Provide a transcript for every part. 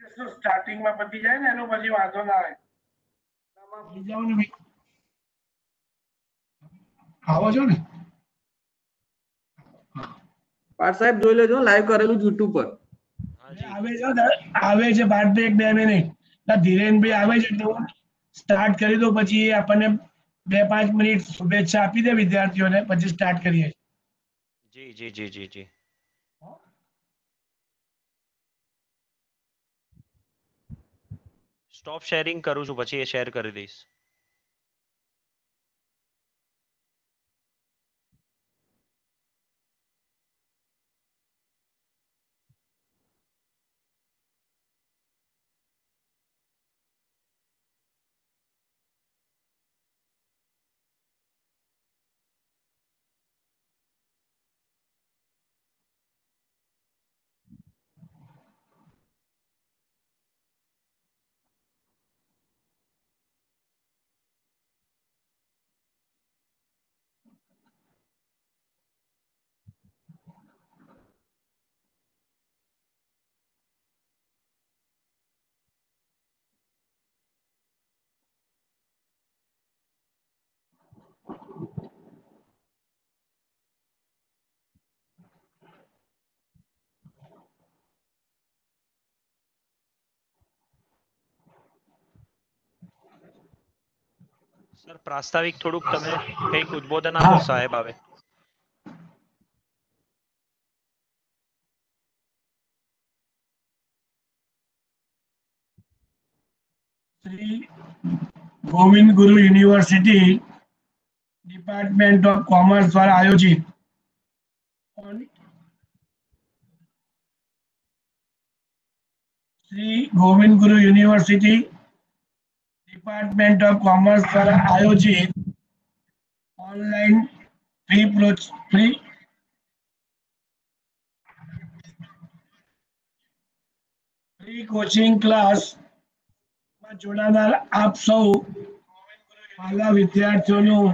વાંધો જોઈ લેજો લાઈવ કરેલું યુટ્યુબ પર આવે છે આવે છે એક બે મિનિટ ધીરેનભાઈ આવે છે તો સ્ટાર્ટ કરી દો પછી આપણને બે પાંચ મિનિટ શુભેચ્છા આપી દે વિદ્યાર્થીઓને પછી સ્ટાર્ટ કરીએ જી જી જી જી જી સ્ટોપ શેરિંગ કરું છું પછી એ શેર કરી દઈશ સર પ્રાસ્તાવિક થોડુંક તમે કંઈક ઉદ્બોધન આપો સાહેબ આવે શ્રી ગોવિંદ ગુરુ યુનિવર્સિટી ડિપાર્ટમેન્ટ ઓફ કોમર્સ દ્વારા આયોજિત શ્રી ગોવિંદ ગુરુ યુનિવર્સિટી ડિપાર્ટમેન્ટ ઓફ કોમર્સ દ્વારા આયોજિત online free free free coaching class માં જોડાનાર આપ સૌ વાલા વિદ્યાર્થીઓનું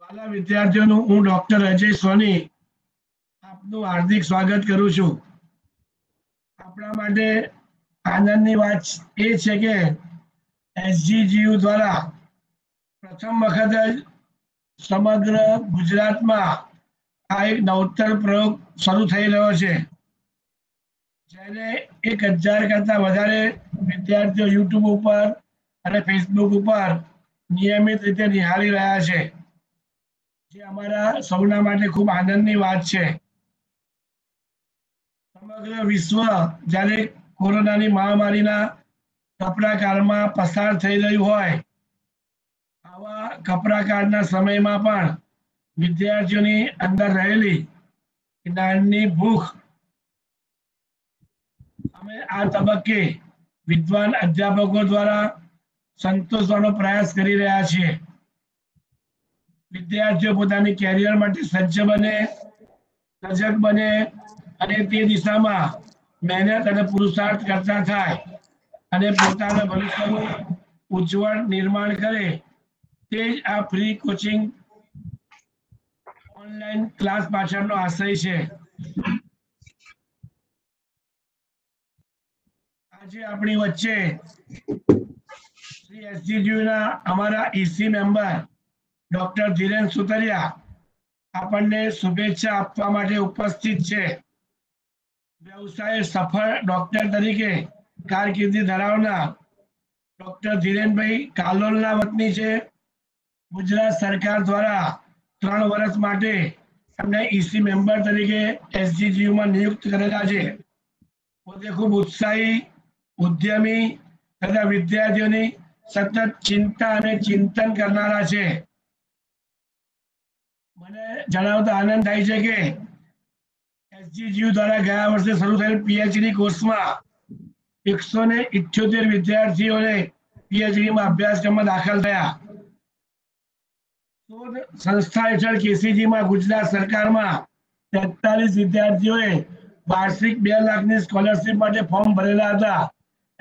વાલા વિદ્યાર્થીઓનું હું ડોક્ટર અજય સોની આપનું હાર્દિક સ્વાગત કરું છું આપણા માટે આનંદની વાત એ છે કે એસજીજીયુ દ્વારા પ્રથમ વખત જ સમગ્ર ગુજરાતમાં આ એક નવતર પ્રયોગ શરૂ થઈ રહ્યો છે જેને એક હજાર કરતા વધારે વિદ્યાર્થીઓ યુટ્યુબ ઉપર અને ફેસબુક ઉપર નિયમિત રીતે નિહાળી રહ્યા છે જે અમારા સૌના માટે ખૂબ આનંદની વાત છે સમગ્ર વિશ્વ જ્યારે કોરોનાની મહામારીના કપરા કાળમાં પસાર થઈ રહ્યું હોય આવા કપરા કાળના સમયમાં પણ વિદ્યાર્થીઓની અંદર રહેલી જ્ઞાનની ભૂખ અમે આ તબક્કે વિદ્વાન અધ્યાપકો દ્વારા સંતોષવાનો પ્રયાસ કરી રહ્યા છીએ વિદ્યાર્થીઓ પોતાની કેરિયર માટે સજ્જ બને સજગ બને અને તે દિશામાં મહેનત અને પુરુષાર્થ કરતા થાય અને પોતાના ભવિષ્યનું ઉજ્જવળ નિર્માણ કરે તે જ આ ફ્રી કોચિંગ ઓનલાઈન ક્લાસ પાછળનો આશય છે આજે આપણી વચ્ચે શ્રી એસજીયુના અમારા E C member doctor Dhiren Sutariya આપણને શુભેચ્છા આપવા માટે ઉપસ્થિત છે વ્યવસાય સફળ ડોક્ટર તરીકે કારકિર્દી ધરાવનાર ડોક્ટર ધીરેનભાઈ કાલોલના વતની છે ગુજરાત સરકાર દ્વારા ત્રણ વર્ષ માટે એમને ઈસી e મેમ્બર તરીકે એસજીજીયુમાં નિયુક્ત કરેલા છે પોતે ખૂબ ઉત્સાહી ઉદ્યમી તથા વિદ્યાર્થીઓની સતત ચિંતા અને ચિંતન કરનારા છે મને જણાવતા આનંદ થાય છે કે એસજીજીયુ દ્વારા ગયા વર્ષે શરૂ થયેલ પીએચડી કોર્સમાં એકસો ને ઇઠ્યોતેર વિદ્યાર્થીઓને પીએચડીમાં અભ્યાસક્રમમાં દાખલ થયા શોધ સંસ્થા હેઠળ કેસીજીમાં ગુજરાત સરકારમાં તેતાલીસ વિદ્યાર્થીઓએ વાર્ષિક બે લાખની સ્કોલરશીપ માટે ફોર્મ ભરેલા હતા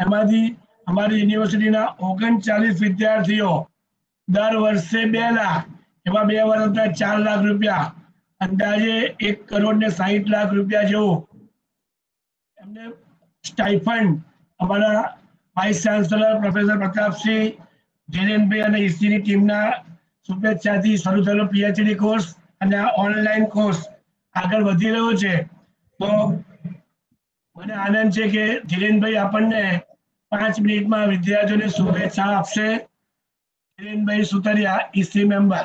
એમાંથી અમારી યુનિવર્સિટીના ઓગણચાલીસ વિદ્યાર્થીઓ દર વર્ષે બે લાખ એમાં બે વર્ષના ચાર લાખ રૂપિયા અંદાજે એક કરોડ ને સાહીઠ લાખ રૂપિયા જેવો એમને સ્ટાઇફંડ અમારા વાઇસ ચાન્સેલર પ્રોફેસર પ્રતાપસિંહ જયનભાઈ અને ઈસીની ટીમના શુભેચ્છાથી શરૂ થયેલો પીએચડી કોર્સ અને આ ઓનલાઈન કોર્સ આગળ વધી રહ્યો છે તો મને આનંદ છે કે ધીરેનભાઈ આપણને પાંચ મિનિટમાં વિદ્યાર્થીઓને શુભેચ્છા આપશે ધીરેનભાઈ સુતરિયા ઈસી e મેમ્બર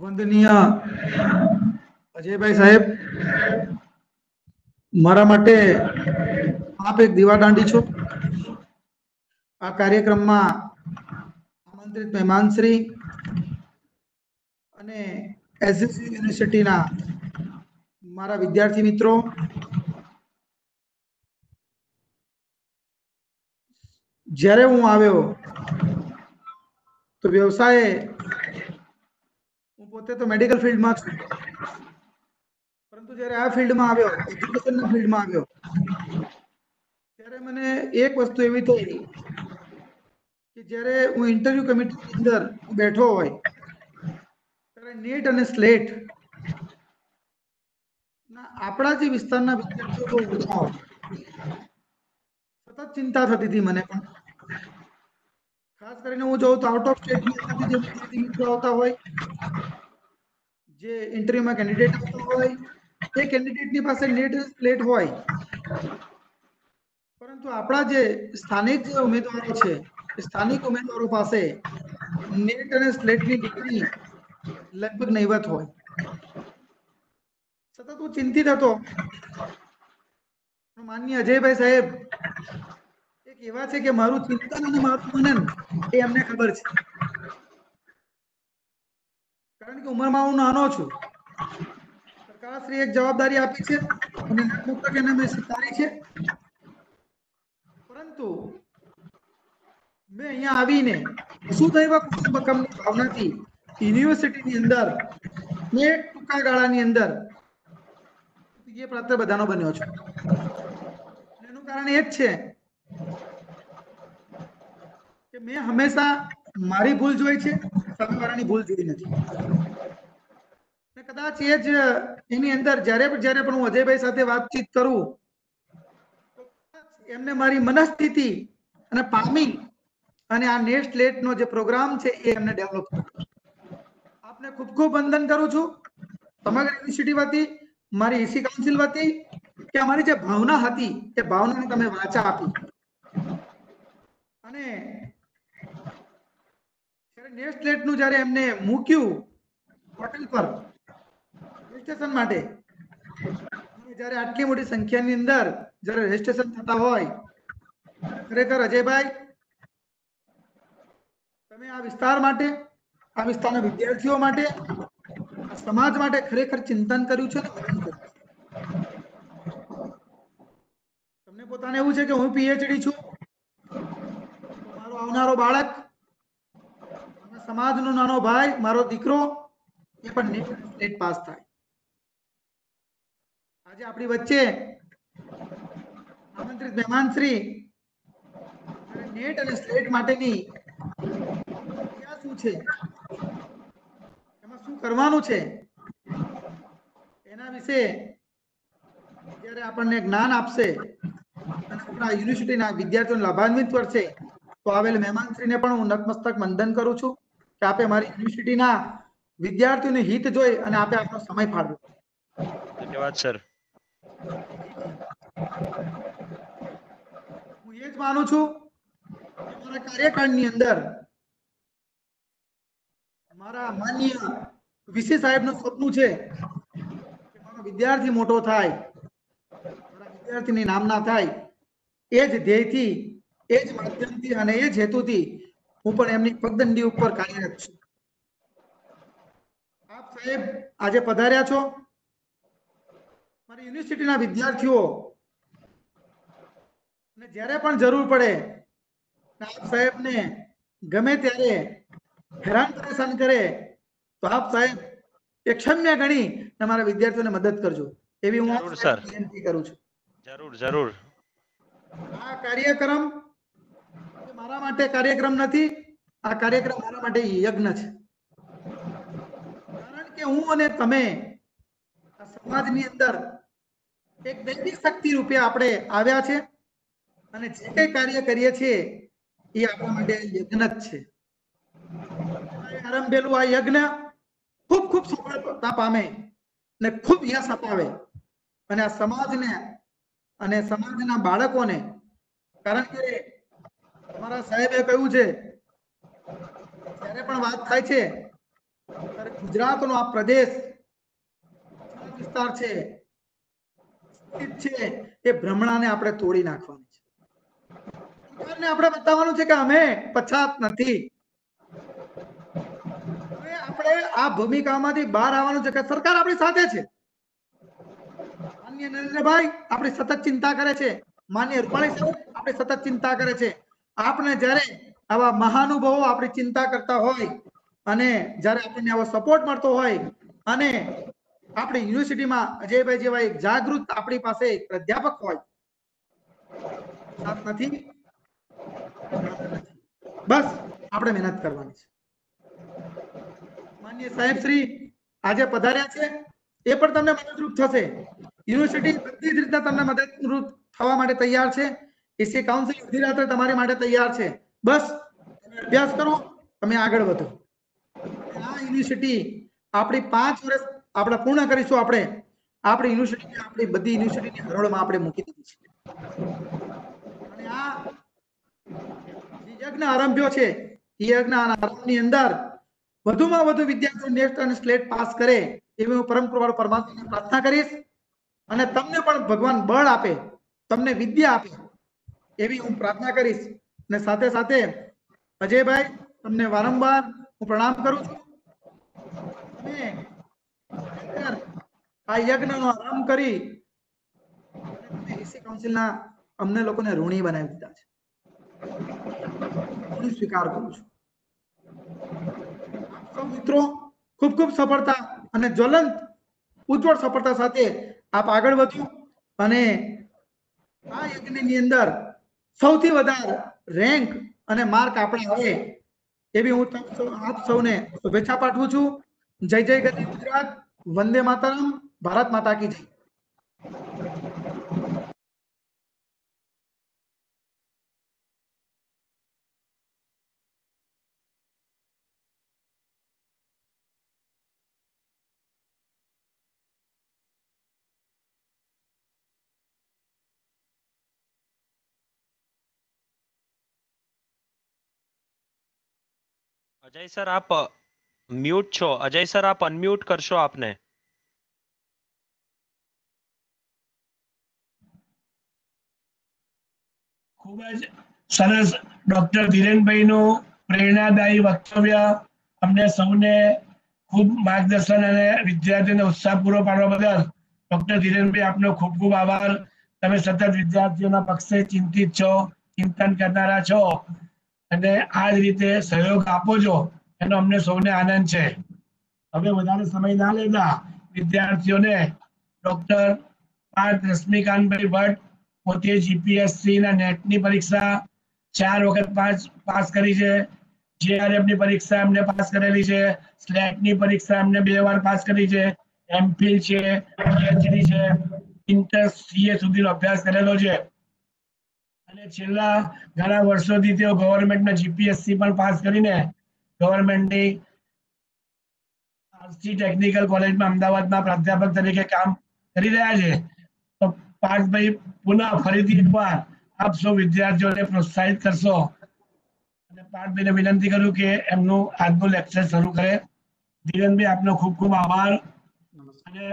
વંદનીય અજયભાઈ સાહેબ મારા માટે આપ એક દીવા દાંડી છો આ કાર્યક્રમમાં આમંત્રિત મહેમાનશ્રી અને એસએસસી યુનિવર્સિટીના મારા વિદ્યાર્થી મિત્રો જ્યારે હું આવ્યો તો વ્યવસાયે હોતે તો મેડિકલ ફિલ્ડમાં જ પરંતુ જ્યારે આ ફિલ્ડમાં આવ્યો એજ્યુકેશનના ફિલ્ડમાં આવ્યો ત્યારે મને એક વસ્તુ એવી થઈ કે જ્યારે હું ઇન્ટરવ્યુ કમિટી અંદર બેઠો હોય ત્યારે નીટ અને સ્લેટ ના આપણા જે વિસ્તારના વિદ્યાર્થીઓ સતત ચિંતા થતી હતી મને પણ ખાસ કરીને હું જોઉં તો આઉટ ઓફ સ્ટેટ જે વિદ્યાર્થી મિત્રો આવતા હોય જે ઇન્ટરવ્યુમાં કેન્ડિડેટ હોય તે કેન્ડિડેટની પાસે નેટ પ્લેટ હોય પરંતુ આપણા જે સ્થાનિક જે ઉમેદવારો છે સ્થાનિક ઉમેદવારો પાસે નેટ અને સ્લેટની ડિગ્રી લગભગ નહીવત હોય સતત હું ચિંતિત હતો માનનીય અજયભાઈ સાહેબ એક એવા છે કે મારું ચિંતન અને મારું મનન એ એમને ખબર છે કારણ કે ઉંમરમાં હું નાનો છું સરકારશ્રી એક જવાબદારી આપી છે અને નાગરિક એને મેં સ્વીકારી છે પરંતુ મેં અહીંયા આવીને વસુધૈવ કુટુંબકમની ભાવનાથી યુનિવર્સિટીની અંદર મેં ટૂંકા ગાળાની અંદર તૃતીય પ્રાપ્ત બધાનો બન્યો છું એનું કારણ એ જ છે કે મેં હંમેશા મારી ભૂલ જોઈ છે તમે મારાની ભૂલ જોઈ નથી કદાચ એ જ એની અંદર જયારે પણ જ્યારે પણ હું અજયભાઈ સાથે વાતચીત કરું એમને મારી મનસ્થિતિ અને પામી અને આ નેક્સ્ટ લેટ નો જે પ્રોગ્રામ છે એ એમને ડેવલપ કર્યો આપને ખૂબ ખૂબ વંદન કરું છું તમારી યુનિવર્સિટી વતી મારી એસી કાઉન્સિલ વતી કે અમારી જે ભાવના હતી એ ભાવનાને તમે વાચા આપી અને જ્યારે નેક્સ્ટ નું જ્યારે એમને મૂક્યું હોટેલ પર રજીસ્ટ્રેશન માટે જ્યારે આટલી મોટી સંખ્યાની અંદર જ્યારે રજીસ્ટ્રેશન થતા હોય ખરેખર અજયભાઈ તમે આ વિસ્તાર માટે આ વિસ્તારના વિદ્યાર્થીઓ માટે સમાજ માટે ખરેખર ચિંતન કર્યું છે તમને પોતાને એવું છે કે હું પીએચડી છું મારો આવનારો બાળક સમાજ નો નાનો ભાઈ મારો દીકરો એ પણ નીટ સ્ટેટ પાસ થાય આજે આપણી વચ્ચે આમંત્રિત મહેમાન શ્રી નેટ અને સ્લેટ માટેની શું છે એમાં શું કરવાનું છે એના વિશે જ્યારે આપણને જ્ઞાન આપશે અને આપણા યુનિવર્સિટીના વિદ્યાર્થીઓને લાભાન્વિત કરશે તો આવેલ મહેમાનશ્રીને પણ હું નતમસ્તક વંદન કરું છું કે આપે મારી યુનિવર્સિટીના વિદ્યાર્થીઓને હિત જોઈ અને આપે આપણો સમય ફાળવ્યો ધન્યવાદ સર હું એ જ માનું છું કે મારા કાર્યકાળની અંદર મારા માનનીય વિશે સાહેબનું સપનું છે કે મારો વિદ્યાર્થી મોટો થાય મારા વિદ્યાર્થીની નામના થાય એ જ ધ્યેયથી એ જ માધ્યમથી અને એ જ હેતુથી હું પણ એમની પગદંડી ઉપર કાર્યરત છું આપ સાહેબ આજે પધાર્યા છો મારી યુનિવર્સિટીના વિદ્યાર્થીઓ ને જ્યારે પણ જરૂર પડે આપ સાહેબને ગમે ત્યારે હેરાન પરેશાન કરે તો આપ સાહેબ એ ક્ષમ્ય ગણી તમારા વિદ્યાર્થીઓને મદદ કરજો એવી હું વિનંતી કરું છું જરૂર જરૂર આ કાર્યક્રમ મારા માટે કાર્યક્રમ નથી આ કાર્યક્રમ મારા માટે યજ્ઞ છે કારણ કે હું અને તમે સમાજની અંદર એક દૈનિક શક્તિ રૂપે આપણે આવ્યા છે અને જે કઈ કાર્ય કરીએ છીએ એ આપણા માટે યજ્ઞ જ છે આરંભેલું આ યજ્ઞ ખૂબ ખૂબ સફળતા પામે ને ખૂબ યશ અપાવે અને આ સમાજને અને સમાજના બાળકોને કારણ કે તમારા સાહેબે કહ્યું છે જ્યારે પણ વાત થાય છે ગુજરાતનો આ પ્રદેશ વિસ્તાર છે છે એ ભ્રમણાને આપણે તોડી નાખવાની છે સરકારને આપણે બતાવવાનું છે કે અમે પછાત નથી આપણે આ ભૂમિકામાંથી બહાર આવવાનું છે કે સરકાર આપણી સાથે છે માન્ય નરેન્દ્રભાઈ આપણી સતત ચિંતા કરે છે માન્ય રૂપાણી સાહેબ આપણી સતત ચિંતા કરે છે આપણે જ્યારે આવા મહાનુભવો આપણી ચિંતા કરતા હોય અને જ્યારે આપણને આવો સપોર્ટ મળતો હોય અને આપણી યુનિવર્સિટીમાં અજયભાઈ જેવા એક જાગૃત આપણી પાસે એક પ્રાધ્યાપક હોય નથી બસ આપણે મહેનત કરવાની છે માન્ય સાહેબ શ્રી આજે પધાર્યા છે એ પણ તમને મદદરૂપ થશે યુનિવર્સિટી બધી જ રીતે તમને મદદરૂપ થવા માટે તૈયાર છે એસી કાઉન્સિલ અડધી રાત્રે તમારી માટે તૈયાર છે બસ અભ્યાસ કરો તમે આગળ વધો આ યુનિવર્સિટી આપણી પાંચ વર્ષ આપણે પૂર્ણ કરીશું આપણે આપણી યુનિવર્સિટી આપણી બધી યુનિવર્સિટીની હરોળમાં આપણે મૂકી દીધી છે અને આ યજ્ઞ આરંભ્યો છે યજ્ઞ આરંભની અંદર વધુમાં વધુ વિદ્યાર્થીઓ નેક્સ્ટ અને સ્લેટ પાસ કરે એવી હું પરમ કૃપાળ પરમાત્માને પ્રાર્થના કરીશ અને તમને પણ ભગવાન બળ આપે તમને વિદ્યા આપે એવી હું પ્રાર્થના કરીશ અને સાથે સાથે અજયભાઈ તમને વારંવાર હું પ્રણામ કરું છું આ યજ્ઞ નો આરંભ કરી એસી કાઉન્સિલના અમને લોકોને ઋણી બનાવી દીધા છે સ્વીકાર કરું છું મિત્રો ખૂબ ખૂબ સફળતા અને જ્વલંત ઉજ્જવળ સફળતા સાથે આપ આગળ વધ્યું અને આ યજ્ઞની અંદર સૌથી વધારે રેન્ક અને માર્ક આપણે આવે એવી હું આપ સૌને શુભેચ્છા પાઠવું છું જય જય ગતિ ગુજરાત વંદે માતરમ ભારત માતા કી જય અજય સર આપ મ્યુટ છો અજય સર આપ અનમ્યુટ કરશો આપને ખૂબ જ સરસ ડોક્ટર ધીરેનભાઈનું પ્રેરણાદાયી વક્તવ્ય અમને સૌને ખૂબ માર્ગદર્શન અને વિદ્યાર્થીઓને ઉત્સાહ પૂરો પાડવા બદલ ડોક્ટર ધીરેનભાઈ આપનો ખૂબ ખૂબ આભાર તમે સતત વિદ્યાર્થીઓના પક્ષે ચિંતિત છો ચિંતન કરનારા છો અને આ જ રીતે સહયોગ આપો છો એનો અમને સૌને આનંદ છે હવે વધારે સમય ના લેતા વિદ્યાર્થીઓને ડોક્ટર પાર્થ રશ્મિકાંતભાઈ ભટ્ટ પોતે જીપીએસસી ના નેટની પરીક્ષા ચાર વખત પાસ પાસ કરી છે ની પરીક્ષા એમને પાસ કરેલી છે સ્લેટ ની પરીક્ષા એમને બે વાર પાસ કરી છે એમફિલ છે પીએચડી છે ઇન્ટર સીએ સુધીનો અભ્યાસ કરેલો છે અને છેલ્લા ઘણા વર્ષોથી તેઓ ગવર્મેન્ટના જીપીએસસી પણ પાસ કરીને ગવર્મેન્ટની આરસી ટેકનિકલ કોલેજમાં અમદાવાદમાં પ્રાધ્યાપક તરીકે કામ કરી રહ્યા છે તો પાર્થભાઈ પુનઃ ફરીથી એકવાર આપ સૌ વિદ્યાર્થીઓને પ્રોત્સાહિત કરશો અને પાર્થભાઈને વિનંતી કરું કે એમનું આજનું લેક્ચર શરૂ કરે ધીરનભાઈ આપનો ખૂબ ખૂબ આભાર અને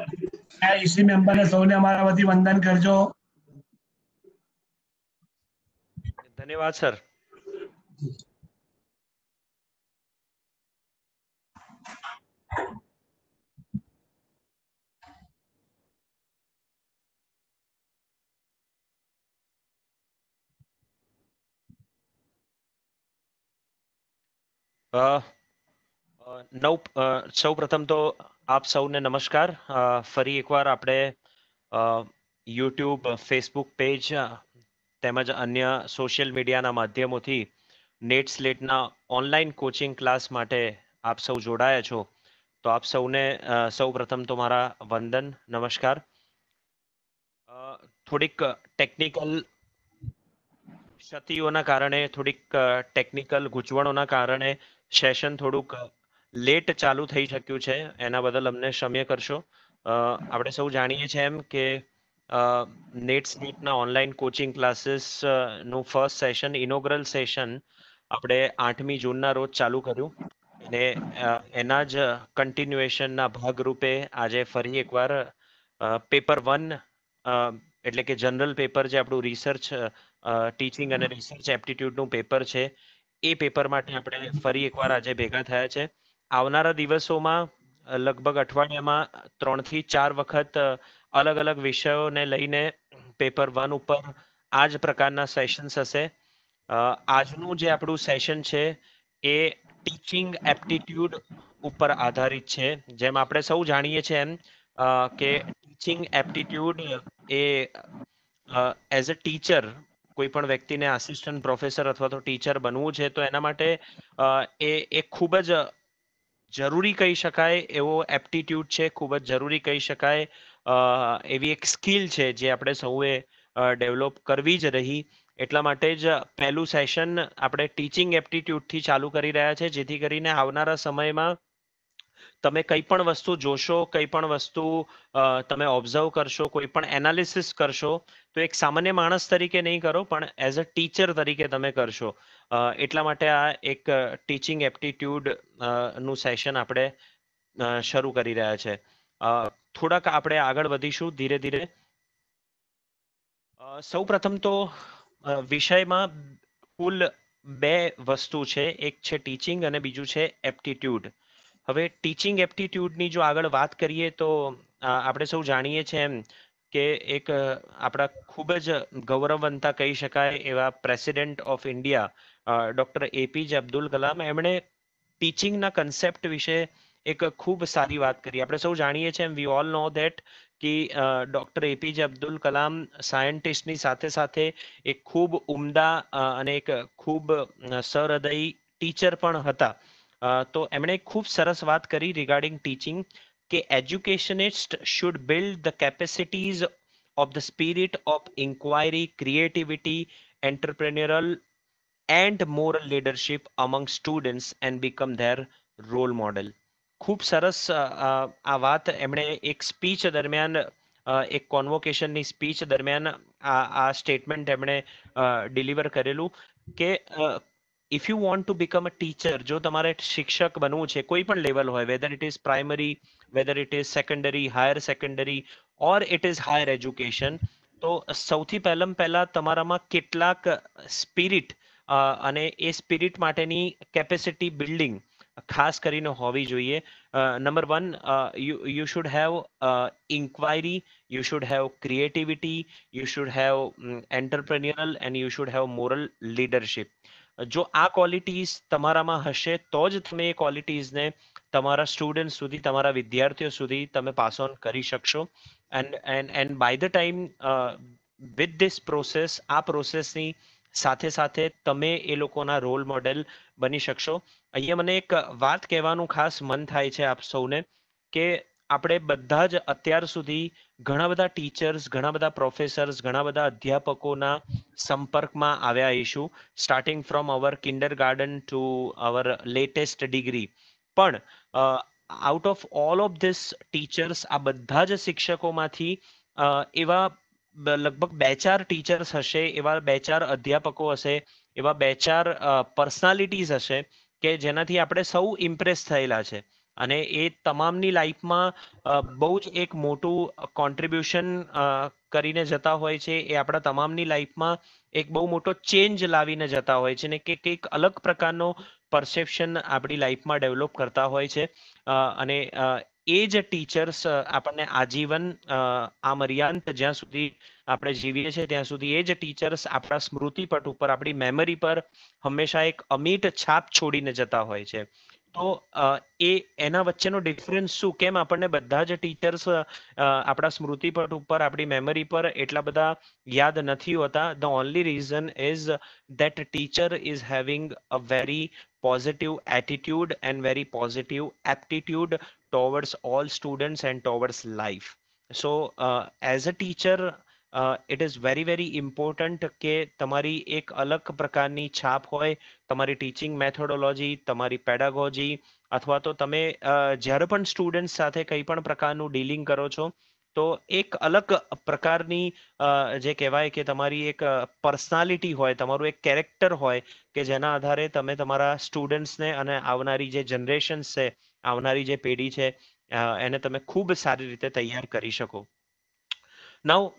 ઈસી મેમ્બરને સૌને અમારા વતી વંદન કરજો धन्यवाद सर नव सौ प्रथम तो आप सौ ने नमस्कार फरी एक बार आप यूट्यूब फेसबुक पेज તેમજ અન્ય સોશિયલ મીડિયાના માધ્યમોથી નેટ સ્લેટના ઓનલાઈન કોચિંગ ક્લાસ માટે આપ સૌ જોડાયા છો તો આપ સૌને સૌ પ્રથમ તો મારા વંદન નમસ્કાર થોડીક ટેકનિકલ ક્ષતિઓના કારણે થોડીક ટેકનિકલ ગૂંચવણોના કારણે સેશન થોડુંક લેટ ચાલુ થઈ શક્યું છે એના બદલ અમને ક્ષમ્ય કરશો આપણે સૌ જાણીએ છીએ એમ કે નેટ સ્નીટના ઓનલાઈન કોચિંગ ક્લાસીસનું ફર્સ્ટ સેશન ઇનોગ્રલ સેશન આપણે આઠમી જૂનના રોજ ચાલુ કર્યું અને એના જ કન્ટિન્યુએશનના ભાગરૂપે આજે ફરી એકવાર પેપર વન એટલે કે જનરલ પેપર જે આપણું રિસર્ચ ટીચિંગ અને રિસર્ચ એપ્ટિટ્યૂડનું પેપર છે એ પેપર માટે આપણે ફરી એકવાર આજે ભેગા થયા છે આવનારા દિવસોમાં લગભગ અઠવાડિયામાં ત્રણથી ચાર વખત અલગ અલગ વિષયોને લઈને પેપર વન ઉપર આ જ પ્રકારના સેશન્સ હશે આજનું જે આપણું સેશન છે એ ટીચિંગ એપ્ટિટ્યૂડ ઉપર આધારિત છે જેમ આપણે સૌ જાણીએ છીએ એમ કે ટીચિંગ એપ્ટિટ્યુડ એ એઝ અ ટીચર કોઈ પણ વ્યક્તિને આસિસ્ટન્ટ પ્રોફેસર અથવા તો ટીચર બનવું છે તો એના માટે એ એક ખૂબ જ જરૂરી કહી શકાય એવો એપ્ટિટ્યૂડ છે ખૂબ જ જરૂરી કહી શકાય એવી એક સ્કિલ છે જે આપણે સૌએ ડેવલપ કરવી જ રહી એટલા માટે જ પહેલું સેશન આપણે ટીચિંગ એપ્ટિટ્યૂડથી ચાલુ કરી રહ્યા છે જેથી કરીને આવનારા સમયમાં તમે કંઈ પણ વસ્તુ જોશો કંઈ પણ વસ્તુ તમે ઓબ્ઝર્વ કરશો કોઈ પણ એનાલિસિસ કરશો તો એક સામાન્ય માણસ તરીકે નહીં કરો પણ એઝ અ ટીચર તરીકે તમે કરશો એટલા માટે આ એક ટીચિંગ એપ્ટિટ્યૂડ નું સેશન આપણે શરૂ કરી રહ્યા છે થોડાક આપણે આગળ વધીશું ધીરે ધીરે સૌ પ્રથમ તો વિષયમાં કુલ બે વસ્તુ છે એક છે ટીચિંગ અને બીજું છે એપ્ટિટ્યૂડ હવે ટીચિંગ એપ્ટિટ્યૂડની જો આગળ વાત કરીએ તો આપણે સૌ જાણીએ છીએ એમ કે એક આપણા ખૂબ જ ગૌરવવંતા કહી શકાય એવા president of India doctor A P J Abdul Kalam એમણે ટીચિંગના કન્સેપ્ટ વિશે એક ખૂબ સારી વાત કરી આપણે સૌ જાણીએ છીએ વી ઓલ નો ધેટ કે ડોક્ટર એપીજે અબ્દુલ કલામ સાયન્ટિસ્ટની સાથે સાથે એક ખૂબ ઉમદા અને એક ખૂબ સહૃદય ટીચર પણ હતા તો એમણે ખૂબ સરસ વાત કરી રિગાર્ડિંગ ટીચિંગ કે educationist should build the capacities of the spirit of inquiry creativity entrepreneurial and moral leadership among students and become their role model ખૂબ સરસ આ વાત એમણે એક સ્પીચ દરમિયાન એક કોન્વોકેશનની સ્પીચ દરમિયાન આ આ સ્ટેટમેન્ટ એમણે ડિલિવર કરેલું કે if you want to become a teacher જો તમારે શિક્ષક બનવું છે કોઈ પણ લેવલ હોય whether it is primary whether it is secondary higher secondary or it is higher education તો સૌથી પહેલાં પહેલાં તમારામાં કેટલાક સ્પિરિટ અને એ સ્પિરિટ માટેની કેપેસિટી બિલ્ડિંગ ખાસ કરીને હોવી જોઈએ number one you should have inquiry you should have creativity you should have entrepreneurial and you should have moral leadership જો આ ક્વોલિટીઝ તમારામાં હશે તો જ તમે એ ક્વોલિટીઝને તમારા સ્ટુડન્ટ સુધી તમારા વિદ્યાર્થીઓ સુધી તમે પાસ ઓન કરી શકશો and and and by the time with this process આ પ્રોસેસની સાથે સાથે તમે એ લોકોના રોલ મોડેલ બની શકશો અહીંયા મને એક વાત કહેવાનું ખાસ મન થાય છે આપ સૌને કે આપણે બધા જ અત્યાર સુધી ઘણા બધા ટીચર્સ ઘણા બધા પ્રોફેસર્સ ઘણા બધા અધ્યાપકોના સંપર્કમાં આવ્યા હઈશું starting from our kindergarten to our latest degree પણ out of all of this teachers આ બધા જ શિક્ષકોમાંથી એવા લગભગ બે ચાર ટીચર્સ હશે એવા બે ચાર અધ્યાપકો હશે એવા બે ચાર પર્સનાલિટીઝ હશે કે જેનાથી આપણે સૌ ઇમ્પ્રેસ થયેલા છે અને એ તમામની લાઈફમાં બહુ જ એક મોટું કોન્ટ્રીબ્યુશન કરીને જતા હોય છે એ આપણા તમામની લાઈફમાં એક બહુ મોટો ચેન્જ લાવીને જતા હોય છે ને કે કંઈક અલગ પ્રકારનો પરસેપ્શન આપણી લાઈફમાં ડેવલપ કરતા હોય છે અને એ જ ટીચર્સ આપણને આજીવન આ મર્યાંત જ્યાં સુધી આપણે જીવીએ છીએ ત્યાં સુધી એ જ ટીચર્સ આપણા સ્મૃતિપટ ઉપર આપણી મેમરી પર હંમેશા એક અમિટ છાપ છોડીને જતા હોય છે તો એ એના વચ્ચેનો ડિફરન્સ શું કેમ આપણને બધા જ ટીચર્સ આપણા સ્મૃતિપટ ઉપર આપણી મેમરી પર એટલા બધા યાદ નથી હોતા the only reason is that teacher is having a very positive attitude and very positive aptitude towards all students and towards life so uh, as a teacher it is very very important કે તમારી એક અલગ પ્રકારની છાપ હોય તમારી teaching methodology તમારી pedagogy અથવા તો તમે જ્યારે પણ સ્ટુડન્ટ સાથે કંઈ પણ પ્રકારનું ડીલિંગ કરો છો તો એક અલગ પ્રકારની જે કહેવાય કે તમારી એક પર્સનાલિટી હોય તમારું એક કેરેક્ટર હોય કે જેના આધારે તમે તમારા સ્ટુડન્ટ્સને અને આવનારી જે જનરેશન્સ છે આવનારી જે પેઢી છે એને તમે ખૂબ સારી રીતે તૈયાર કરી શકો now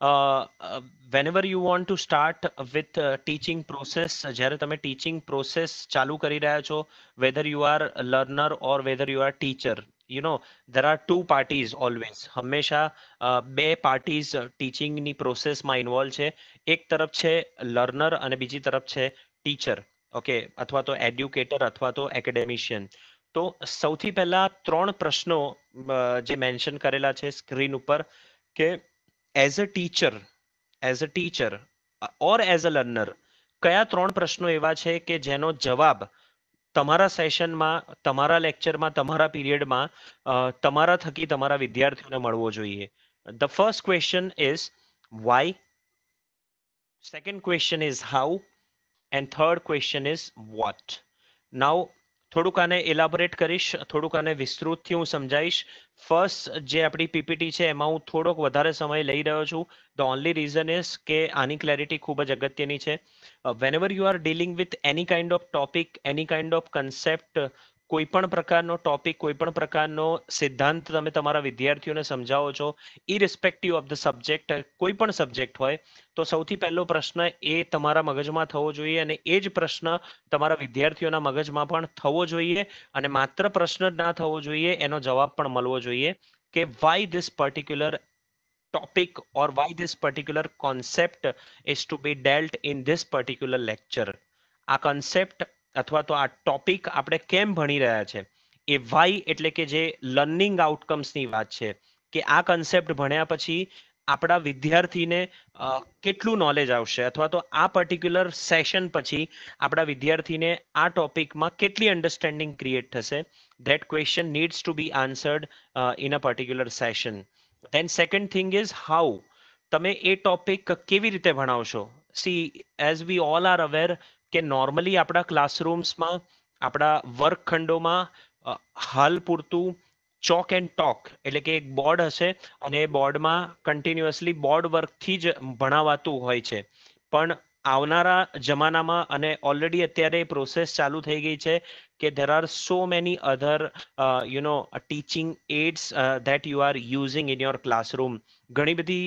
whenever you want to start with teaching process જ્યારે તમે ટીચિંગ પ્રોસેસ ચાલુ કરી રહ્યા છો whether you are learner or whether you are teacher you know there are two parties always હંમેશા બે પાર્ટીઝ ટીચિંગની પ્રોસેસમાં ઇન્વોલ્વ છે એક તરફ છે લર્નર અને બીજી તરફ છે ટીચર ઓકે અથવા તો એડ્યુકેટર અથવા તો એકેડેમિશિયન તો સૌથી પહેલા ત્રણ પ્રશ્નો જે મેન્શન કરેલા છે સ્ક્રીન ઉપર કે as a teacher as a teacher or as a learner કયા ત્રણ પ્રશ્નો એવા છે કે જેનો જવાબ તમારા સેશનમાં તમારા લેક્ચરમાં તમારા પીરિયડમાં તમારા થકી તમારા વિદ્યાર્થીઓને મળવો જોઈએ the first question is why second question is how and third question is what now થોડુંક આને ઇલાબોરેટ કરીશ થોડુંક આને વિસ્તૃતથી હું સમજાવીશ ફર્સ્ટ જે આપણી પીપીટી છે એમાં હું થોડોક વધારે સમય લઈ રહ્યો છું ધ ઓનલી રીઝન ઇઝ કે આની ક્લેરિટી ખૂબ જ અગત્યની છે whenever you are dealing with any kind of topic any kind of concept કોઈ પણ પ્રકારનો ટોપિક કોઈ પણ પ્રકારનો સિદ્ધાંત તમે તમારા વિદ્યાર્થીઓને સમજાવો છો ઇરિસ્પેક્ટિવ ઓફ ધ સબ્જેક્ટ કોઈ પણ સબ્જેક્ટ હોય તો સૌથી પહેલો પ્રશ્ન એ તમારા મગજમાં થવો જોઈએ અને એ જ પ્રશ્ન તમારા વિદ્યાર્થીઓના મગજમાં પણ થવો જોઈએ અને માત્ર પ્રશ્ન જ ના થવો જોઈએ એનો જવાબ પણ મળવો જોઈએ કે why this particular topic or why this particular concept is to be dealt in this particular lecture આ concept અથવા તો આ ટોપિક આપણે કેમ ભણી રહ્યા છે એ વાય એટલે કે જે લર્નિંગ આઉટકમ્સની વાત છે કે આ કન્સેપ્ટ ભણ્યા પછી આપણા વિદ્યાર્થીને કેટલું નોલેજ આવશે અથવા તો આ પર્ટિક્યુલર સેશન પછી આપણા વિદ્યાર્થીને આ ટોપિકમાં કેટલી અન્ડરસ્ટેન્ડિંગ ક્રિએટ થશે that question needs to be answered in a particular session then second thing is how તમે એ ટોપિક કેવી રીતે ભણાવશો see as we all are aware કે નોર્મલી આપણા ક્લાસરૂમ્સમાં આપણા વર્ગખંડોમાં હાલ પૂરતું ચોક એન્ડ ટોક એટલે કે એક બોર્ડ હશે અને એ બોર્ડમાં કન્ટિન્યુઅસલી બોર્ડ વર્કથી જ ભણાવાતું હોય છે પણ આવનારા જમાનામાં અને ઓલરેડી અત્યારે એ પ્રોસેસ ચાલુ થઈ ગઈ છે કે there are so many other you know teaching aids that you are using in your classroom ઘણી બધી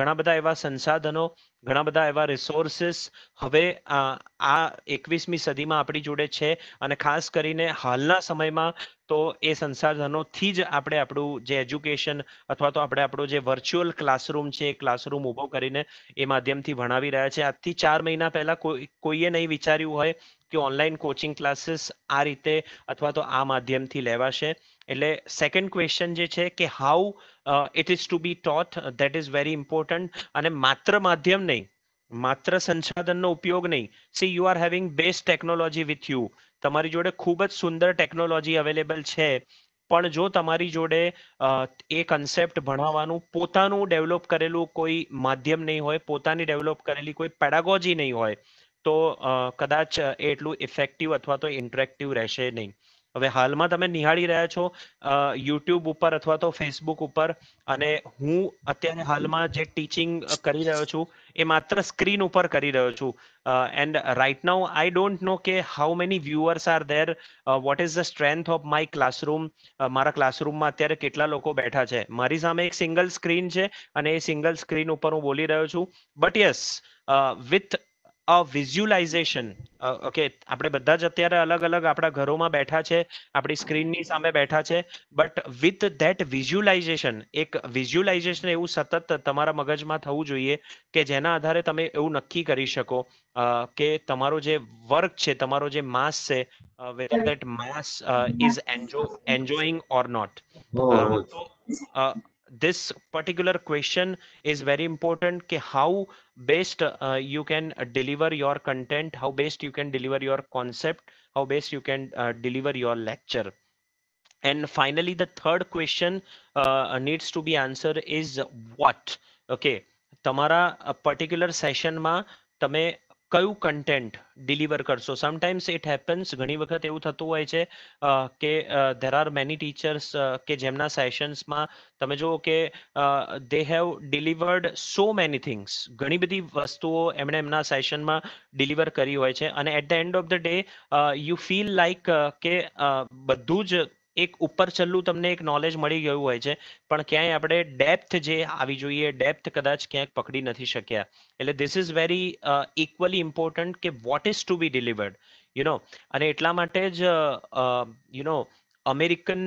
ઘણા બધા એવા સંસાધનો ઘણા બધા એવા રિસોર્સિસ હવે આ એકવીસમી સદીમાં આપણી જોડે છે અને ખાસ કરીને હાલના સમયમાં તો એ સંસાધનોથી જ આપણે આપણું જે એજ્યુકેશન અથવા તો આપણે આપણો જે વર્ચ્યુઅલ ક્લાસરૂમ છે એ ક્લાસરૂમ ઊભો કરીને એ માધ્યમથી ભણાવી રહ્યા છે આજથી ચાર મહિના પહેલાં કોઈ કોઈએ નહીં વિચાર્યું હોય કે ઓનલાઈન કોચિંગ ક્લાસીસ આ રીતે અથવા તો આ માધ્યમથી લેવાશે એટલે સેકન્ડ ક્વેશ્ચન જે છે કે how it is to be taught that is very important અને માત્ર માધ્યમ નહીં માત્ર સંસાધનનો ઉપયોગ નહીં see you are having best technology with you તમારી જોડે ખૂબ જ સુંદર ટેકનોલોજી અવેલેબલ છે પણ જો તમારી જોડે એ કન્સેપ્ટ ભણાવવાનું પોતાનું ડેવલપ કરેલું કોઈ માધ્યમ નહીં હોય પોતાની ડેવલપ કરેલી કોઈ પેડાગોજી નહીં હોય તો કદાચ એટલું ઇફેક્ટિવ અથવા તો ઇન્ટરેક્ટિવ રહેશે નહીં હવે હાલમાં તમે નિહાળી રહ્યા છો યુટ્યુબ ઉપર અથવા તો ફેસબુક ઉપર અને હું અત્યારે હાલમાં જે ટીચિંગ કરી રહ્યો છું એ માત્ર સ્ક્રીન ઉપર કરી રહ્યો છું and right now I don't know કે how many viewers are there what is the strength of my classroom મારા ક્લાસરૂમમાં અત્યારે કેટલા લોકો બેઠા છે મારી સામે એક સિંગલ સ્ક્રીન છે અને એ સિંગલ સ્ક્રીન ઉપર હું બોલી રહ્યો છું but yes with a visualization okay આપણે બધા જ અત્યારે અલગ અલગ આપણા ઘરોમાં બેઠા છે આપણી સ્ક્રીનની સામે બેઠા છે બટ વિથ ધેટ વિઝ્યુલાઇઝેશન એક વિઝ્યુલાઇઝેશન એવું સતત તમારા મગજમાં થવું જોઈએ કે જેના આધારે તમે એવું નક્કી કરી શકો કે તમારો જે વર્ક છે તમારો જે માસ છે whether that mass is enjoying or not તો this particular question is very important ke how best uh, you can deliver your content how best you can deliver your concept how best you can uh, deliver your lecture and finally the third question uh, needs to be answered is what okay uh, particular session ma, તમે કયું content deliver કરશો sometimes it happens ઘણી વખત એવું થતું હોય છે કે ધેર આર મેની ટીચર્સ કે જેમના સેશન્સમાં તમે જુઓ કે they have delivered so many things ઘણી બધી વસ્તુઓ એમણે એમના સેશનમાં ડિલિવર કરી હોય છે અને at the end of the day you feel like કે બધું જ એક ઉપર છેલ્લું તમને એક નોલેજ મળી ગયું હોય છે પણ ક્યાંય આપણે ડેપ્થ જે આવી જોઈએ ડેપ્થ કદાચ ક્યાંક પકડી નથી શક્યા એટલે this is very equally important કે what is to be delivered you know અને એટલા માટે જ યુ નો અમેરિકન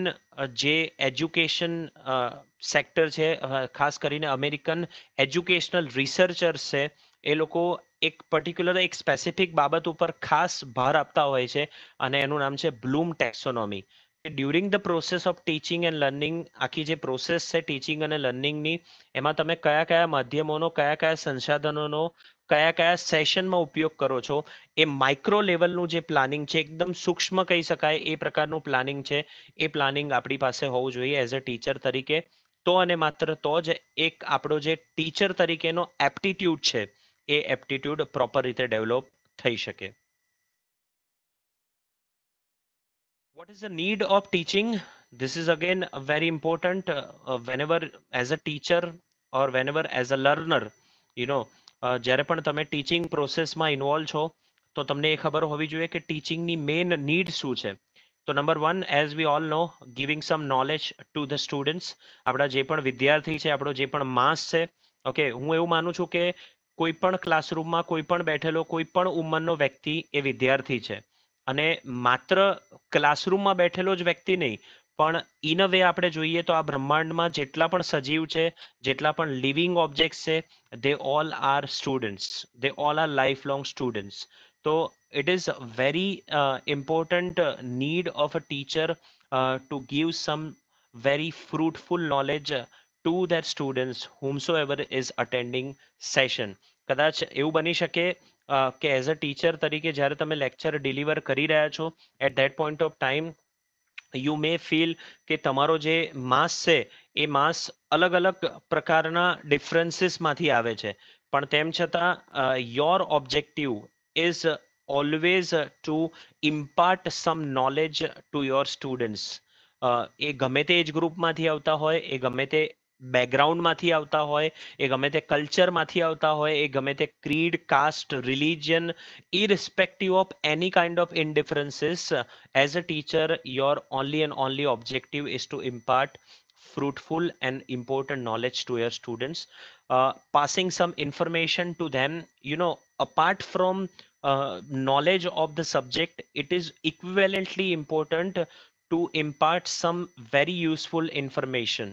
જે એજ્યુકેશન સેક્ટર છે ખાસ કરીને અમેરિકન એજ્યુકેશનલ રિસર્ચર્સ છે એ લોકો એક પર્ટિક્યુલર એક સ્પેસિફિક બાબત ઉપર ખાસ ભાર આપતા હોય છે અને એનું નામ છે Bloom taxonomy during the process of teaching and learning આખી જે પ્રોસેસ છે ટીચિંગ અને લર્નિંગની એમાં તમે કયા કયા માધ્યમોનો કયા કયા સંસાધનોનો કયા કયા સેશનમાં ઉપયોગ કરો છો એ માઇક્રો લેવલનું જે પ્લાનિંગ છે એકદમ સૂક્ષ્મ કહી શકાય એ પ્રકારનું પ્લાનિંગ છે એ પ્લાનિંગ આપણી પાસે હોવું જોઈએ એઝ અ ટીચર તરીકે તો અને માત્ર તો જ એક આપણો જે ટીચર તરીકેનો એપ્ટિટ્યૂડ છે એ એપ્ટિટ્યૂડ પ્રોપર રીતે ડેવલપ થઈ શકે What is the need of teaching? This is again very important uh, uh, whenever as a teacher or whenever as a learner, you know, uh, જ્યારે પણ તમે ટીચિંગ પ્રોસેસમાં ઇન્વોલ્વ છો તો તમને એ ખબર હોવી જોઈએ કે ટીચિંગની મેઇન નીડ શું છે તો number one as we all know giving some knowledge to the students આપણા જે પણ વિદ્યાર્થી છે આપણો જે પણ માસ છે ઓકે હું એવું માનું છું કે કોઈ પણ ક્લાસરૂમમાં કોઈ પણ બેઠેલો કોઈ પણ ઉંમરનો વ્યક્તિ એ વિદ્યાર્થી છે અને માત્ર ક્લાસરૂમમાં બેઠેલો જ વ્યક્તિ નહીં પણ ઇન વે આપણે જોઈએ તો આ બ્રહ્માંડમાં જેટલા પણ સજીવ છે જેટલા પણ લિવિંગ ઓબ્જેક્ટ્સ છે they all are students they all are lifelong students તો it is a very uh, important uh, need of a teacher uh, to give some very fruitful knowledge to their students whomsoever is attending session કદાચ એવું બની શકે કે as a teacher તરીકે જ્યારે તમે lecture deliver કરી રહ્યા છો at that point of time you may feel કે તમારો જે માસ છે એ માસ અલગ અલગ પ્રકારના ડિફરન્સીસમાંથી આવે છે પણ તેમ છતાં your objective is always to impart some knowledge to your students એ ગમે તે એજ ગ્રુપમાંથી આવતા હોય એ ગમે તે બેકગ્રાઉન્ડમાંથી આવતા હોય એ ગમે તે કલ્ચરમાંથી આવતા હોય એ ગમે તે creed caste religion irrespective of any kind of indifferences as a teacher your only and only objective is to impart fruitful and important knowledge to your students uh, passing some information to them you know apart from uh, knowledge of the subject it is equivalently important to impart some very useful information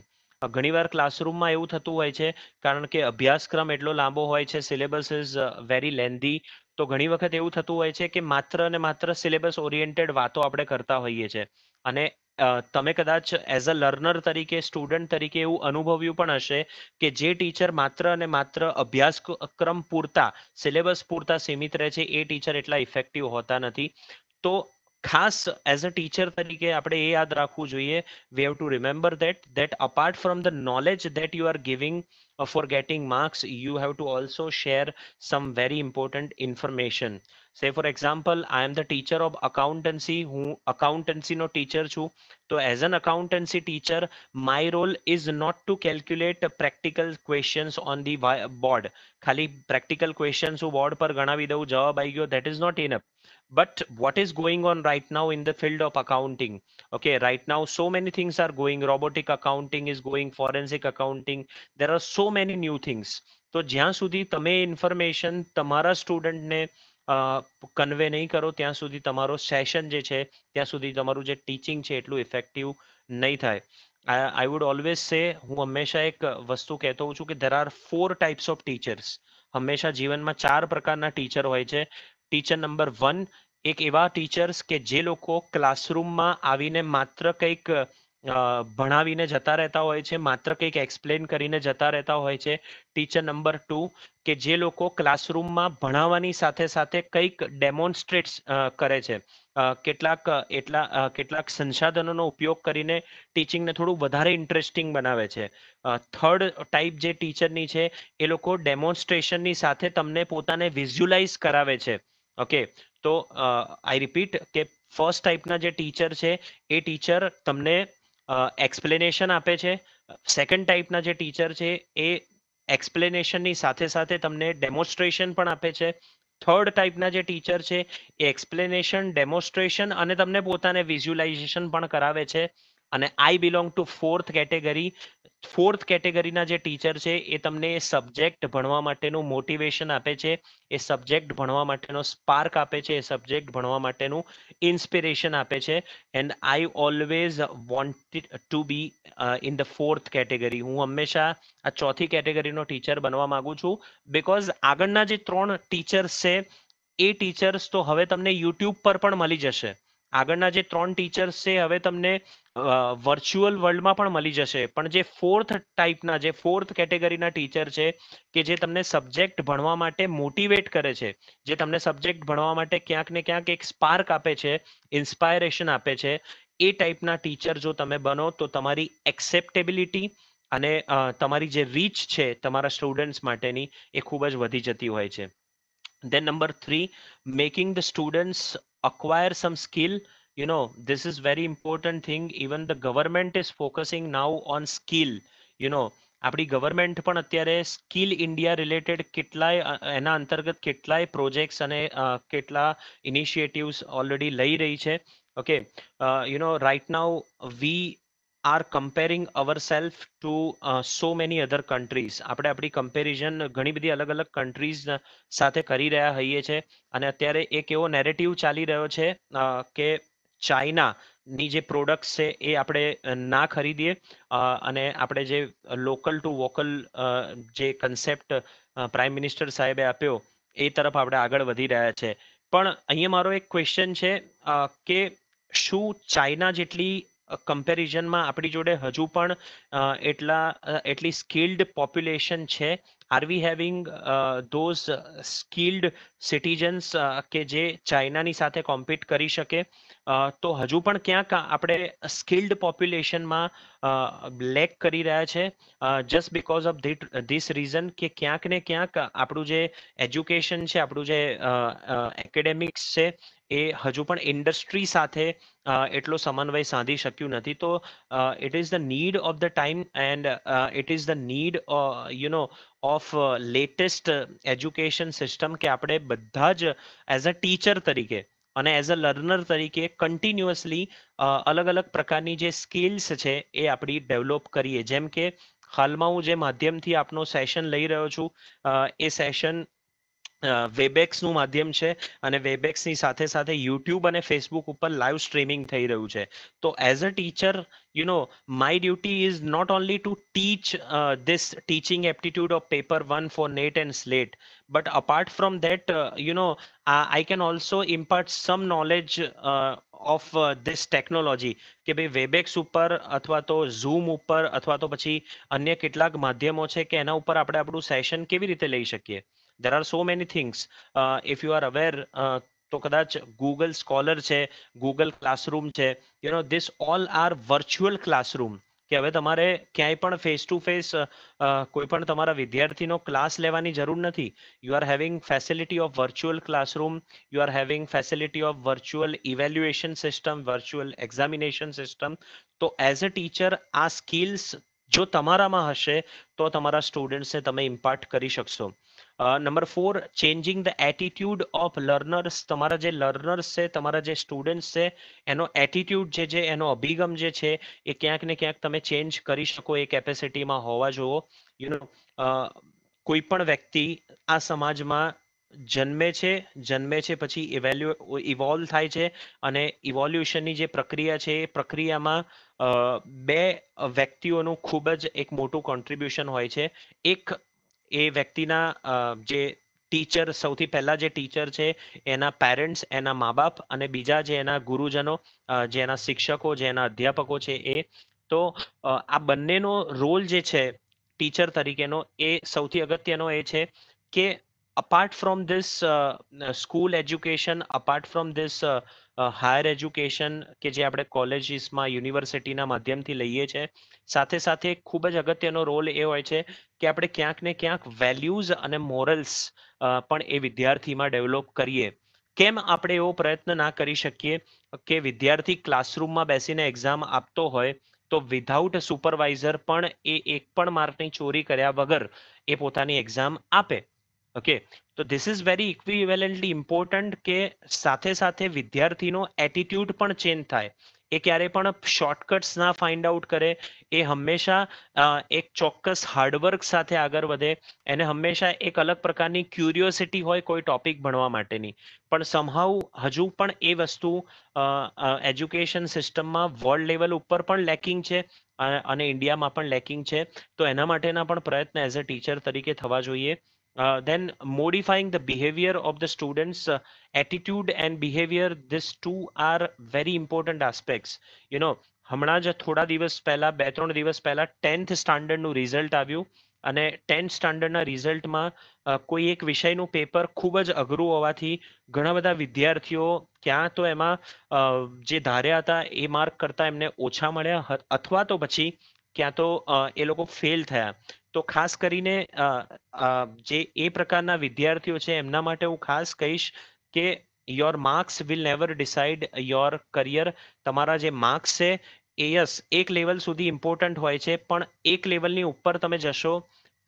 ઘણીવાર ક્લાસરૂમમાં એવું થતું હોય છે કારણ કે અભ્યાસક્રમ એટલો લાંબો હોય છે સિલેબસ ઇઝ વેરી લેન્ધી તો ઘણી વખત એવું થતું હોય છે કે માત્ર અને માત્ર સિલેબસ ઓરિએન્ટેડ વાતો આપણે કરતા હોઈએ છીએ અને તમે કદાચ એઝ અ લર્નર તરીકે સ્ટુડન્ટ તરીકે એવું અનુભવ્યું પણ હશે કે જે ટીચર માત્ર અને માત્ર અભ્યાસક્રમ પૂરતા સિલેબસ પૂરતા સીમિત રહે છે એ ટીચર એટલા ઇફેક્ટિવ હોતા નથી તો ખાસ એઝ અ ટીચર તરીકે આપણે એ યાદ રાખવું જોઈએ we have to remember that that apart from the knowledge that you are giving for getting marks you have to also share some very important information say for example I am the teacher of accountancy હું અકાઉન્ટન્સીનો teacher છું તો as an accountancy teacher my role is not to calculate practical questions on the board ખાલી practical questions હું board પર ગણાવી દઉં જવાબ આવી ગયો that is not enough but what is going on right now in the field of accounting okay right now so many things are going robotic accounting is going forensic accounting there are so many new things so jyan sudhi tame information tamara student ne convey नहीं करो त्या सुधी तमारो session जे छे त्या सुधी तमारो जे teaching छे इतलू effective नहीं था आई वुड ऑलवेज से हूँ हमेशा एक वस्तु कहता हूँ चुके there are four types of teachers हमेशा जीवन में चार प्रकार ना टीचर होए ટીચર નંબર વન એક એવા ટીચર્સ કે જે લોકો ક્લાસરૂમમાં આવીને માત્ર કંઈક ભણાવીને જતા રહેતા હોય છે માત્ર કંઈક એક્સપ્લેન કરીને જતા રહેતા હોય છે ટીચર નંબર ટુ કે જે લોકો ક્લાસરૂમમાં ભણાવવાની સાથે સાથે કંઈક ડેમોન્સ્ટ્રેટ્સ કરે છે કેટલાક એટલા કેટલાક સંસાધનોનો ઉપયોગ કરીને ટીચિંગને થોડું વધારે ઇન્ટરેસ્ટિંગ બનાવે છે થર્ડ ટાઈપ જે ટીચરની છે એ લોકો ડેમોન્સ્ટ્રેશનની સાથે તમને પોતાને વિઝ્યુલાઇઝ કરાવે છે ઓકે તો આઈ રિપીટ કે ફર્સ્ટ ટાઈપના જે ટીચર છે એ ટીચર તમને એક્સપ્લેનેશન આપે છે સેકન્ડ ટાઈપના જે ટીચર છે એ એક્સપ્લેનેશનની સાથે સાથે તમને ડેમોન્સ્ટ્રેશન પણ આપે છે થર્ડ ટાઈપના જે ટીચર છે એ એક્સપ્લેનેશન ડેમોન્સ્ટ્રેશન અને તમને પોતાને વિઝ્યુલાઇઝેશન પણ કરાવે છે અને I belong to fourth category fourth કેટેગરીના જે ટીચર છે એ તમને સબ્જેક્ટ ભણવા માટેનું મોટિવેશન આપે છે એ સબ્જેક્ટ ભણવા માટેનો સ્પાર્ક આપે છે એ સબ્જેક્ટ ભણવા માટેનું ઇન્સ્પિરેશન આપે છે and I always wanted to be in the fourth category હું હંમેશા આ ચોથી કેટેગરીનો ટીચર બનવા માંગુ છું બિકોઝ આગળના જે ત્રણ ટીચર્સ છે એ ટીચર્સ તો હવે તમને યુટ્યુબ પર પણ મળી જશે આગળના જે ત્રણ ટીચર્સ છે હવે તમને વર્ચ્યુઅલ વર્લ્ડમાં પણ મળી જશે પણ જે ફોર્થ ટાઈપના જે ફોર્થ કેટેગરીના ટીચર છે કે જે તમને સબ્જેક્ટ ભણવા માટે મોટિવેટ કરે છે જે તમને સબ્જેક્ટ ભણવા માટે ક્યાંક ને ક્યાંક એક સ્પાર્ક આપે છે ઇન્સ્પાયરેશન આપે છે એ ટાઈપના ટીચર જો તમે બનો તો તમારી એક્સેપ્ટેબિલિટી અને તમારી જે રીચ છે તમારા સ્ટુડન્ટ્સ માટેની એ ખૂબ જ વધી જતી હોય છે then number three making the students acquire some skill you know this is very important thing even the government is focusing now on skill you know આપણી ગવર્મેન્ટ પણ અત્યારે સ્કિલ ઇન્ડિયા રિલેટેડ કેટલાય એના અંતર્ગત કેટલાય પ્રોજેક્ટ્સ અને કેટલા initiatives already લઈ રહી છે okay you know right now we are comparing our self to so many other countries આપણે આપણી કમ્પેરિઝન ઘણી બધી અલગ અલગ કન્ટ્રીઝ સાથે કરી રહ્યા હોઈએ છે અને અત્યારે એક એવો નેરેટિવ ચાલી રહ્યો છે કે ચાઇનાની જે પ્રોડક્ટ્સ છે એ આપણે ના ખરીદીએ અને આપણે જે લોકલ ટુ વોકલ જે કન્સેપ્ટ પ્રાઇમ મિનિસ્ટર સાહેબે આપ્યો એ તરફ આપણે આગળ વધી રહ્યા છે પણ અહીંયા મારો એક ક્વેશ્ચન છે કે શું ચાઇના જેટલી કમ્પેરિઝનમાં આપણી જોડે હજુ પણ એટલા એટલી સ્કિલ્ડ પોપ્યુલેશન છે are we having those skilled citizens કે જે ચાઇનાની સાથે કોમ્પિટ કરી શકે તો હજુ પણ ક્યાંક આપણે સ્કિલ્ડ પોપ્યુલેશનમાં લેક કરી રહ્યા છે just because of this reason કે ક્યાંક ને ક્યાંક આપણું જે એજ્યુકેશન છે આપણું જે એકેડેમિક્સ છે એ હજુ પણ ઇન્ડસ્ટ્રી સાથે એટલો સમન્વય સાધી શક્યું નથી તો it is the need of the time and it is the need you know of latest education system કે આપણે બધા જ એઝ અ ટીચર તરીકે અને એઝ અ લર્નર તરીકે કન્ટિન્યુઅસલી અલગ અલગ પ્રકારની જે સ્કિલ્સ છે એ આપણી ડેવલપ કરીએ જેમ કે હાલમાં હું જે માધ્યમથી આપનો સેશન લઈ રહ્યો છું એ સેશન વેબેક્સનું માધ્યમ છે અને વેબેક્સની સાથે સાથે યુટ્યુબ અને ફેસબુક ઉપર લાઈવ સ્ટ્રીમિંગ થઈ રહ્યું છે તો as a teacher you know my duty is not only to teach this teaching aptitude of paper one for NET and SLET but apart from that you know I can also impart some knowledge of this technology કે ભાઈ વેબેક્સ ઉપર અથવા તો zoom ઉપર અથવા તો પછી અન્ય કેટલાક માધ્યમો છે કે એના ઉપર આપણે આપણું સેશન કેવી રીતે લઈ શકીએ there are so many things uh, if you are aware તો કદાચ ગૂગલ સ્કોલર છે ગૂગલ ક્લાસરૂમ છે you know this all are virtual classroom કે હવે તમારે ક્યાંય પણ ફેસ ટુ ફેસ કોઈ પણ તમારા વિદ્યાર્થીનો ક્લાસ લેવાની જરૂર નથી you are having facility of virtual classroom you are having facility of virtual evaluation system virtual examination system તો એઝ અ ટીચર આ સ્કિલ્સ જો તમારામાં હશે તો તમારા સ્ટુડન્ટ્સને તમે ઇમ્પાર્ટ કરી શકશો number four changing the attitude of learners તમારા જે લર્નર્સ છે તમારા જે સ્ટુડન્ટ્સ છે એનો એટીટ્યુડ જે છે એનો અભિગમ જે છે એ ક્યાંક ને ક્યાંક તમે ચેન્જ કરી શકો એ કેપેસિટીમાં હોવા જુઓ યુ નો કોઈ પણ વ્યક્તિ આ સમાજમાં જન્મે છે જન્મે છે પછી ઇવેલ્યુ ઇવોલ્વ થાય છે અને ઇવોલ્યુશનની જે પ્રક્રિયા છે એ પ્રક્રિયામાં બે વ્યક્તિઓનું ખૂબ જ એક મોટું કોન્ટ્રીબ્યુશન હોય છે એક એ વ્યક્તિના જે ટીચર સૌથી પહેલા જે ટીચર છે એના પેરેન્ટ્સ એના મા બાપ અને બીજા જે એના ગુરુજનો જે એના શિક્ષકો જે એના અધ્યાપકો છે એ તો આ બંનેનો રોલ જે છે ટીચર તરીકેનો એ સૌથી અગત્યનો એ છે કે apart from this school education apart from this higher education કે જે આપણે કોલેજીસમાં યુનિવર્સિટીના માધ્યમથી લઈએ છીએ સાથે સાથે ખૂબ જ અગત્યનો રોલ એ હોય છે કે આપણે ક્યાંક ને ક્યાંક વેલ્યુઝ અને મોરલ્સ પણ એ વિદ્યાર્થીમાં ડેવલપ કરીએ કેમ આપણે એવો પ્રયત્ન ના કરી શકીએ કે વિદ્યાર્થી ક્લાસરૂમમાં બેસીને એક્ઝામ આપતો હોય તો વિધાઉટ સુપરવાઇઝર પણ એ એક પણ માર્કની ચોરી કર્યા વગર એ પોતાની એક્ઝામ આપે ઓકે તો this is very equivalently important કે સાથે સાથે વિદ્યાર્થીનો એટીટ્યુડ પણ ચેન્જ થાય એ ક્યારે પણ શોર્ટકટ્સ ના ફાઇન્ડ આઉટ કરે એ હંમેશા એક ચોક્કસ હાર્ડવર્ક સાથે આગળ વધે એને હંમેશા એક અલગ પ્રકારની ક્યુરિયોસિટી હોય કોઈ ટોપિક ભણવા માટેની પણ સમહાઉ હજુ પણ એ વસ્તુ એજ્યુકેશન સિસ્ટમમાં વર્લ્ડ લેવલ ઉપર પણ લેકિંગ છે અને ઇન્ડિયામાં પણ લેકિંગ છે તો એના માટેના પણ પ્રયત્ન એઝ અ ટીચર તરીકે થવા જોઈએ uh, then modifying the behavior of the students uh, attitude and behavior these two are very important aspects you know હમણાં જ થોડા દિવસ પહેલા બે ત્રણ દિવસ પહેલા ટેન્થ સ્ટાન્ડર્ડનું રિઝલ્ટ આવ્યું અને ટેન્થ સ્ટાન્ડર્ડના રિઝલ્ટમાં કોઈ એક વિષયનું પેપર ખૂબ જ અઘરું હોવાથી ઘણા બધા વિદ્યાર્થીઓ ક્યાં તો એમાં જે ધાર્યા હતા એ માર્ક કરતાં એમને ઓછા મળ્યા અથવા તો પછી ક્યાં તો એ લોકો ફેલ થયા તો ખાસ કરીને જે એ પ્રકારના વિદ્યાર્થીઓ છે એમના માટે હું ખાસ કહીશ કે your marks will never decide your career તમારા જે માર્ક્સ છે એ યસ એક લેવલ સુધી ઇમ્પોર્ટન્ટ હોય છે પણ એક લેવલની ઉપર તમે જશો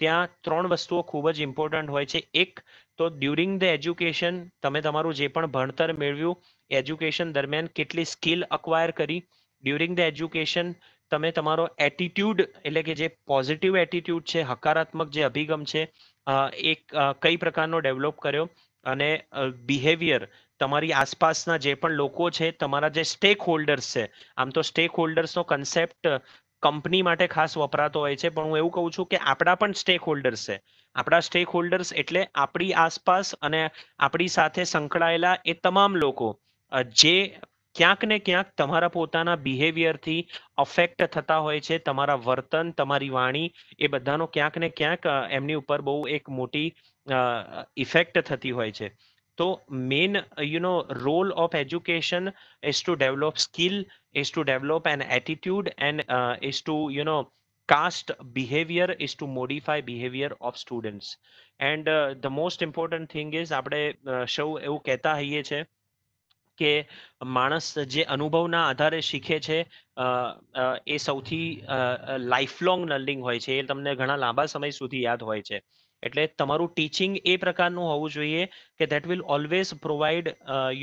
ત્યાં ત્રણ વસ્તુઓ ખૂબ જ ઇમ્પોર્ટન્ટ હોય છે એક તો ડ્યુરિંગ ધ એજ્યુકેશન તમે તમારું જે પણ ભણતર મેળવ્યું એજ્યુકેશન દરમિયાન કેટલી સ્કિલ અક્વાયર કરી ડ્યુરિંગ ધ એજ્યુકેશન તમે તમારો એટીટ્યુડ એટલે કે જે પોઝિટિવ એટીટ્યુડ છે હકારાત્મક જે અભિગમ છે એ કઈ પ્રકારનો ડેવલપ કર્યો અને બિહેવિયર તમારી આસપાસના જે પણ લોકો છે તમારા જે સ્ટેક હોલ્ડર્સ છે આમ તો સ્ટેક હોલ્ડર્સનો કન્સેપ્ટ કંપની માટે ખાસ વપરાતો હોય છે પણ હું એવું કહું છું કે આપણા પણ સ્ટેક હોલ્ડર્સ છે આપણા સ્ટેક હોલ્ડર્સ એટલે આપણી આસપાસ અને આપણી સાથે સંકળાયેલા એ તમામ લોકો જે ક્યાંક ને ક્યાંક તમારા પોતાના બિહેવિયરથી અફેક્ટ થતા હોય છે તમારા વર્તન તમારી વાણી એ બધાનો ક્યાંક ને ક્યાંક એમની ઉપર બહુ એક મોટી ઇફેક્ટ થતી હોય છે તો main you know role of education is to develop skill is to develop an attitude and is to you know cast behaviour is to modify behaviour of students and the most important thing is આપણે સૌ એવું કહેતા હોઈએ છીએ કે માણસ જે અનુભવના આધારે શીખે છે એ સૌથી લાઈફલોંગ લર્નિંગ હોય છે એ તમને ઘણા લાંબા સમય સુધી યાદ હોય છે એટલે તમારું ટીચિંગ એ પ્રકારનું હોવું જોઈએ કે that will always provide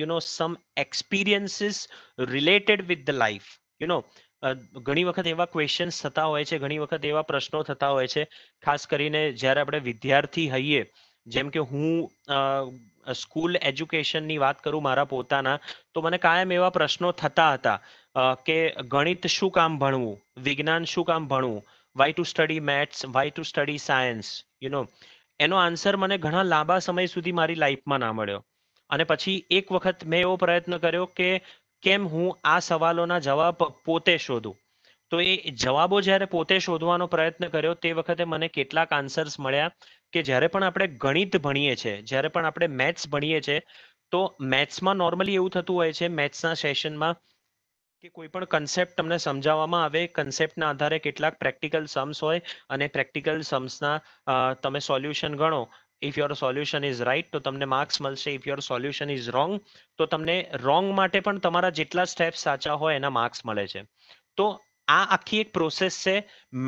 you know some experiences related with the life you know ઘણી વખત એવા ક્વેશ્ચન્સ થતા હોય છે ઘણી વખત એવા પ્રશ્નો થતા હોય છે ખાસ કરીને જ્યારે આપણે વિદ્યાર્થી હઈએ જેમ કે હું સ્કૂલ એજ્યુકેશનની વાત કરું મારા પોતાના તો મને કાયમ એવા પ્રશ્નો થતા હતા કે ગણિત શું કામ ભણવું વિજ્ઞાન શું કામ ભણવું why to study maths why to study science you know એનો આન્સર મને ઘણા લાંબા સમય સુધી મારી લાઈફમાં ના મળ્યો અને પછી એક વખત મેં એવો પ્રયત્ન કર્યો કે કેમ હું આ સવાલોના જવાબ પોતે શોધું તો એ જવાબો જ્યારે પોતે શોધવાનો પ્રયત્ન કર્યો તે વખતે મને કેટલાક આન્સર્સ મળ્યા કે જ્યારે પણ આપણે ગણિત ભણીએ છીએ જ્યારે પણ આપણે મેથ્સ ભણીએ છીએ તો મેથ્સમાં નોર્મલી એવું થતું હોય છે મેથ્સના સેશનમાં કે કોઈ પણ કન્સેપ્ટ તમને સમજાવવામાં આવે કન્સેપ્ટના આધારે કેટલાક પ્રેક્ટિકલ સમ્સ હોય અને પ્રેક્ટિકલ સમ્સના તમે સોલ્યુશન ગણો if your solution is right તો તમને માર્ક્સ મળશે if your solution is wrong તો તમને રોંગ માટે પણ તમારા જેટલા સ્ટેપ્સ સાચા હોય એના માર્ક્સ મળે છે તો આ આખી એક પ્રોસેસ છે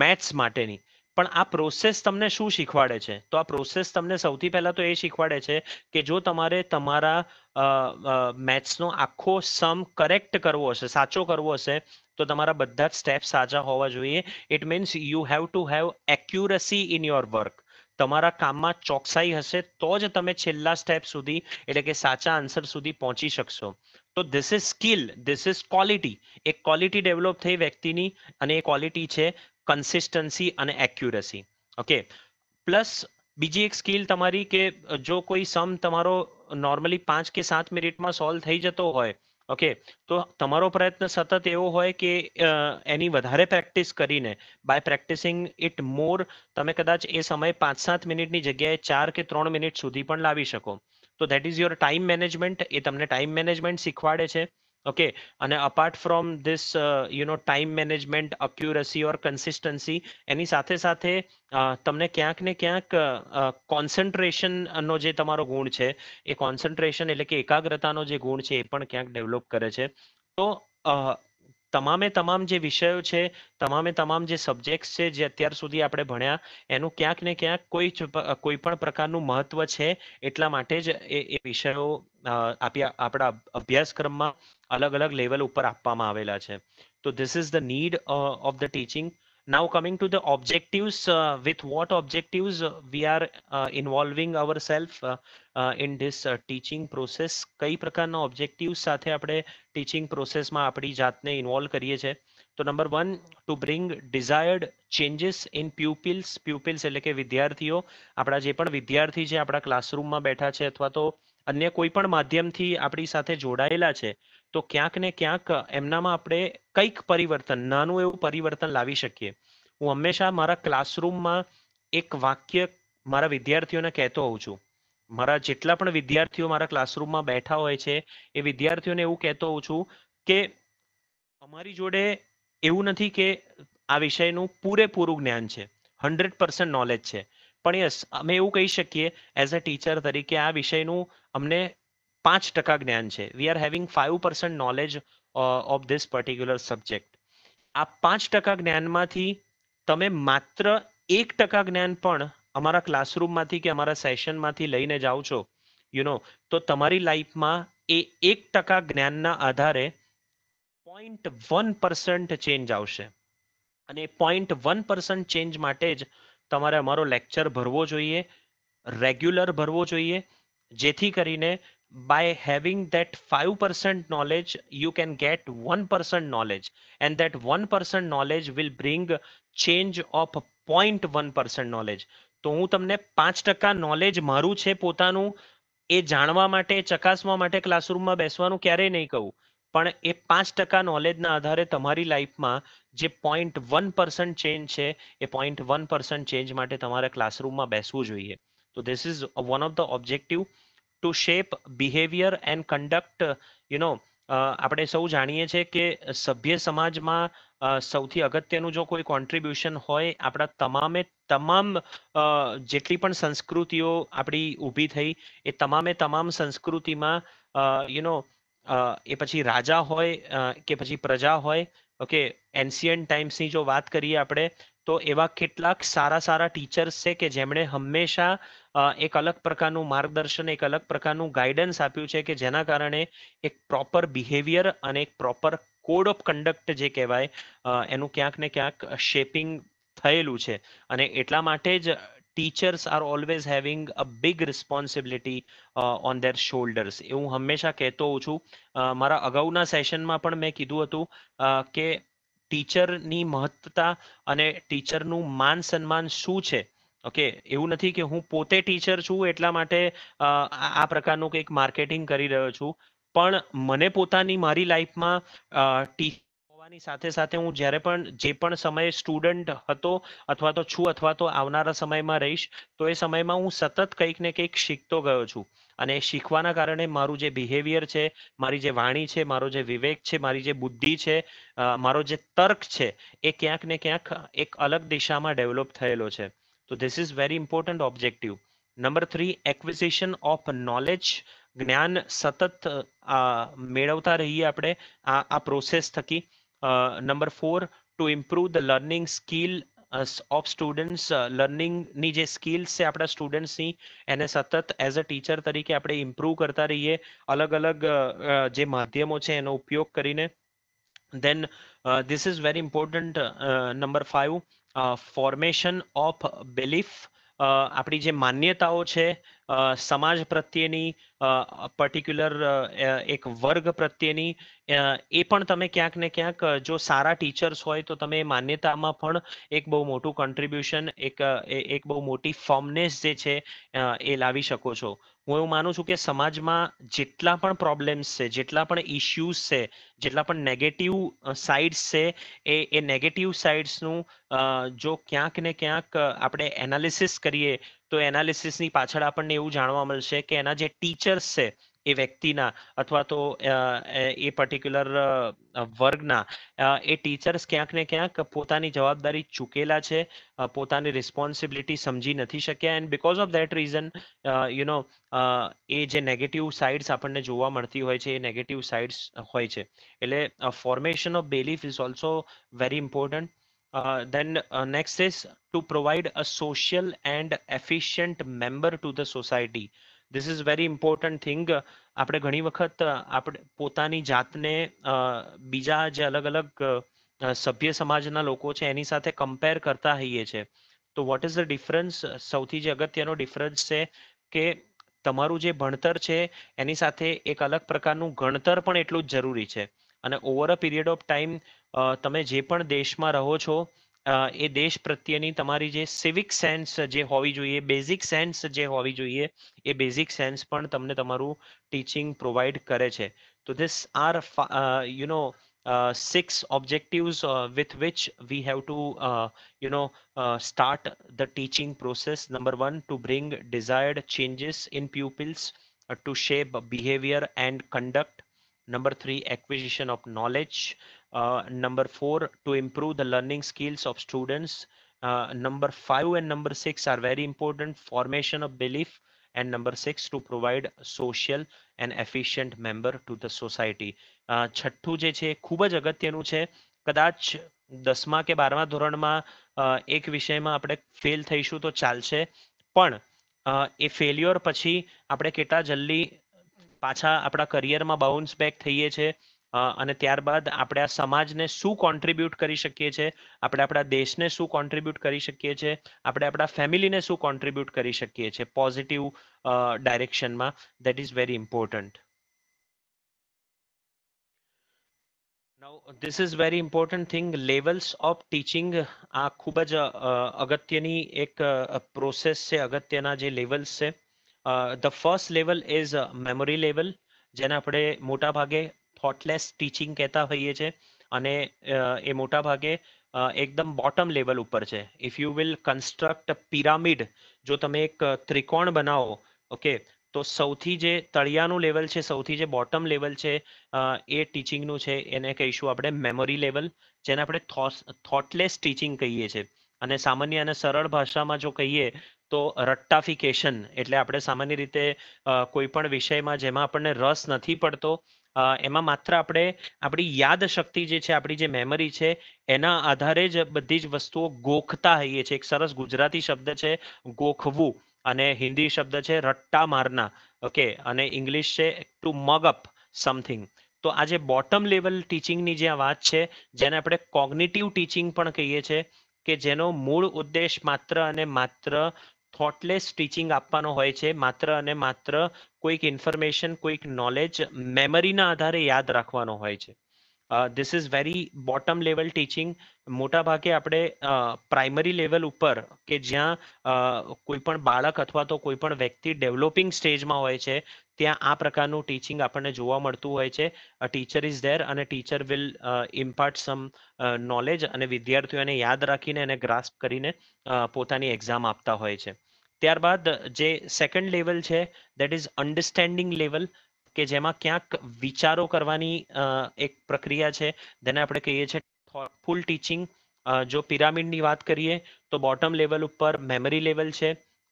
મેથ્સ માટેની પણ આ પ્રોસેસ તમને શું શીખવાડે છે તો આ પ્રોસેસ તમને સૌથી પહેલા તો એ શીખવાડે છે કે જો તમારે તમારા મેથ્સનો આખો સમ કરેક્ટ કરવો હશે સાચો કરવો હશે તો તમારા બધા જ સ્ટેપ સાચા હોવા જોઈએ it means you have to have accuracy in your work તમારા કામમાં ચોકસાઈ હશે તો જ તમે છેલ્લા સ્ટેપ સુધી એટલે કે સાચા આન્સર સુધી પહોંચી શકશો તો this is skill this is quality એક ક્વોલિટી ડેવલપ થઈ વ્યક્તિની અને એ ક્વોલિટી છે કન્સિસ્ટન્સી અને એક્યુરસી ઓકે પ્લસ બીજી એક સ્કિલ તમારી કે જો કોઈ સમ તમારો નોર્મલી પાંચ કે સાત મિનિટમાં સોલ્વ થઈ જતો હોય ઓકે તો તમારો પ્રયત્ન સતત એવો હોય કે એની વધારે પ્રેક્ટિસ કરીને બાય પ્રેક્ટિસિંગ ઇટ મોર તમે કદાચ એ સમય પાંચ સાત મિનિટની જગ્યાએ ચાર કે ત્રણ મિનિટ સુધી પણ લાવી શકો તો that is your time management એ તમને ટાઈમ મેનેજમેન્ટ શીખવાડે છે okay અને apart from this you know time management accuracy or consistency એની સાથે સાથે તમને ક્યાંક ને ક્યાંક કોન્સન્ટ્રેશનનો જે તમારો ગુણ છે એ કોન્સન્ટ્રેશન એટલે કે એકાગ્રતાનો જે ગુણ છે એ પણ ક્યાંક ડેવલપ કરે છે તો તમામે તમામ જે વિષયો છે તમામે તમામ જે સબ્જેક્ટ્સ છે જે અત્યાર સુધી આપણે ભણ્યા એનું ક્યાંક ને ક્યાંક કોઈ કોઈ પણ પ્રકારનું મહત્વ છે એટલા માટે જ એ વિષયો આપ્યા આપણા અભ્યાસક્રમમાં અલગ અલગ લેવલ ઉપર આપવામાં આવેલા છે તો this is the need of the teaching now coming to the objectives with what what we are involving uh, self uh, ourselves uh, uh, in this uh, teaching કઈ પ્રકારના ઓબ્જેક્ટિવ્સ સાથે આપણે ટીચિંગ પ્રોસેસમાં આપણી જાતને ઇન્વોલ્વ કરીએ છીએ તો number one to bring desired changes in pupils pupils એટલે કે વિદ્યાર્થીઓ આપણા જે પણ વિદ્યાર્થી છે આપણા ક્લાસરૂમમાં બેઠા છે અથવા તો અન્ય કોઈ પણ માધ્યમથી આપણી સાથે જોડાયેલા છે તો ક્યાંક ને ક્યાંક એમનામાં આપણે કંઈક પરિવર્તન નાનું એવું પરિવર્તન લાવી શકીએ હું હંમેશા મારા ક્લાસરૂમમાં એક વાક્ય મારા વિદ્યાર્થીઓને કહેતો હોઉં છું મારા જેટલા પણ વિદ્યાર્થીઓ મારા ક્લાસરૂમમાં બેઠા હોય છે એ વિદ્યાર્થીઓને એવું કહેતો હોઉં છું કે અમારી જોડે એવું નથી કે આ વિષયનું પૂરેપૂરું જ્ઞાન છે હંડ્રેડ પર્સન્ટ નોલેજ છે પણ યસ અમે એવું કહી શકીએ એઝ અ ટીચર તરીકે આ વિષયનું અમને પાંચ ટકા જ્ઞાન છે we are having five percent knowledge of this particular subject આ પાંચ ટકા જ્ઞાનમાંથી તમે માત્ર એક ટકા જ્ઞાન પણ અમારા ક્લાસરૂમમાંથી કે અમારા સેશનમાંથી લઈને જાઓ છો યુ નો તો તમારી લાઈફમાં એ એક ટકા જ્ઞાનના આધારે પોઈન્ટ વન પર્સન્ટ ચેન્જ આવશે અને પોઈન્ટ વન પર્સન્ટ ચેન્જ માટે જ તમારે અમારો લેક્ચર ભરવો જોઈએ રેગ્યુલર ભરવો જોઈએ જેથી કરીને by having that 5% knowledge, you can get 1% knowledge and that 1% knowledge will bring change of 0.1% knowledge. So, I have 5% knowledge in my own એ જાણવા માટે ચકાસવા માટે ક્લાસરૂમમાં બેસવાનું ક્યારેય નહીં કહું પણ એ 5% knowledge આધારે તમારી લાઈફમાં જે 0.1% ચેન્જ છે એ 0.1% ચેન્જ માટે તમારે ક્લાસરૂમમાં બેસવું જોઈએ તો this is one of the objective to shape behaviour and conduct you know આપણે સૌ જાણીએ છીએ કે સભ્ય સમાજમાં સૌથી અગત્યનું જો કોઈ કોન્ટ્રીબ્યુશન હોય આપણા તમામે તમામ જેટલી પણ સંસ્કૃતિઓ આપણી ઊભી થઈ એ તમામે તમામ સંસ્કૃતિમાં યુ નો એ પછી રાજા હોય કે પછી પ્રજા હોય ઓકે એન્શિયન ટાઈમ્સની જો વાત કરીએ આપણે તો એવા કેટલાક સારા સારા ટીચર્સ છે કે જેમણે હંમેશા એક અલગ પ્રકારનું માર્ગદર્શન એક અલગ પ્રકારનું ગાઈડન્સ આપ્યું છે કે જેના કારણે એક પ્રોપર બિહેવિયર અને એક પ્રોપર કોડ ઓફ કન્ડક્ટ જે કહેવાય એનું ક્યાંક ને ક્યાંક શેપિંગ થયેલું છે અને એટલા માટે જ teachers are always having a big responsibility on their shoulders એ હું હંમેશા કહેતો હોઉં છું મારા અગાઉના સેશનમાં પણ મેં કીધું હતું કે ટીચરની મહત્તા અને ટીચરનું માન સન્માન શું છે ઓકે એવું નથી કે હું પોતે ટીચર છું એટલા માટે આ પ્રકારનું કંઈક માર્કેટિંગ કરી રહ્યો છું પણ મને પોતાની મારી લાઈફમાં હોવાની સાથે સાથે હું જ્યારે પણ જે પણ સમયે સ્ટુડન્ટ હતો અથવા તો છું અથવા તો આવનારા સમયમાં રહીશ તો એ સમયમાં હું સતત કંઈક ને કંઈક શીખતો ગયો છું અને શીખવાના કારણે મારું જે બિહેવિયર છે મારી જે વાણી છે મારો જે વિવેક છે મારી જે બુદ્ધિ છે મારો જે તર્ક છે એ ક્યાંક ને ક્યાંક એક અલગ દિશામાં ડેવલપ થયેલો છે તો this is very important objective number three acquisition of knowledge જ્ઞાન સતત મેળવતા રહીએ આપણે આ આ પ્રોસેસ થકી number four to improve the learning skill of students લર્નિંગની જે સ્કિલ્સ છે આપણા સ્ટુડન્ટ્સની એને સતત એઝ અ ટીચર તરીકે આપણે ઇમ્પ્રુવ કરતા રહીએ અલગ અલગ જે માધ્યમો છે એનો ઉપયોગ કરીને then this is very important number uh, formation of belief આપણી જે માન્યતાઓ છે સમાજ પ્રત્યેની પર્ટિક્યુલર એક વર્ગ પ્રત્યેની એ પણ તમે ક્યાંક ને ક્યાંક જો સારા ટીચર્સ હોય તો તમે માન્યતામાં પણ એક બહુ મોટું કન્ટ્રીબ્યુશન એક એક બહુ મોટી ફોર્મનેસ જે છે એ લાવી શકો છો હું એવું માનું છું કે સમાજમાં જેટલા પણ પ્રોબ્લેમ્સ છે જેટલા પણ ઇશ્યુઝ છે જેટલા પણ નેગેટિવ સાઇડ્સ છે એ એ નેગેટિવ સાઇડ્સનું જો ક્યાંક ને ક્યાંક આપણે એનાલિસિસ કરીએ તો એનાલિસિસની પાછળ આપણને એવું જાણવા મળશે કે એના જે ટીચર્સ છે એ વ્યક્તિના અથવા તો એ પર્ટિક્યુલર વર્ગના એ ટીચર્સ ક્યાંક ને ક્યાંક પોતાની જવાબદારી ચૂકેલા છે પોતાની રિસ્પોન્સિબિલિટી સમજી નથી શક્યા and because of that reason you know એ જે નેગેટિવ સાઇડ્સ આપણને જોવા મળતી હોય છે એ નેગેટિવ સાઇડ્સ હોય છે એટલે formation of belief is also very important Uh, then uh, to provide a social and efficient member to the society this is very important thing આપણે ઘણી વખત આપણે પોતાની જાતને બીજા જે અલગ અલગ સભ્ય સમાજના લોકો છે એની સાથે કમ્પેર કરતા હોઈએ છે તો વોટ ઇઝ ધ ડિફરન્સ સૌથી જે અગત્યનો ડિફરન્સ છે કે તમારું જે ભણતર છે એની સાથે એક અલગ પ્રકારનું ગણતર પણ એટલું જ જરૂરી છે અને over a period of time તમે જે પણ દેશમાં રહો છો એ દેશ પ્રત્યેની તમારી જે સિવિક સેન્સ જે હોવી જોઈએ બેઝિક સેન્સ જે હોવી જોઈએ એ બેઝિક સેન્સ પણ તમને તમારું ટીચિંગ પ્રોવાઈડ કરે છે તો this are you know six objectives with which we have to you know start the teaching process number one to bring desired changes in pupils to shape behaviour and conduct number three acquisition of knowledge uh, number four to improve the learning skills of students uh, number five and number six are very important formation of belief and number six to provide social and efficient member to the society છઠ્ઠું જે છે ખૂબ જ અગત્યનું છે કદાચ દસમા કે બારમા ધોરણમાં એક વિષયમાં આપણે ફેલ થઈશું તો ચાલશે પણ એ ફેલ્યોર પછી આપણે કેટલા જલ્દી પાછા આપણા કરિયરમાં બાઉન્સ બેક થઈએ છીએ અને ત્યારબાદ આપણે આ સમાજને શું કોન્ટ્રીબ્યુટ કરી શકીએ છીએ આપણે આપણા દેશને શું કોન્ટ્રીબ્યુટ કરી શકીએ છીએ આપણે આપણા ફેમિલીને શું કોન્ટ્રીબ્યુટ કરી શકીએ છીએ પોઝિટિવ ડાયરેક્શનમાં that is very important now this is very important thing levels of teaching આ ખૂબ જ અગત્યની એક પ્રોસેસ છે અગત્યના જે લેવલ્સ છે the first level is memory level જેને આપણે મોટા ભાગે થોટલેસ ટીચિંગ કહેતા હોઈએ છીએ અને એ મોટા ભાગે એકદમ બોટમ લેવલ ઉપર છે if you will construct pyramid જો તમે એક ત્રિકોણ બનાવો ઓકે તો સૌથી જે તળિયાનું લેવલ છે સૌથી જે બોટમ લેવલ છે એ ટીચિંગનું છે એને કહીશું આપણે મેમોરી લેવલ જેને આપણે થોટલેસ ટીચિંગ કહીએ છીએ અને સામાન્ય અને સરળ ભાષામાં જો કહીએ તો રટ્ટાફિકેશન એટલે આપણે સામાન્ય રીતે કોઈ પણ વિષયમાં જેમાં આપણને રસ નથી પડતો એમાં માત્ર આપણે આપણી યાદશક્તિ જે છે આપણી જે મેમરી છે એના આધારે જ બધી જ વસ્તુઓ ગોખતા હોઈએ છીએ એક સરસ ગુજરાતી શબ્દ છે ગોખવું અને હિન્દી શબ્દ છે રટ્ટા મારના ઓકે અને ઇંગ્લિશ છે ટુ મગ અપ સમથિંગ તો આ જે બોટમ લેવલ ટીચિંગની જે આ વાત છે જેને આપણે કોગ્નિટિવ ટીચિંગ પણ કહીએ છીએ કે જેનો મૂળ ઉદ્દેશ માત્ર અને માત્ર થોટલેસ ટીચિંગ આપવાનો હોય છે માત્ર અને માત્ર કોઈક ઇન્ફોર્મેશન કોઈક નોલેજ મેમરીના આધારે યાદ રાખવાનો હોય છે this is very bottom level teaching મોટા ભાગે આપણે પ્રાઇમરી લેવલ ઉપર કે જ્યાં કોઈ પણ બાળક અથવા તો કોઈ પણ વ્યક્તિ ડેવલપિંગ સ્ટેજમાં હોય છે ત્યાં આ પ્રકારનું ટીચિંગ આપણને જોવા મળતું હોય છે ટીચર ઇઝ ધેર અને teacher will impart some knowledge અને વિદ્યાર્થીઓને યાદ રાખીને એને ગ્રાસ્પ કરીને પોતાની એક્ઝામ આપતા હોય છે ત્યારબાદ જે સેકન્ડ લેવલ છે દેટ ઇઝ અન્ડરસ્ટેન્ડિંગ લેવલ કે જેમાં ક્યાંક વિચારો કરવાની એક પ્રક્રિયા છે જેને આપણે કહીએ છીએ ફૂલ ટીચિંગ જો પિરામિડની વાત કરીએ તો બોટમ લેવલ ઉપર મેમરી લેવલ છે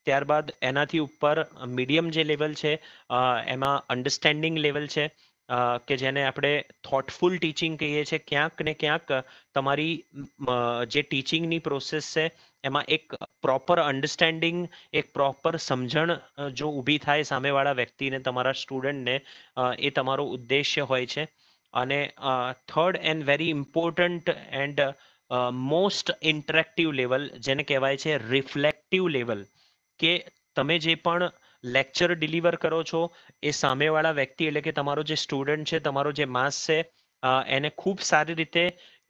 ત્યારબાદ એનાથી ઉપર મીડિયમ જે લેવલ છે એમાં અન્ડરસ્ટેન્ડિંગ લેવલ છે કે જેને આપણે થોટફુલ ટીચિંગ કહીએ છીએ ક્યાંક ને ક્યાંક તમારી જે ટીચિંગની પ્રોસેસ છે એમાં એક પ્રોપર અન્ડરસ્ટેન્ડિંગ એક પ્રોપર સમજણ જો ઊભી થાય સામેવાળા વ્યક્તિને તમારા સ્ટુડન્ટને એ તમારો ઉદ્દેશ્ય હોય છે અને third and very important and most interactive level જેને કહેવાય છે રિફ્લેક્ટિવ લેવલ કે તમે જે પણ લેક્ચર ડિલિવર કરો છો એ સામેવાળા વ્યક્તિ એટલે કે તમારો જે સ્ટુડન્ટ છે તમારો જે માસ છે એને ખૂબ સારી રીતે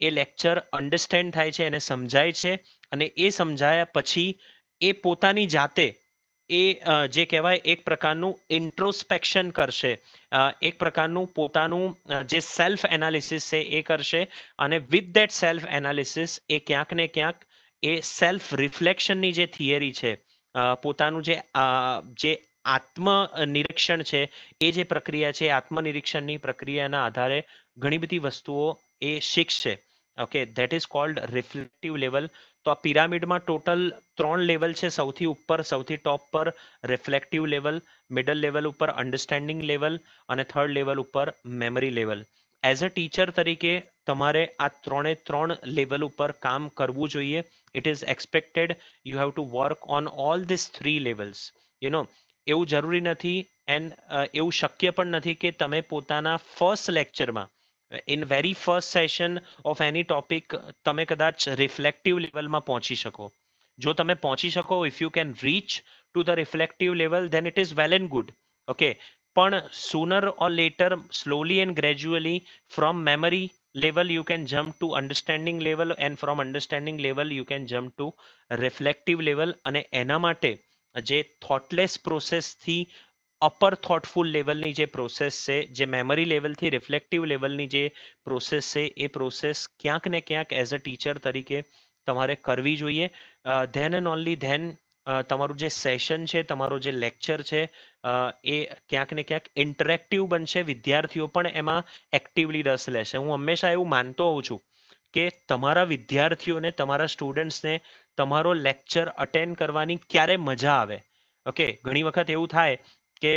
એ લેક્ચર અન્ડરસ્ટેન્ડ થાય છે એને સમજાય છે અને એ સમજાયા પછી એ પોતાની જાતે એ જે કહેવાય એક પ્રકારનું ઇન્ટ્રોસ્પેક્શન કરશે એક પ્રકારનું પોતાનું જે સેલ્ફ એનાલિસિસ છે એ કરશે અને વિથ ધેટ સેલ્ફ એનાલિસિસ એ ક્યાંક ને ક્યાંક એ સેલ્ફ રિફ્લેક્શનની જે થિયરી છે પોતાનું જે જે આત્મનિરીક્ષણ છે એ જે પ્રક્રિયા છે આત્મનિરીક્ષણની પ્રક્રિયાના આધારે ઘણી બધી વસ્તુઓ એ શીખશે okay that is called reflective level તો આ પિરામિડમાં ટોટલ ત્રણ લેવલ છે સૌથી ઉપર સૌથી ટોપ પર રિફ્લેક્ટિવ લેવલ મિડલ લેવલ ઉપર અન્ડરસ્ટેન્ડિંગ લેવલ અને થર્ડ લેવલ ઉપર memory level as a teacher તરીકે તમારે આ ત્રણે ત્રણ લેવલ ઉપર કામ કરવું જોઈએ it is expected you have to work on all this three levels you know એવું જરૂરી નથી એન્ડ એવું શક્ય પણ નથી કે તમે પોતાના ફર્સ્ટ લેક્ચરમાં in very first session of any topic તમે કદાચ રિફ્લેક્ટિવ લેવલમાં પહોંચી શકો જો તમે પહોંચી શકો if you can reach to the reflective level then it is well and good okay પણ sooner or later slowly and gradually from memory level you can jump to understanding level and from understanding level you can jump to reflective level અને એના માટે જે thoughtless પ્રોસેસથી upper thoughtful લેવલની જે process છે જે memory લેવલથી reflective લેવલની જે પ્રોસેસ છે એ પ્રોસેસ ક્યાંક ને ક્યાંક એઝ અ ટીચર તરીકે તમારે કરવી જોઈએ ધેન એન્ડ ઓનલી ધેન તમારું જે સેશન છે તમારો જે લેક્ચર છે એ ક્યાંક ને ક્યાંક ઇન્ટરેક્ટિવ બનશે વિદ્યાર્થીઓ પણ એમાં એક્ટિવલી રસ લેશે હું હંમેશા એવું માનતો હોઉં છું કે તમારા વિદ્યાર્થીઓને તમારા સ્ટુડન્ટ્સને તમારો લેક્ચર અટેન્ડ કરવાની ક્યારે મજા આવે ઓકે ઘણી વખત એવું થાય કે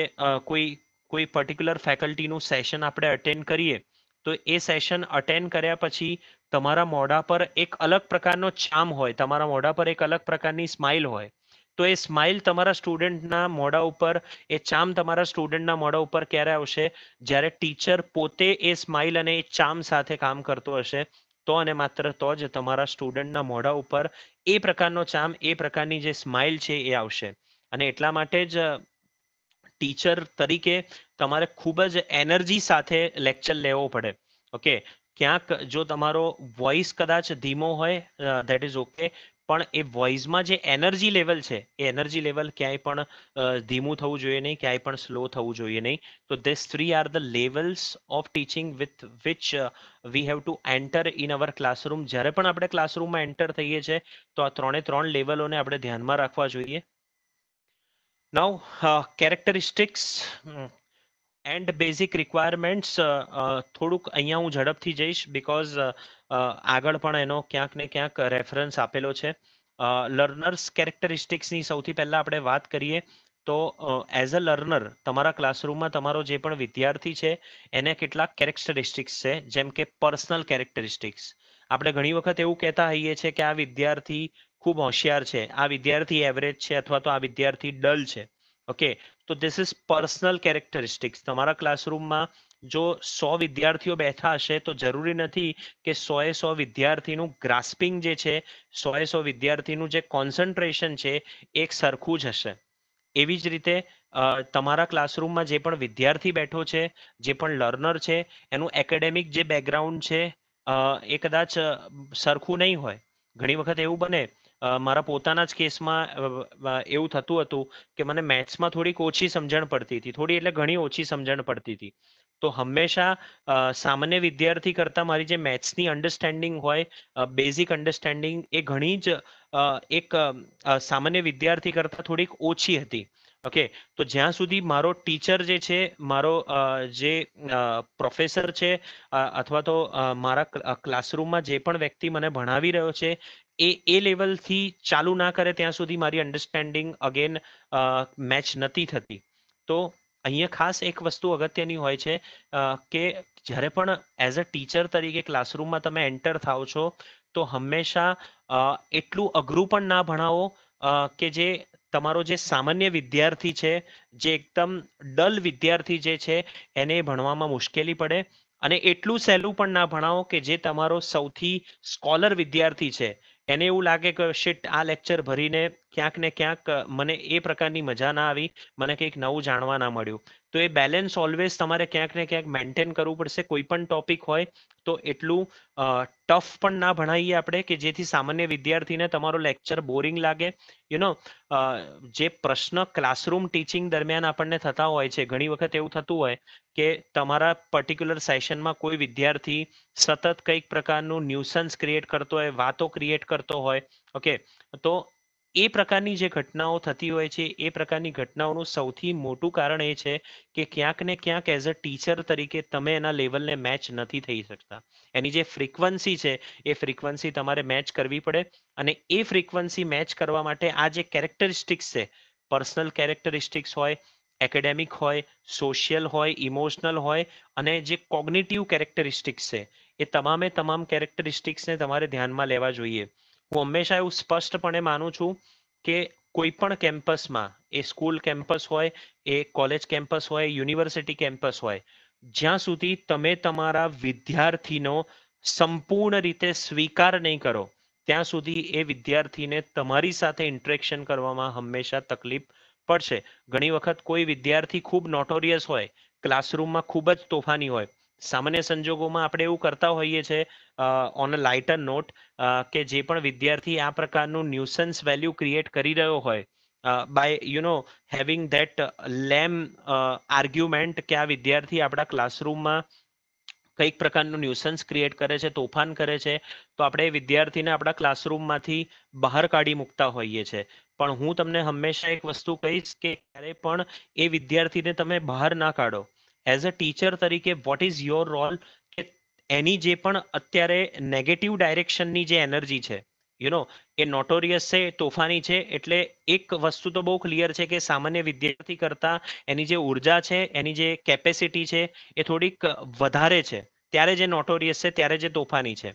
કોઈ કોઈ પર્ટિક્યુલર ફેકલ્ટીનું સેશન આપણે અટેન્ડ કરીએ તો એ સેશન અટેન્ડ કર્યા પછી તમારા મોઢા પર એક અલગ પ્રકારનો ચામ હોય તમારા મોઢા પર એક અલગ પ્રકારની સ્માઇલ હોય તો એ સ્માઇલ તમારા સ્ટુડન્ટના મોડા ઉપર એ ચામ તમારા સ્ટુડન્ટના મોડા ઉપર ક્યારે આવશે જ્યારે ટીચર પોતે એ સ્માઇલ અને એ ચામ સાથે કામ કરતો હશે તો અને માત્ર તો જ તમારા સ્ટુડન્ટના મોઢા ઉપર એ પ્રકારનો ચામ એ પ્રકારની જે સ્માઇલ છે એ આવશે અને એટલા માટે જ ટીચર તરીકે તમારે ખૂબ જ એનર્જી સાથે લેક્ચર લેવો પડે ઓકે ક્યાંક જો તમારો વોઇસ કદાચ ધીમો હોય ધેટ ઇઝ ઓકે પણ એ વોઇસમાં જે એનર્જી લેવલ છે એ એનર્જી લેવલ ક્યાંય પણ ધીમું થવું જોઈએ નહીં ક્યાંય પણ સ્લો થવું જોઈએ નહીં તો this three are the levels of teaching with which we have to enter in our classroom જ્યારે પણ આપણે ક્લાસરૂમમાં એન્ટર થઈએ છીએ તો આ ત્રણે ત્રણ લેવલોને આપણે ધ્યાનમાં રાખવા જોઈએ now characteristics and basic requirements થોડુંક અહીંયા હું ઝડપથી જઈશ બિકોઝ uh, uh, આગળ પણ એનો ક્યાંક ને ક્યાંક રેફરન્સ આપેલો છે લર્નર્સ કેરેક્ટરિસ્ટિક્સની સૌથી પહેલાં આપણે વાત કરીએ તો એઝ અ લર્નર તમારા ક્લાસરૂમમાં તમારો જે પણ વિદ્યાર્થી છે એને કેટલાક કેરેક્ટરિસ્ટિક્સ છે જેમ કે પર્સનલ કેરેક્ટરિસ્ટિક્સ આપણે ઘણી વખત એવું કહેતા હોઈએ છીએ કે આ વિદ્યાર્થી ખૂબ હોશિયાર છે આ વિદ્યાર્થી એવરેજ છે અથવા તો આ વિદ્યાર્થી ડલ છે ઓકે તો ધીસ ઇઝ પર્સનલ કેરેક્ટરિસ્ટિક્સ તમારા ક્લાસરૂમમાં જો સો વિદ્યાર્થીઓ બેઠા હશે તો જરૂરી નથી કે સોએ સો વિદ્યાર્થીનું ગ્રાસ્પિંગ જે છે સોએ સો વિદ્યાર્થીનું જે કોન્સન્ટ્રેશન છે એક સરખું જ હશે એવી જ રીતે તમારા ક્લાસરૂમમાં જે પણ વિદ્યાર્થી બેઠો છે જે પણ લર્નર છે એનું એકેડેમિક જે બેકગ્રાઉન્ડ છે એ કદાચ સરખું નહીં હોય ઘણી વખત એવું બને મારા પોતાના જ કેસમાં એવું થતું હતું કે મને મેથ્સમાં થોડીક ઓછી સમજણ પડતી હતી થોડી એટલે ઘણી ઓછી સમજણ પડતી હતી તો હંમેશા સામાન્ય વિદ્યાર્થી કરતાં મારી જે મેથ્સની અન્ડરસ્ટેન્ડિંગ હોય બેઝિક અન્ડરસ્ટેન્ડિંગ એ ઘણી જ એક સામાન્ય વિદ્યાર્થી કરતાં થોડીક ઓછી હતી ઓકે તો જ્યાં સુધી મારો ટીચર જે છે મારો જે પ્રોફેસર છે અથવા તો મારા ક્લાસરૂમમાં જે પણ વ્યક્તિ મને ભણાવી રહ્યો છે એ એ લેવલથી ચાલુ ના કરે ત્યાં સુધી મારી અન્ડરસ્ટેન્ડિંગ અગેન મેચ નથી થતી તો અહીંયા ખાસ એક વસ્તુ અગત્યની હોય છે કે જ્યારે પણ એઝ અ ટીચર તરીકે ક્લાસરૂમમાં તમે એન્ટર થાઓ છો તો હંમેશા એટલું અઘરું પણ ના ભણાવો કે જે તમારો જે સામાન્ય વિદ્યાર્થી છે જે એકદમ ડલ વિદ્યાર્થી જે છે એને ભણવામાં મુશ્કેલી પડે અને એટલું સહેલું પણ ના ભણાવો કે જે તમારો સૌથી સ્કોલર વિદ્યાર્થી છે એને એવું લાગે કે શિટ આ લેક્ચર ભરીને ક્યાંક ને ક્યાંક મને એ પ્રકારની મજા ના આવી મને કંઈક નવું જાણવા ના મળ્યું તો એ બેલેન્સ ઓલવેઝ તમારે ક્યાંક ને ક્યાંક મેન્ટેન કરવું પડશે કોઈ પણ ટોપિક હોય તો એટલું ટફ પણ ના ભણાવીએ આપણે કે જેથી સામાન્ય વિદ્યાર્થીને તમારો લેક્ચર બોરિંગ લાગે યુ નો જે પ્રશ્ન ક્લાસરૂમ ટીચિંગ દરમિયાન આપણને થતા હોય છે ઘણી વખત એવું થતું હોય કે તમારા પર્ટિક્યુલર સેશનમાં કોઈ વિદ્યાર્થી સતત કંઈક પ્રકારનું ન્યુસન્સ ક્રિએટ કરતો હોય વાતો ક્રિએટ કરતો હોય ઓકે તો એ પ્રકારની જે ઘટનાઓ થતી હોય છે એ પ્રકારની ઘટનાઓનું સૌથી મોટું કારણ એ છે કે ક્યાંક ને ક્યાંક એઝ અ ટીચર તરીકે તમે એના લેવલને મેચ નથી થઈ શકતા એની જે ફ્રીક્વન્સી છે એ ફ્રિકવન્સી તમારે મેચ કરવી પડે અને એ ફ્રિકવન્સી મેચ કરવા માટે આ જે કેરેક્ટરિસ્ટિક્સ છે પર્સનલ કેરેક્ટરિસ્ટિક્સ હોય એકેડેમિક હોય સોશિયલ હોય ઇમોશનલ હોય અને જે કોગ્નેટિવ કેરેક્ટરિસ્ટિક્સ છે એ તમામે તમામ કેરેક્ટરિસ્ટિક્સને તમારે ધ્યાનમાં લેવા જોઈએ હું હંમેશા એવું સ્પષ્ટપણે માનું છું કે કોઈ પણ કેમ્પસમાં એ સ્કૂલ કેમ્પસ હોય એ કોલેજ કેમ્પસ હોય યુનિવર્સિટી કેમ્પસ હોય જ્યાં સુધી તમે તમારા વિદ્યાર્થીનો સંપૂર્ણ રીતે સ્વીકાર નહીં કરો ત્યાં સુધી એ વિદ્યાર્થીને તમારી સાથે ઇન્ટરેક્શન કરવામાં હંમેશા તકલીફ પડશે ઘણી વખત કોઈ વિદ્યાર્થી ખૂબ નોટોરિયસ હોય ક્લાસરૂમમાં ખૂબ જ તોફાની હોય સામાન્ય સંજોગોમાં આપણે એવું કરતા હોઈએ છીએ ઓન અ લાઇટર નોટ કે જે પણ વિદ્યાર્થી આ પ્રકારનું ન્યુસન્સ વેલ્યુ ક્રિએટ કરી રહ્યો હોય by you know having that lame argument કે આ વિદ્યાર્થી આપણા ક્લાસરૂમમાં કઈક પ્રકારનું ન્યુસન્સ ક્રિએટ કરે છે તોફાન કરે છે તો આપણે એ વિદ્યાર્થીને આપણા ક્લાસરૂમમાંથી બહાર કાઢી મૂકતા હોઈએ છીએ પણ હું તમને હંમેશા એક વસ્તુ કહીશ કે ક્યારે પણ એ વિદ્યાર્થીને તમે બહાર ના કાઢો એઝ અ ટીચર તરીકે વોટ ઇઝ યોર રોલ કે એની જે પણ અત્યારે નેગેટિવ ડાયરેક્શનની જે એનર્જી છે યુ નો એ નોટોરિયસ છે તોફાની છે એટલે એક વસ્તુ તો બહુ ક્લિયર છે કે સામાન્ય વિદ્યાર્થી કરતાં એની જે ઉર્જા છે એની જે કેપેસિટી છે એ થોડીક વધારે છે ત્યારે જે નોટોરિયસ છે ત્યારે જે તોફાની છે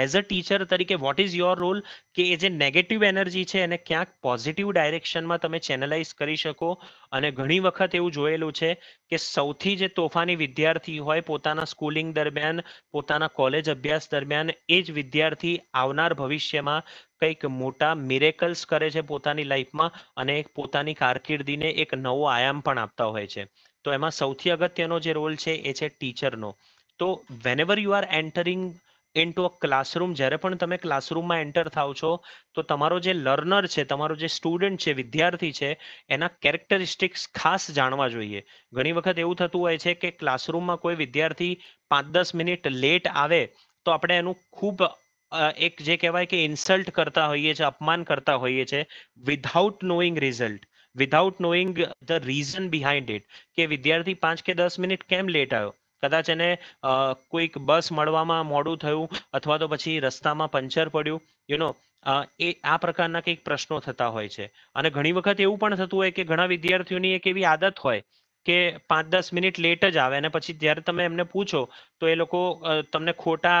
એઝ અ ટીચર તરીકે વોટ ઇઝ યોર રોલ કે એ જે નેગેટિવ એનર્જી છે એને ક્યાંક પોઝિટિવ ડાયરેક્શનમાં તમે ચેનલાઇઝ કરી શકો અને ઘણી વખત એવું જોયેલું છે કે સૌથી જે તોફાની વિદ્યાર્થી હોય પોતાના સ્કૂલિંગ દરમિયાન પોતાના કોલેજ અભ્યાસ દરમિયાન એ જ વિદ્યાર્થી આવનાર ભવિષ્યમાં કંઈક મોટા મિરેકલ્સ કરે છે પોતાની લાઈફમાં અને પોતાની કારકિર્દીને એક નવો આયામ પણ આપતા હોય છે તો એમાં સૌથી અગત્યનો જે રોલ છે એ છે ટીચરનો તો whenever you are entering into a classroom જ્યારે પણ તમે ક્લાસરૂમમાં એન્ટર થાવ છો તો તમારો જે લર્નર છે તમારો જે સ્ટુડન્ટ છે વિદ્યાર્થી છે એના કેરેક્ટરિસ્ટિક્સ ખાસ જાણવા જોઈએ ઘણી વખત એવું થતું હોય છે કે ક્લાસરૂમમાં કોઈ વિદ્યાર્થી પાંચ દસ મિનિટ લેટ આવે તો આપણે એનું ખૂબ એક જે કહેવાય કે ઇન્સલ્ટ કરતા હોઈએ છીએ અપમાન કરતા હોઈએ છીએ without knowing result without knowing the reason behind it કે વિદ્યાર્થી પાંચ કે દસ મિનિટ કેમ લેટ આવ્યો કદાચ એને કોઈક બસ મળવામાં મોડું થયું અથવા તો પછી રસ્તામાં પંચર પડ્યું યુ નો એ આ પ્રકારના કંઈક પ્રશ્નો થતા હોય છે અને ઘણી વખત એવું પણ થતું હોય કે ઘણા વિદ્યાર્થીઓની એક એવી આદત હોય કે પાંચ દસ મિનિટ લેટ જ આવે અને પછી જ્યારે તમે એમને પૂછો તો એ લોકો તમને ખોટા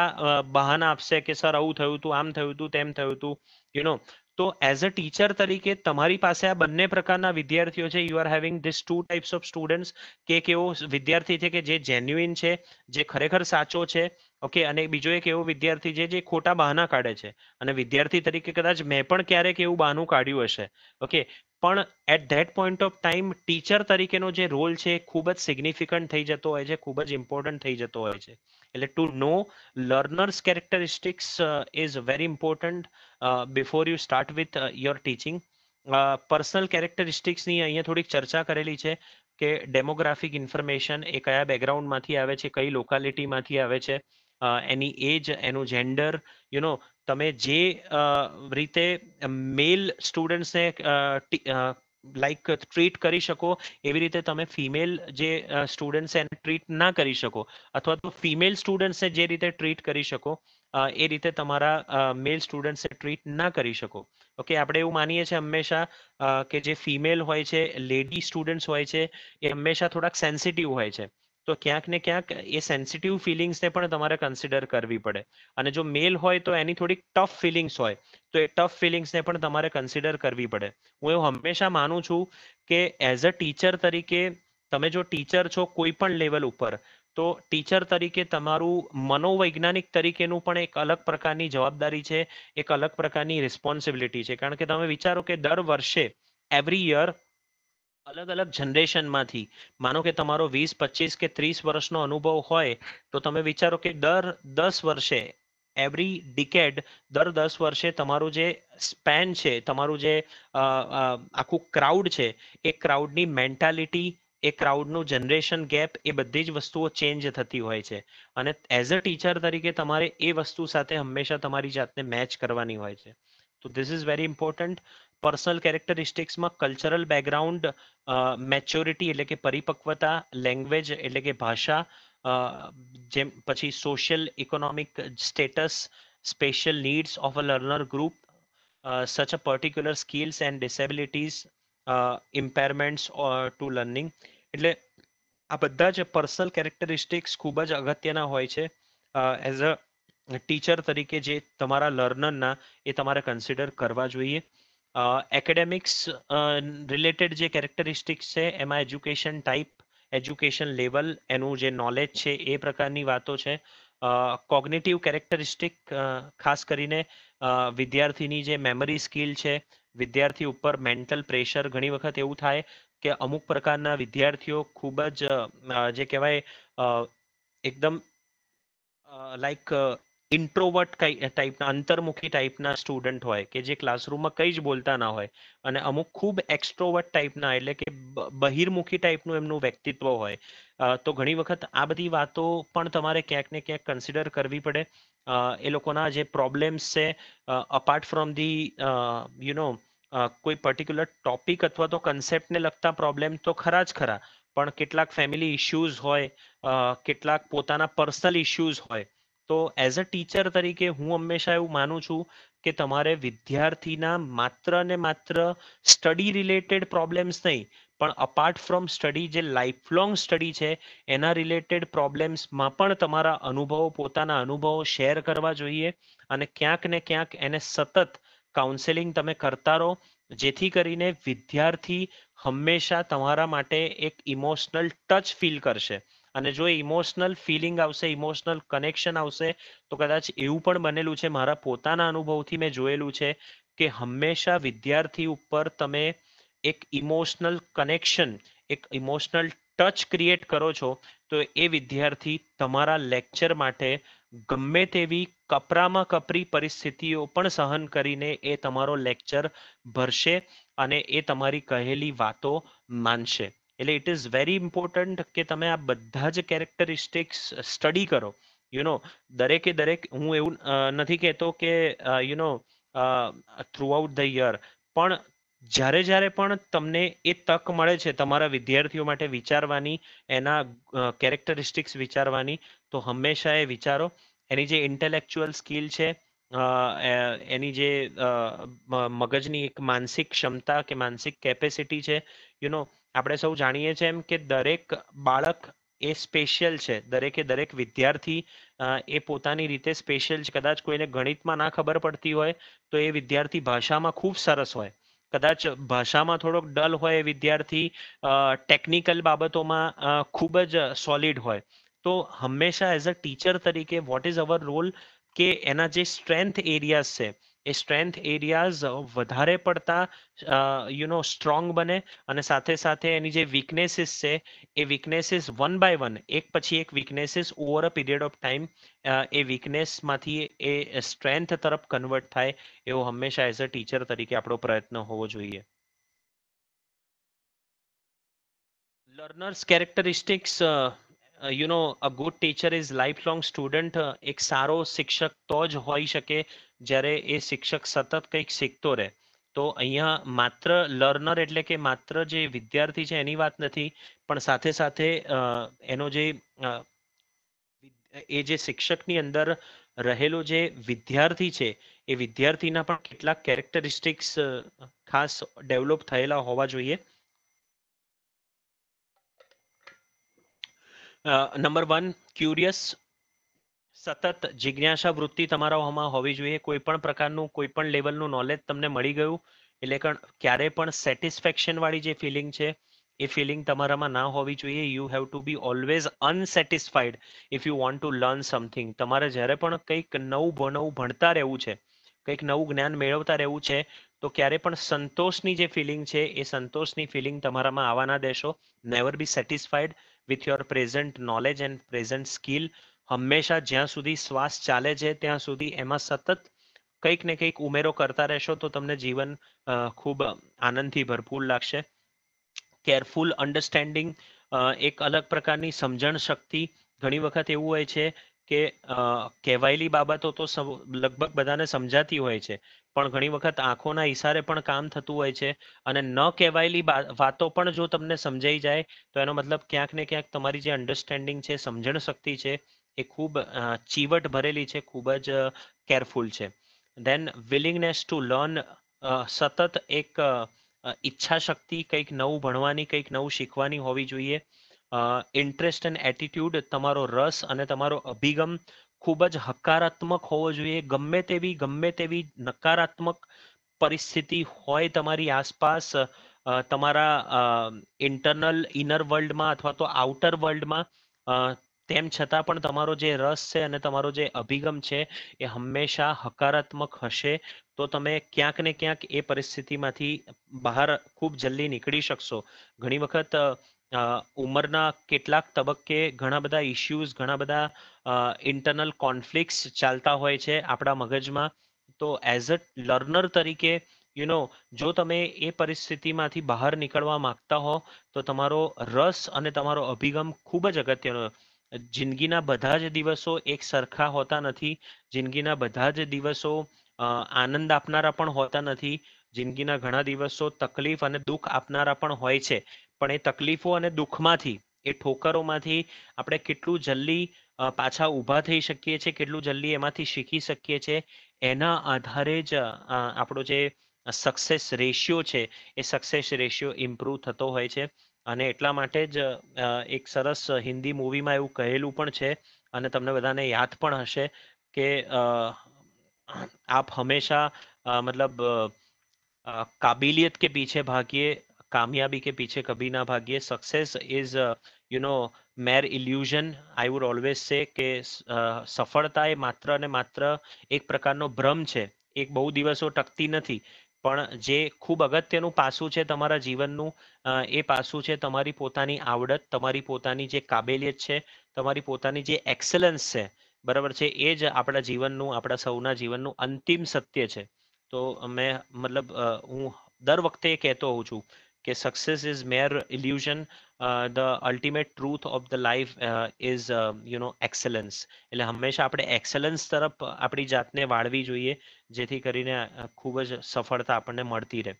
બહાના આપશે કે સર આવું થયું હતું આમ થયું હતું તેમ થયું હતું યુ નો તો એઝ અ ટીચર તરીકે તમારી પાસે આ બંને પ્રકારના વિદ્યાર્થીઓ છે you are having this two types of students કે કેવો વિદ્યાર્થી છે કે જે જેન્યુઇન છે જે ખરેખર સાચો છે ઓકે અને બીજો એક એવો વિદ્યાર્થી છે જે ખોટા બહાના કાઢે છે અને વિદ્યાર્થી તરીકે કદાચ મેં પણ ક્યારેક એવું બહાનું કાઢ્યું હશે ઓકે પણ at that point of time teacher તરીકેનો જે રોલ છે ખૂબ જ સિગ્નિફિકન્ટ થઈ જતો હોય છે ખૂબ જ ઇમ્પોર્ટન્ટ થઈ જતો હોય છે એટલે to know learners characteristics is very important before you start with your teaching personal કેરેક્ટરિસ્ટિક્સની અહીંયા થોડીક ચર્ચા કરેલી છે કે ડેમોગ્રાફિક ઇન્ફોર્મેશન એ કયા બેકગ્રાઉન્ડમાંથી આવે છે કઈ લોકાલિટીમાંથી આવે છે uh, એની એજ એનું જેન્ડર યુ નો તમે જે રીતે મેલ સ્ટુડન્ટ્સને લાઈક ટ્રીટ કરી શકો એવી રીતે તમે ફિમેલ જે સ્ટુડન્ટ્સ એને ટ્રીટ ના કરી શકો અથવા તો ફિમેલ સ્ટુડન્ટ્સને જે રીતે ટ્રીટ કરી શકો એ રીતે તમારા મેલ સ્ટુડન્ટ્સે ટ્રીટ ના કરી શકો ઓકે આપણે એવું માનીએ છીએ હંમેશા કે જે ફિમેલ હોય છે લેડી સ્ટુડન્ટ્સ હોય છે એ હંમેશા થોડાક સેન્સિટિવ હોય છે તો ક્યાંક ને ક્યાંક એ સેન્સિટિવ ફિલિંગ્સને પણ તમારે કન્સિડર કરવી પડે અને જો મેલ હોય તો એની થોડીક ટફ ફિલિંગ્સ હોય તો એ ટફ ફિલિંગ્સને પણ તમારે કન્સિડર કરવી પડે હું એવું હંમેશા માનું છું કે એઝ અ ટીચર તરીકે તમે જો ટીચર છો કોઈ પણ લેવલ ઉપર તો ટીચર તરીકે તમારું મનોવૈજ્ઞાનિક તરીકેનું પણ એક અલગ પ્રકારની જવાબદારી છે એક અલગ પ્રકારની રિસ્પોન્સિબિલિટી છે કારણ કે તમે વિચારો કે દર વર્ષે એવરી યર અલગ અલગ જનરેશનમાંથી માનો કે તમારો વીસ પચીસ કે ત્રીસ વર્ષનો અનુભવ હોય તો તમે વિચારો કે દર દસ વર્ષે એવરી ડિકેડ દર દસ વર્ષે તમારું જે સ્પેન છે તમારું જે આખું ક્રાઉડ છે એ ક્રાઉડની મેન્ટાલિટી એ ક્રાઉડનું જનરેશન ગેપ એ બધી જ વસ્તુઓ ચેન્જ થતી હોય છે અને એઝ અ ટીચર તરીકે તમારે એ વસ્તુ સાથે હંમેશા તમારી જાતને મેચ કરવાની હોય છે તો this is very important personal કેરેક્ટરિસ્ટિક્સમાં કલ્ચરલ બેકગ્રાઉન્ડ મેચ્યોરિટી એટલે કે પરિપક્વતા લેંગ્વેજ એટલે કે ભાષા જેમ પછી social economic status special needs of a learner group such a particular skills and disabilities impairments or to learning એટલે આ બધા જ પર્સનલ કેરેક્ટરિસ્ટિક્સ ખૂબ જ અગત્યના હોય છે એઝ અ ટીચર તરીકે જે તમારા લર્નરના એ તમારે કન્સિડર કરવા જોઈએ એકેડેમિક્સ રિલેટેડ જે કેરેક્ટરિસ્ટિક્સ છે એમાં એજ્યુકેશન ટાઈપ એજ્યુકેશન લેવલ એનું જે નોલેજ છે એ પ્રકારની વાતો છે કોગ્નેટિવ કેરેક્ટરિસ્ટિક ખાસ કરીને વિદ્યાર્થીની જે મેમરી સ્કિલ છે વિદ્યાર્થી ઉપર મેન્ટલ પ્રેશર ઘણી વખત એવું થાય કે અમુક પ્રકારના વિદ્યાર્થીઓ ખૂબ જ જે કહેવાય એકદમ લાઈક ઇન્ટ્રોવર્ટ કઈ ટાઈપના અંતર્મુખી ટાઈપના સ્ટુડન્ટ હોય કે જે ક્લાસરૂમમાં કંઈ જ બોલતા ના હોય અને અમુક ખૂબ એક્સ્ટ્રોવર્ટ ટાઈપના એટલે કે બહિર્મુખી ટાઈપનું એમનું વ્યક્તિત્વ હોય તો ઘણી વખત આ બધી વાતો પણ તમારે ક્યાંક ને ક્યાંક કન્સિડર કરવી પડે એ લોકોના જે પ્રોબ્લેમ્સ છે apart from the you know કોઈ પર્ટિક્યુલર ટોપિક અથવા તો કન્સેપ્ટને લગતા પ્રોબ્લેમ તો ખરા જ ખરા પણ કેટલાક ફેમિલી ઇશ્યુઝ હોય કેટલાક પોતાના પર્સનલ ઇશ્યુઝ હોય તો એઝ અ ટીચર તરીકે હું હંમેશા એવું માનું છું કે તમારે વિદ્યાર્થીના માત્ર ને માત્ર સ્ટડી રિલેટેડ પ્રોબ્લેમ્સ નહીં પણ અપાર્ટ ફ્રોમ સ્ટડી જે લાઈફ લોંગ સ્ટડી છે એના રિલેટેડ પ્રોબ્લેમ્સમાં પણ તમારા અનુભવો પોતાના અનુભવો શેર કરવા જોઈએ અને ક્યાંક ને ક્યાંક એને સતત કાઉન્સેલિંગ તમે કરતા રહો જેથી કરીને વિદ્યાર્થી હંમેશા તમારા માટે એક ઇમોશનલ ટચ ફીલ કરશે અને જો ઇમોશનલ ફિલિંગ આવશે ઇમોશનલ કનેક્શન આવશે તો કદાચ એવું પણ બનેલું છે મારા પોતાના અનુભવથી મેં જોયેલું છે કે હંમેશા વિદ્યાર્થી ઉપર તમે એક ઇમોશનલ કનેક્શન એક ઇમોશનલ ટચ ક્રિએટ કરો છો તો એ વિદ્યાર્થી તમારા લેક્ચર માટે ગમે તેવી કપરામાં કપરી પરિસ્થિતિઓ પણ સહન કરીને એ તમારો લેક્ચર ભરશે અને એ તમારી કહેલી વાતો માનશે એટલે ઇટ ઇઝ વેરી ઇમ્પોર્ટન્ટ કે તમે આ બધા જ કેરેક્ટરિસ્ટિક્સ સ્ટડી કરો યુ નો દરેકે દરેક હું એવું નથી કહેતો કે you know throughout the year પણ જ્યારે જ્યારે પણ તમને એ તક મળે છે તમારા વિદ્યાર્થીઓ માટે વિચારવાની એના કેરેક્ટરિસ્ટિક્સ વિચારવાની તો હંમેશા એ વિચારો એની જે ઇન્ટેલેક્ચ્યુઅલ સ્કિલ છે એની જે મગજની એક માનસિક ક્ષમતા કે માનસિક કેપેસિટી છે યુ નો આપણે સૌ જાણીએ છીએ એમ કે દરેક બાળક એ સ્પેશિયલ છે દરેકે દરેક વિદ્યાર્થી એ પોતાની રીતે સ્પેશિયલ છે કદાચ કોઈને ગણિતમાં ના ખબર પડતી હોય તો એ વિદ્યાર્થી ભાષામાં ખૂબ સરસ હોય કદાચ ભાષામાં થોડોક ડલ હોય એ વિદ્યાર્થી ટેકનિકલ બાબતોમાં ખૂબ જ સોલિડ હોય તો હંમેશા એઝ અ ટીચર તરીકે વોટ ઇઝ અવર રોલ કે એના જે સ્ટ્રેન્થ એરિયાઝ છે એ સ્ટ્રેન્થ એરિયાઝ વધારે પડતા યુ નો સ્ટ્રોંગ બને અને સાથે સાથે એની જે વીકનેસીસ છે એ વીકનેસીસ વન બાય વન એક પછી એક weaknesses over a period of time એ વીકનેસમાંથી એ સ્ટ્રેન્થ તરફ કન્વર્ટ થાય એવો હંમેશા એઝ અ ટીચર તરીકે આપણો પ્રયત્ન હોવો જોઈએ learners characteristics you know a good teacher is life long student એક સારો શિક્ષક તો જ હોઈ શકે જ્યારે એ શિક્ષક સતત કંઈક શીખતો રહે તો અહીંયા માત્ર લર્નર એટલે કે માત્ર જે વિદ્યાર્થી છે એની વાત નથી પણ સાથે સાથે એનો જે એ જે શિક્ષકની અંદર રહેલો જે વિદ્યાર્થી છે એ વિદ્યાર્થીના પણ કેટલાક કેરેક્ટરિસ્ટિક્સ ખાસ ડેવલપ થયેલા હોવા જોઈએ નંબર વન ક્યુરિયસ સતત જિજ્ઞાસા વૃત્તિ તમારામાં હોવી જોઈએ કોઈ પણ પ્રકારનું કોઈ પણ લેવલનું નોલેજ તમને મળી ગયું એટલે ક્યારે પણ સેટિસ્ફેક્શન વાળી જે ફિલિંગ છે એ ફિલિંગ તમારામાં ના હોવી જોઈએ you have to be always unsatisfied if you want to learn something તમારે જ્યારે પણ કંઈક નવું ભણવું ભણતા રહેવું છે કંઈક નવું જ્ઞાન મેળવતા રહેવું છે તો ક્યારે પણ સંતોષની જે ફિલિંગ છે એ સંતોષની ફિલિંગ તમારામાં આવવા ના દેશો never be satisfied with your present knowledge and present skill હંમેશા જ્યાં સુધી શ્વાસ ચાલે છે ત્યાં સુધી એમાં સતત કંઈક ને કંઈક ઉમેરો કરતા રહેશો તો તમને જીવન ખૂબ આનંદથી ભરપૂર લાગશે કેરફુલ અન્ડરસ્ટેન્ડિંગ એક અલગ પ્રકારની સમજણ શક્તિ ઘણી વખત એવું હોય છે કે કહેવાયેલી બાબતો તો લગભગ બધાને સમજાતી હોય છે પણ ઘણી વખત આંખોના ઈશારે પણ કામ થતું હોય છે અને ન કહેવાયેલી વાતો પણ જો તમને સમજાઈ જાય તો એનો મતલબ ક્યાંક ને ક્યાંક તમારી જે અન્ડરસ્ટેન્ડિંગ છે સમજણ શક્તિ છે એ ખૂબ ચીવટ ભરેલી છે ખૂબ જ કેરફુલ છે ધેન વિલિંગનેસ ટુ લર્ન સતત એક ઈચ્છા શક્તિ કંઈક નવું ભણવાની કંઈક નવું શીખવાની હોવી જોઈએ ઇન્ટરેસ્ટ એન્ડ એટીટ્યુડ તમારો રસ અને તમારો અભિગમ ખૂબ જ હકારાત્મક હોવો જોઈએ ગમે તેવી ગમે તેવી નકારાત્મક પરિસ્થિતિ હોય તમારી આસપાસ તમારા ઇન્ટરનલ ઇનર વર્લ્ડમાં અથવા તો આઉટર વર્લ્ડમાં તેમ છતાં પણ તમારો જે રસ છે અને તમારો જે અભિગમ છે એ હંમેશા હકારાત્મક હશે તો તમે ક્યાંક ને ક્યાંક એ પરિસ્થિતિમાંથી બહાર ખૂબ જલ્દી નીકળી શકશો ઘણી વખત ઉંમરના કેટલાક તબક્કે ઘણા બધા ઇશ્યુઝ ઘણા બધા ઇન્ટરનલ કોન્ફ્લિક્ટ્સ ચાલતા હોય છે આપણા મગજમાં તો એઝ અ લર્નર તરીકે યુ નો જો તમે એ પરિસ્થિતિમાંથી બહાર નીકળવા માંગતા હો તો તમારો રસ અને તમારો અભિગમ ખૂબ જ અગત્યનો જિંદગીના બધા જ દિવસો એક સરખા હોતા નથી જિંદગીના બધા જ દિવસો આનંદ આપનારા પણ હોતા નથી જિંદગીના ઘણા દિવસો તકલીફ અને દુઃખ આપનારા પણ હોય છે પણ એ તકલીફો અને દુઃખમાંથી એ ઠોકરોમાંથી આપણે કેટલું જલ્દી પાછા ઊભા થઈ શકીએ છીએ કેટલું જલ્દી એમાંથી શીખી શકીએ છીએ એના આધારે જ આપણો જે સક્સેસ રેશિયો છે એ સક્સેસ રેશિયો ઇમ્પ્રૂવ થતો હોય છે અને એટલા માટે જ એક સરસ હિન્દી મૂવીમાં એવું કહેલું પણ છે અને તમને બધાને યાદ પણ હશે કે આપ હંમેશા મતલબ કાબિલિયત કે પીછે ભાગીએ કામયાબી કે પીછે કભી ना भागिए success is you know mere illusion I would always say કે સફળતા એ માત્ર અને માત્ર એક પ્રકારનો ભ્રમ છે એક બહુ દિવસો ટકતી નથી પણ જે ખૂબ અગત્યનું પાસું છે તમારા જીવનનું એ પાસું છે તમારી પોતાની આવડત તમારી પોતાની જે કાબેલિયત છે તમારી પોતાની જે એક્સલન્સ છે બરાબર છે એ જ આપણા જીવનનું આપણા સૌના જીવનનું અંતિમ સત્ય છે તો મેં મતલબ હું દર વખતે કહેતો હોઉં છું કે success is mere illusion the the ultimate ઓફ ધ લાઈફ life uh, is uh, એટલે હંમેશા આપણે એક્સેલન્સ તરફ આપણી જાતને વાળવી જોઈએ જેથી કરીને ખૂબ જ સફળતા આપણને મળતી રહે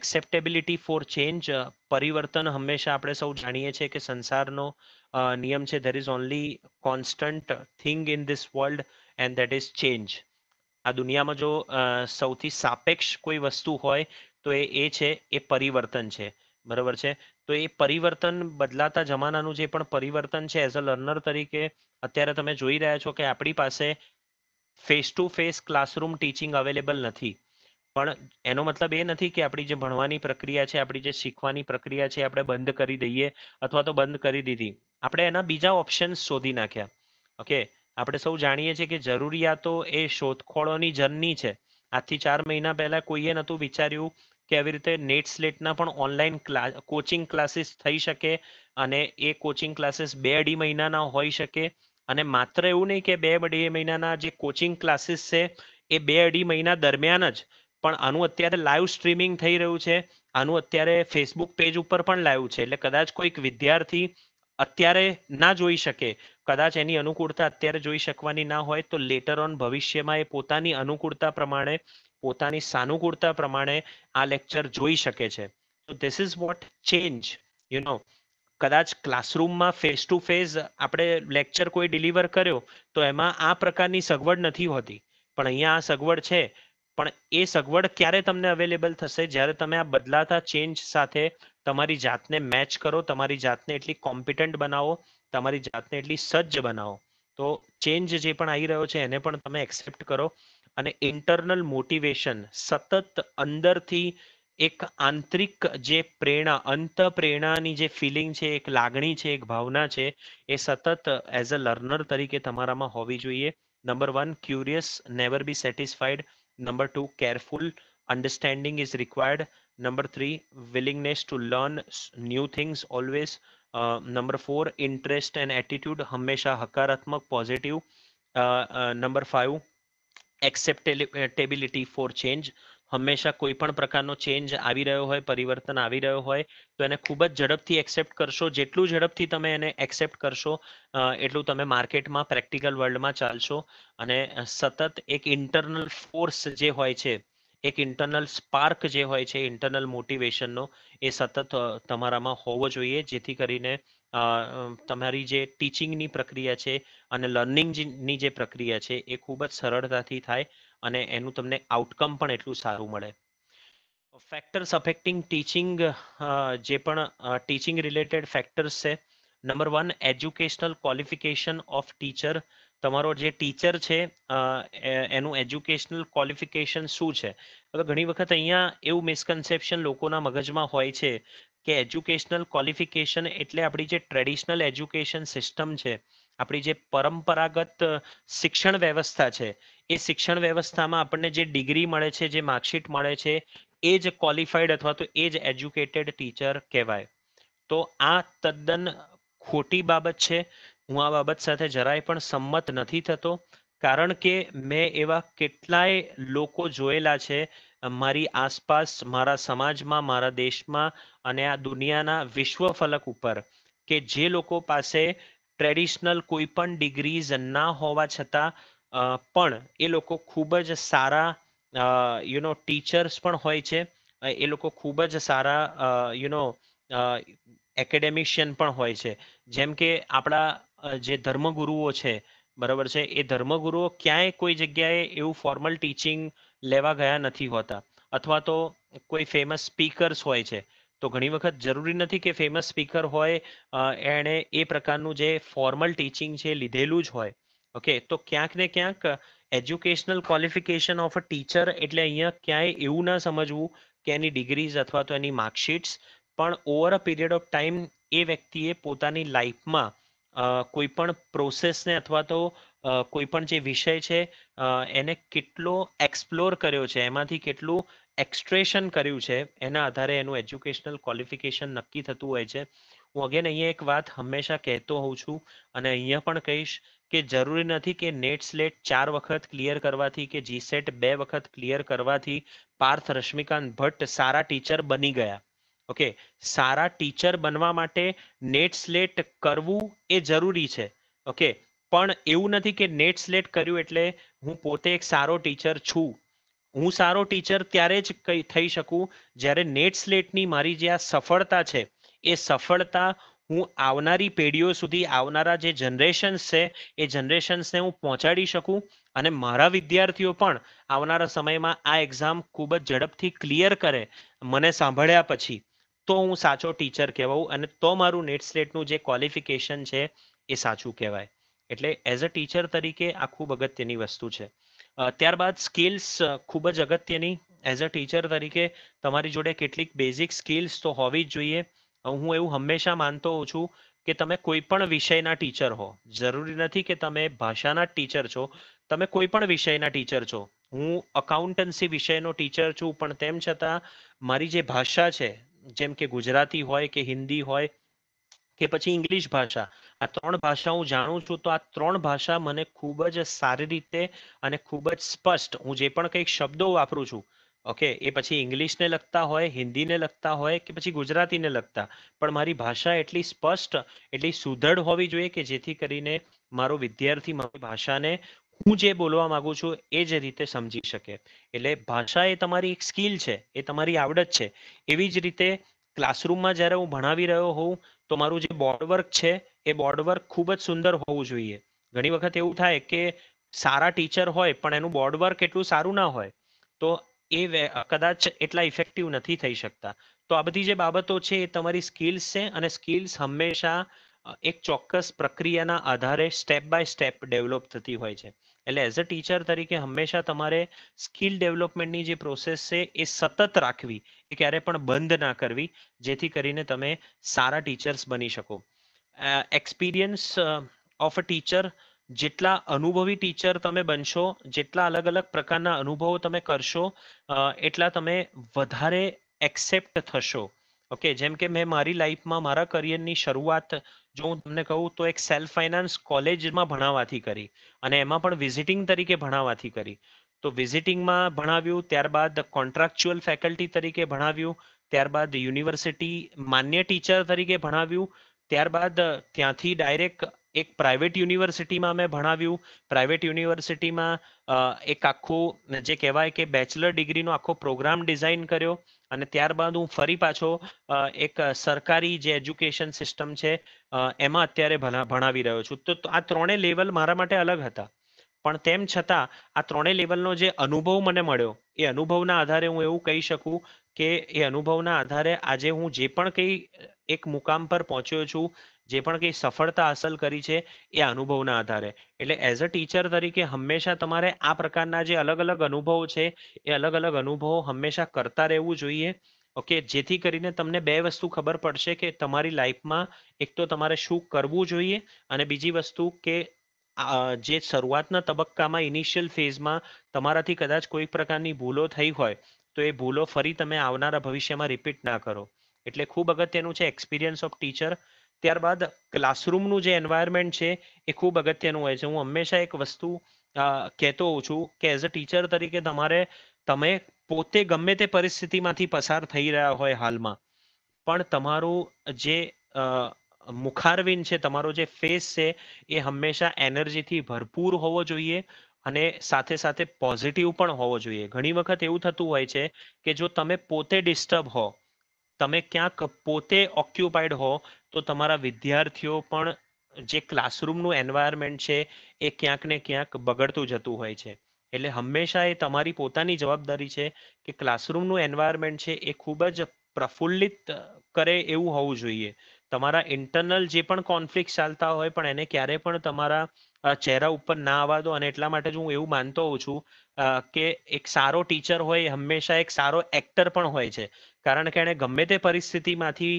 એક્સેપ્ટેબિલિટી ફોર ચેન્જ પરિવર્તન હંમેશા આપણે સૌ જાણીએ છીએ કે સંસારનો નિયમ છે there is only constant thing in this world and that is change આ દુનિયામાં જો સૌથી સાપેક્ષ કોઈ વસ્તુ હોય તો એ એ છે એ પરિવર્તન છે બરાબર છે તો એ પરિવર્તન બદલાતા જમાનાનું જે પણ પરિવર્તન છે એઝ અ લર્નર તરીકે અત્યારે તમે જોઈ રહ્યા છો કે આપણી પાસે face to face classroom teaching available નથી પણ એનો મતલબ એ નથી કે આપણી જે ભણવાની પ્રક્રિયા છે આપણી જે શીખવાની પ્રક્રિયા છે આપણે બંધ કરી દઈએ અથવા તો બંધ કરી દીધી આપણે એના બીજા ઓપ્શન્સ શોધી નાખ્યા ઓકે આપણે સૌ જાણીએ છીએ કે જરૂરિયાતો એ શોધખોળોની જર્ની છે આજથી ચાર મહિના પહેલા કોઈએ નહોતું વિચાર્યું કે આવી રીતે નેટ સ્લેટના પણ ઓનલાઈન ક્લાસ કોચિંગ ક્લાસીસ થઈ શકે અને એ કોચિંગ ક્લાસીસ બે અઢી મહિનાના હોઈ શકે અને માત્ર એવું નહીં કે બે અઢી મહિનાના જે કોચિંગ ક્લાસીસ છે એ બે અઢી મહિના દરમિયાન જ પણ આનું અત્યારે લાઈવ સ્ટ્રીમિંગ થઈ રહ્યું છે આનું અત્યારે ફેસબુક પેજ ઉપર પણ લાઈવ છે એટલે કદાચ કોઈક વિદ્યાર્થી અત્યારે ના જોઈ શકે કદાચ એની અનુકૂળતા અત્યારે જોઈ શકવાની ના હોય તો લેટર ઓન ભવિષ્યમાં એ પોતાની અનુકૂળતા પ્રમાણે પોતાની સાનુકૂળતા પ્રમાણે આ લેક્ચર જોઈ શકે છે તો this is what change you know કદાચ ક્લાસરૂમમાં ફેસ ટુ ફેસ આપણે લેક્ચર કોઈ ડિલિવર કર્યો તો એમાં આ પ્રકારની સગવડ નથી હોતી પણ અહીંયા આ સગવડ છે પણ એ સગવડ ક્યારે તમને અવેલેબલ થશે જ્યારે તમે આ બદલાતા ચેન્જ સાથે તમારી જાતને મેચ કરો તમારી જાતને એટલી કોમ્પિટન્ટ બનાવો તમારી જાતને એટલી સજ્જ બનાવો તો ચેન્જ જે પણ આવી રહ્યો છે એને પણ તમે એક્સેપ્ટ કરો અને ઇન્ટરનલ મોટિવેશન સતત અંદરથી એક આંતરિક જે પ્રેરણા અંત પ્રેરણાની જે ફિલિંગ છે એક લાગણી છે એક ભાવના છે એ સતત એઝ અ લર્નર તરીકે તમારામાં હોવી જોઈએ number one curious never be satisfied number two careful understanding is required number three willingness to learn new things always number four interest and attitude હંમેશા હકારાત્મક positive number five acceptability for change હંમેશા કોઈ પણ પ્રકારનો change આવી રહ્યો હોય પરિવર્તન આવી રહ્યો હોય તો એને ખૂબ જ ઝડપથી એક્સેપ્ટ કરશો જેટલું ઝડપથી તમે એને એક્સેપ્ટ કરશો એટલું તમે માર્કેટમાં પ્રેક્ટિકલ વર્લ્ડમાં ચાલશો અને સતત એક ઇન્ટરનલ ફોર્સ જે હોય છે એક ઇન્ટરનલ સ્પાર્ક જે હોય છે ઇન્ટરનલ મોટિવેશનનો એ સતત તમારામાં હોવો જોઈએ જેથી કરીને તમારી જે ટીચિંગની પ્રક્રિયા છે અને લર્નિંગની જે પ્રક્રિયા છે એ ખૂબ જ સરળતાથી થાય અને એનું તમને આઉટકમ પણ એટલું સારું મળે ફેક્ટર્સ અફેક્ટિંગ ટીચિંગ જે પણ ટીચિંગ રિલેટેડ ફેક્ટર્સ છે number one educational qualification of teacher તમારો જે ટીચર છે એનું એજ્યુકેશનલ ક્વોલિફિકેશન શું છે હવે ઘણી વખત અહીંયા એવું મિસકન્સેપ્શન લોકોના મગજમાં હોય છે કે એજ્યુકેશનલ ક્વોલિફિકેશન એટલે આપણી જે ટ્રેડિશનલ એજ્યુકેશન સિસ્ટમ છે આપણી જે પરંપરાગત શિક્ષણ વ્યવસ્થા છે એ શિક્ષણ વ્યવસ્થામાં આપણને જે ડિગ્રી મળે છે જે માર્કશીટ મળે છે એ જ ક્વોલિફાઈડ અથવા તો એ જ એજ્યુકેટેડ ટીચર કહેવાય તો આ તદ્દન ખોટી બાબત છે હું આ બાબત સાથે જરાય પણ સંમત નથી થતો કારણ કે મેં એવા કેટલાય લોકો જોયેલા છે મારી આસપાસ મારા સમાજમાં મારા દેશમાં અને આ દુનિયાના વિશ્વ ફલક ઉપર કે જે લોકો પાસે ટ્રેડિશનલ કોઈ પણ ડિગ્રીઝ ના હોવા છતાં પણ એ લોકો ખૂબ જ સારા યુ નો ટીચર્સ પણ હોય છે એ લોકો ખૂબ જ સારા યુ નો એકેડેમિશિયન પણ હોય છે જેમ કે આપણા જે ધર્મગુરુઓ છે બરાબર છે એ ધર્મગુરુઓ ક્યાંય કોઈ જગ્યાએ એવું ફોર્મલ ટીચિંગ લેવા ગયા નથી હોતા અથવા તો કોઈ ફેમસ સ્પીકર્સ હોય છે તો ઘણી વખત જરૂરી નથી કે ફેમસ સ્પીકર હોય એણે એ પ્રકારનું જે ફોર્મલ ટીચિંગ છે લીધેલું જ હોય ઓકે તો ક્યાંક ને ક્યાંક educational qualification of a teacher એટલે અહીંયા ક્યાંય એવું ના સમજવું કે એની ડિગ્રીઝ અથવા તો એની માર્કશીટ્સ પણ over a period of time એ વ્યક્તિએ પોતાની લાઈફમાં કોઈ પણ પ્રોસેસને અથવા તો કોઈ પણ જે વિષય છે એને કેટલો એક્સપ્લોર કર્યો છે એમાંથી કેટલું એક્સટ્રેશન કર્યું છે એના આધારે એનું એજ્યુકેશનલ ક્વોલિફિકેશન નક્કી થતું હોય છે હું અગેન અહીંયા એક વાત હંમેશા કહેતો હોઉં છું અને અહીંયા પણ કહીશ કે જરૂરી નથી કે નેટ સ્લેટ ચાર વખત ક્લિયર કરવાથી કે જીસેટ બે વખત ક્લિયર કરવાથી પાર્થ રશ્મિકાંત ભટ્ટ સારા ટીચર બની ગયા ઓકે સારા ટીચર બનવા માટે નેટ સ્લેટ કરવું એ જરૂરી છે ઓકે પણ એવું નથી કે નેટ સ્લેટ કર્યું એટલે હું પોતે એક સારો ટીચર છું હું સારો ટીચર ત્યારે જ કઈ થઈ શકું જ્યારે નેટ સ્લેટની મારી જે આ સફળતા છે એ સફળતા હું આવનારી પેઢીઓ સુધી આવનારા જે જનરેશન્સ છે એ જનરેશન્સને હું પહોંચાડી શકું અને મારા વિદ્યાર્થીઓ પણ આવનારા સમયમાં આ એક્ઝામ ખૂબ જ ઝડપથી ક્લિયર કરે મને સાંભળ્યા પછી તો હું સાચો ટીચર કહેવાઉં અને તો મારું નેટ સ્લેટનું જે ક્વોલિફિકેશન છે એ સાચું કહેવાય એટલે એઝ અ ટીચર તરીકે આ ખૂબ અગત્યની વસ્તુ છે ત્યારબાદ સ્કિલ્સ ખૂબ જ અગત્યની એઝ અ ટીચર તરીકે તમારી જોડે કેટલીક બેઝિક સ્કિલ્સ તો હોવી જ જોઈએ હું એવું હંમેશા માનતો હોઉં છું કે તમે કોઈ પણ વિષયના ટીચર હો જરૂરી નથી કે તમે ભાષાના ટીચર છો તમે કોઈ પણ વિષયના ટીચર છો હું અકાઉન્ટન્સી વિષયનો ટીચર છું પણ તેમ છતાં મારી જે ભાષા છે જેમ કે ગુજરાતી હોય કે હિન્દી હોય કે પછી ઇંગ્લિશ ભાષા આ ત્રણ ભાષા હું જાણું છું તો આ ત્રણ ભાષા મને ખૂબ જ સારી રીતે અને ખૂબ જ સ્પષ્ટ હું જે પણ કંઈક શબ્દો વાપરું છું ઓકે એ પછી ઇંગ્લિશને લગતા હોય હિન્દીને લગતા હોય કે પછી ગુજરાતીને લગતા પણ મારી ભાષા એટલી સ્પષ્ટ એટલી સુધડ હોવી જોઈએ કે જેથી કરીને મારો વિદ્યાર્થી મારી ભાષાને હું જે બોલવા માંગુ છું એ જ રીતે સમજી શકે એટલે ભાષા એ તમારી એક સ્કિલ છે એ તમારી આવડત છે એવી જ રીતે ક્લાસરૂમમાં જ્યારે હું ભણાવી રહ્યો હોઉં તો મારું જે બોર્ડ વર્ક છે એ બોર્ડ વર્ક ખૂબ જ સુંદર હોવું જોઈએ ઘણી વખત એવું થાય કે સારા ટીચર હોય પણ એનું બોર્ડ વર્ક એટલું સારું ના હોય તો એ કદાચ એટલા ઇફેક્ટિવ નથી થઈ શકતા તો આ બધી જે બાબતો છે એ તમારી સ્કિલ્સ છે અને સ્કિલ્સ હંમેશા એક ચોક્કસ પ્રક્રિયાના આધારે સ્ટેપ બાય સ્ટેપ ડેવલપ થતી હોય છે એટલે એઝ અ ટીચર તરીકે હંમેશા તમારે સ્કિલ ડેવલપમેન્ટની જે પ્રોસેસ છે એ સતત રાખવી એ ક્યારે પણ બંધ ના કરવી જેથી કરીને તમે સારા ટીચર્સ બની શકો એક્સપિરિયન્સ ઓફ અ ટીચર જેટલા અનુભવી ટીચર તમે બનશો જેટલા અલગ અલગ પ્રકારના અનુભવો તમે કરશો એટલા તમે વધારે એક્સેપ્ટ થશો ઓકે જેમ કે મેં મારી લાઈફમાં મારા કરિયરની શરૂઆત જો હું તમને કહું તો એક સેલ્ફ ફાઇનાન્સ કોલેજમાં ભણાવવાથી કરી અને એમાં પણ વિઝિટિંગ તરીકે ભણાવવાથી કરી તો વિઝિટિંગમાં ભણાવ્યું ત્યારબાદ કોન્ટ્રાક્ચ્યુઅલ ફેકલ્ટી તરીકે ભણાવ્યું ત્યારબાદ યુનિવર્સિટી માન્ય ટીચર તરીકે ભણાવ્યું ત્યારબાદ ત્યાંથી ડાયરેક્ટ એક પ્રાઇવેટ યુનિવર્સિટીમાં મેં ભણાવ્યું પ્રાઇવેટ યુનિવર્સિટીમાં એક આખું જે કહેવાય કે બેચલર ડિગ્રીનો આખો પ્રોગ્રામ ડિઝાઇન કર્યો અને ત્યારબાદ હું ફરી પાછો એક સરકારી જે એજ્યુકેશન સિસ્ટમ છે એમાં અત્યારે ભણાવી રહ્યો છું તો આ ત્રણેય લેવલ મારા માટે અલગ હતા પણ તેમ છતાં આ ત્રણેય લેવલનો જે અનુભવ મને મળ્યો એ અનુભવના આધારે હું એવું કહી શકું કે એ અનુભવના આધારે આજે હું જે પણ કંઈ એક મુકામ પર પહોંચ્યો છું જે પણ કંઈ સફળતા હાંસલ કરી છે એ અનુભવના આધારે એટલે એઝ અ ટીચર તરીકે હંમેશા તમારે આ પ્રકારના જે અલગ અલગ અનુભવો છે એ અલગ અલગ અનુભવો હંમેશા કરતા રહેવું જોઈએ ઓકે જેથી કરીને તમને બે વસ્તુ ખબર પડશે કે તમારી લાઈફમાં એક તો તમારે શું કરવું જોઈએ અને બીજી વસ્તુ કે જે શરૂઆતના તબક્કામાં ઇનિશિયલ ફેઝમાં તમારાથી કદાચ કોઈક પ્રકારની ભૂલો થઈ હોય તો એ ભૂલો ફરી તમે આવનારા ભવિષ્યમાં રિપીટ ના કરો એટલે ખૂબ અગત્યનું છે એક્સપિરિયન્સ ઓફ ટીચર ત્યારબાદ ક્લાસરૂમનું જે એન્વાયરમેન્ટ છે એ ખૂબ અગત્યનું હોય છે હું હંમેશા એક વસ્તુ કહેતો હોઉં છું કે એઝ અ ટીચર તરીકે તમારે તમે પોતે ગમે તે પરિસ્થિતિમાંથી પસાર થઈ રહ્યા હોય હાલમાં પણ તમારું જે મુખારવિન છે તમારો જે ફેસ છે એ હંમેશા એનર્જીથી ભરપૂર હોવો જોઈએ અને સાથે સાથે પોઝિટિવ પણ હોવો જોઈએ ઘણી વખત એવું થતું હોય છે કે જો તમે પોતે ડિસ્ટર્બ હો તમે ક્યાંક પોતે ઓક્યુપાઈડ હો તો તમારા વિદ્યાર્થીઓ પણ જે ક્લાસરૂમનું એન્વાયરમેન્ટ છે એ ક્યાંક ને ક્યાંક બગડતું જતું હોય છે એટલે હંમેશા એ તમારી પોતાની જવાબદારી છે કે ક્લાસરૂમનું એન્વાયરમેન્ટ છે એ ખૂબ જ પ્રફુલ્લિત કરે એવું હોવું જોઈએ તમારા ઇન્ટરનલ જે પણ કોન્ફ્લિક્ટ ચાલતા હોય પણ એને ક્યારે પણ તમારા ચહેરા ઉપર ના આવવા દો અને એટલા માટે જ હું એવું માનતો હોઉં છું કે એક સારો ટીચર હોય હંમેશા એક સારો એક્ટર પણ હોય છે કારણ કે એને ગમે તે પરિસ્થિતિમાંથી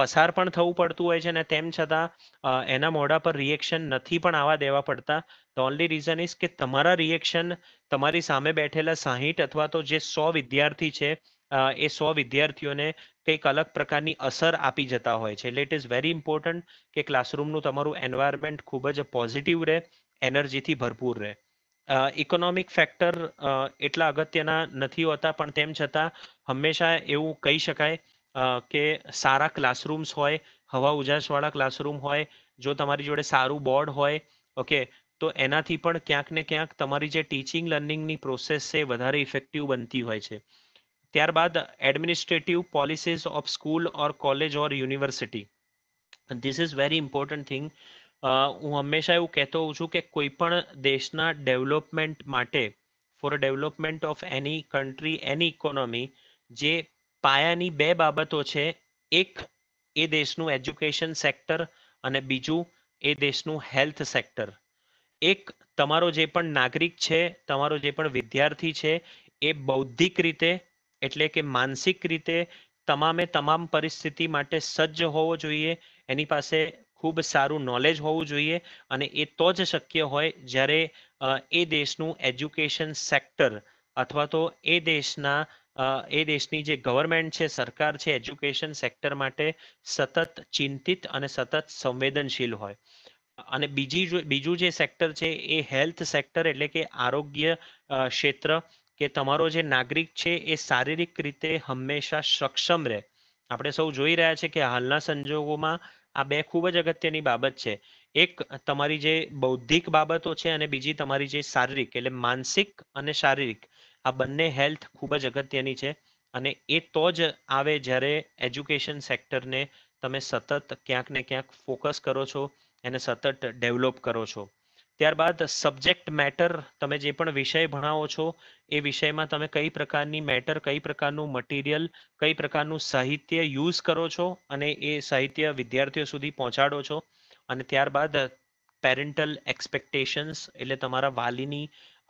પસાર પણ થવું પડતું હોય છે અને તેમ છતાં એના મોઢા પર રિએક્શન નથી પણ આવવા દેવા પડતા ધ ઓનલી રીઝન ઇઝ કે તમારા રિએક્શન તમારી સામે બેઠેલા સાહીઠ અથવા તો જે સો વિદ્યાર્થી છે એ સો વિદ્યાર્થીઓને કંઈક અલગ પ્રકારની અસર આપી જતા હોય છે એટલે ઇટ ઇઝ વેરી ઇમ્પોર્ટન્ટ કે ક્લાસરૂમનું તમારું એન્વાયરમેન્ટ ખૂબ જ પોઝિટિવ રહે એનર્જીથી ભરપૂર રહે ઇકોનોમિક ફેક્ટર એટલા અગત્યના નથી હોતા પણ તેમ છતાં હંમેશા એવું કહી શકાય કે સારા ક્લાસરૂમ્સ હોય હવા ઉજાસવાળા ક્લાસરૂમ હોય જો તમારી જોડે સારું બોર્ડ હોય ઓકે તો એનાથી પણ ક્યાંક ને ક્યાંક તમારી જે ટીચિંગ લર્નિંગની પ્રોસેસ છે વધારે ઇફેક્ટિવ બનતી હોય છે ત્યારબાદ administrative policies of school or college or university this is very important thing હું હંમેશા એવું કહેતો હોઉં છું કે કોઈ પણ દેશના ડેવલપમેન્ટ માટે for development of any country any economy જે પાયાની બે બાબતો છે એક એ દેશનું એજ્યુકેશન સેક્ટર અને બીજું એ દેશનું હેલ્થ સેક્ટર એક તમારો જે પણ નાગરિક છે તમારો જે પણ વિદ્યાર્થી છે એ બૌદ્ધિક રીતે એટલે કે માનસિક રીતે તમામે તમામ પરિસ્થિતિ માટે સજ્જ હોવો જોઈએ એની પાસે ખૂબ સારું નોલેજ હોવું જોઈએ અને એ તો જ શક્ય હોય જ્યારે એ દેશનું એજ્યુકેશન સેક્ટર અથવા તો એ દેશના એ દેશની જે ગવર્મેન્ટ છે સરકાર છે એજ્યુકેશન સેક્ટર માટે સતત ચિંતિત અને સતત સંવેદનશીલ હોય અને બીજી બીજું જે સેક્ટર છે એ હેલ્થ સેક્ટર એટલે કે આરોગ્ય ક્ષેત્ર કે તમારો જે નાગરિક છે એ શારીરિક રીતે હંમેશા સક્ષમ રહે આપણે સૌ જોઈ રહ્યા છે કે હાલના સંજોગોમાં આ બે ખૂબ જ અગત્યની બાબત છે એક તમારી જે બૌદ્ધિક બાબતો છે અને બીજી તમારી જે શારીરિક એટલે માનસિક અને શારીરિક આ બંને હેલ્થ ખૂબ જ અગત્યની છે અને એ તો જ આવે જ્યારે એજ્યુકેશન સેક્ટરને તમે સતત ક્યાંક ને ક્યાંક ફોકસ કરો છો એને સતત ડેવલપ કરો છો ત્યારબાદ સબ્જેક્ટ મેટર તમે જે પણ વિષય ભણાવો છો એ વિષયમાં તમે કઈ પ્રકારની મેટર કઈ પ્રકારનું મટીરિયલ કઈ પ્રકારનું સાહિત્ય યુઝ કરો છો અને એ સાહિત્ય વિદ્યાર્થીઓ સુધી પહોંચાડો છો અને ત્યારબાદ પેરેન્ટલ એક્સપેક્ટેશન્સ એટલે તમારા વાલીની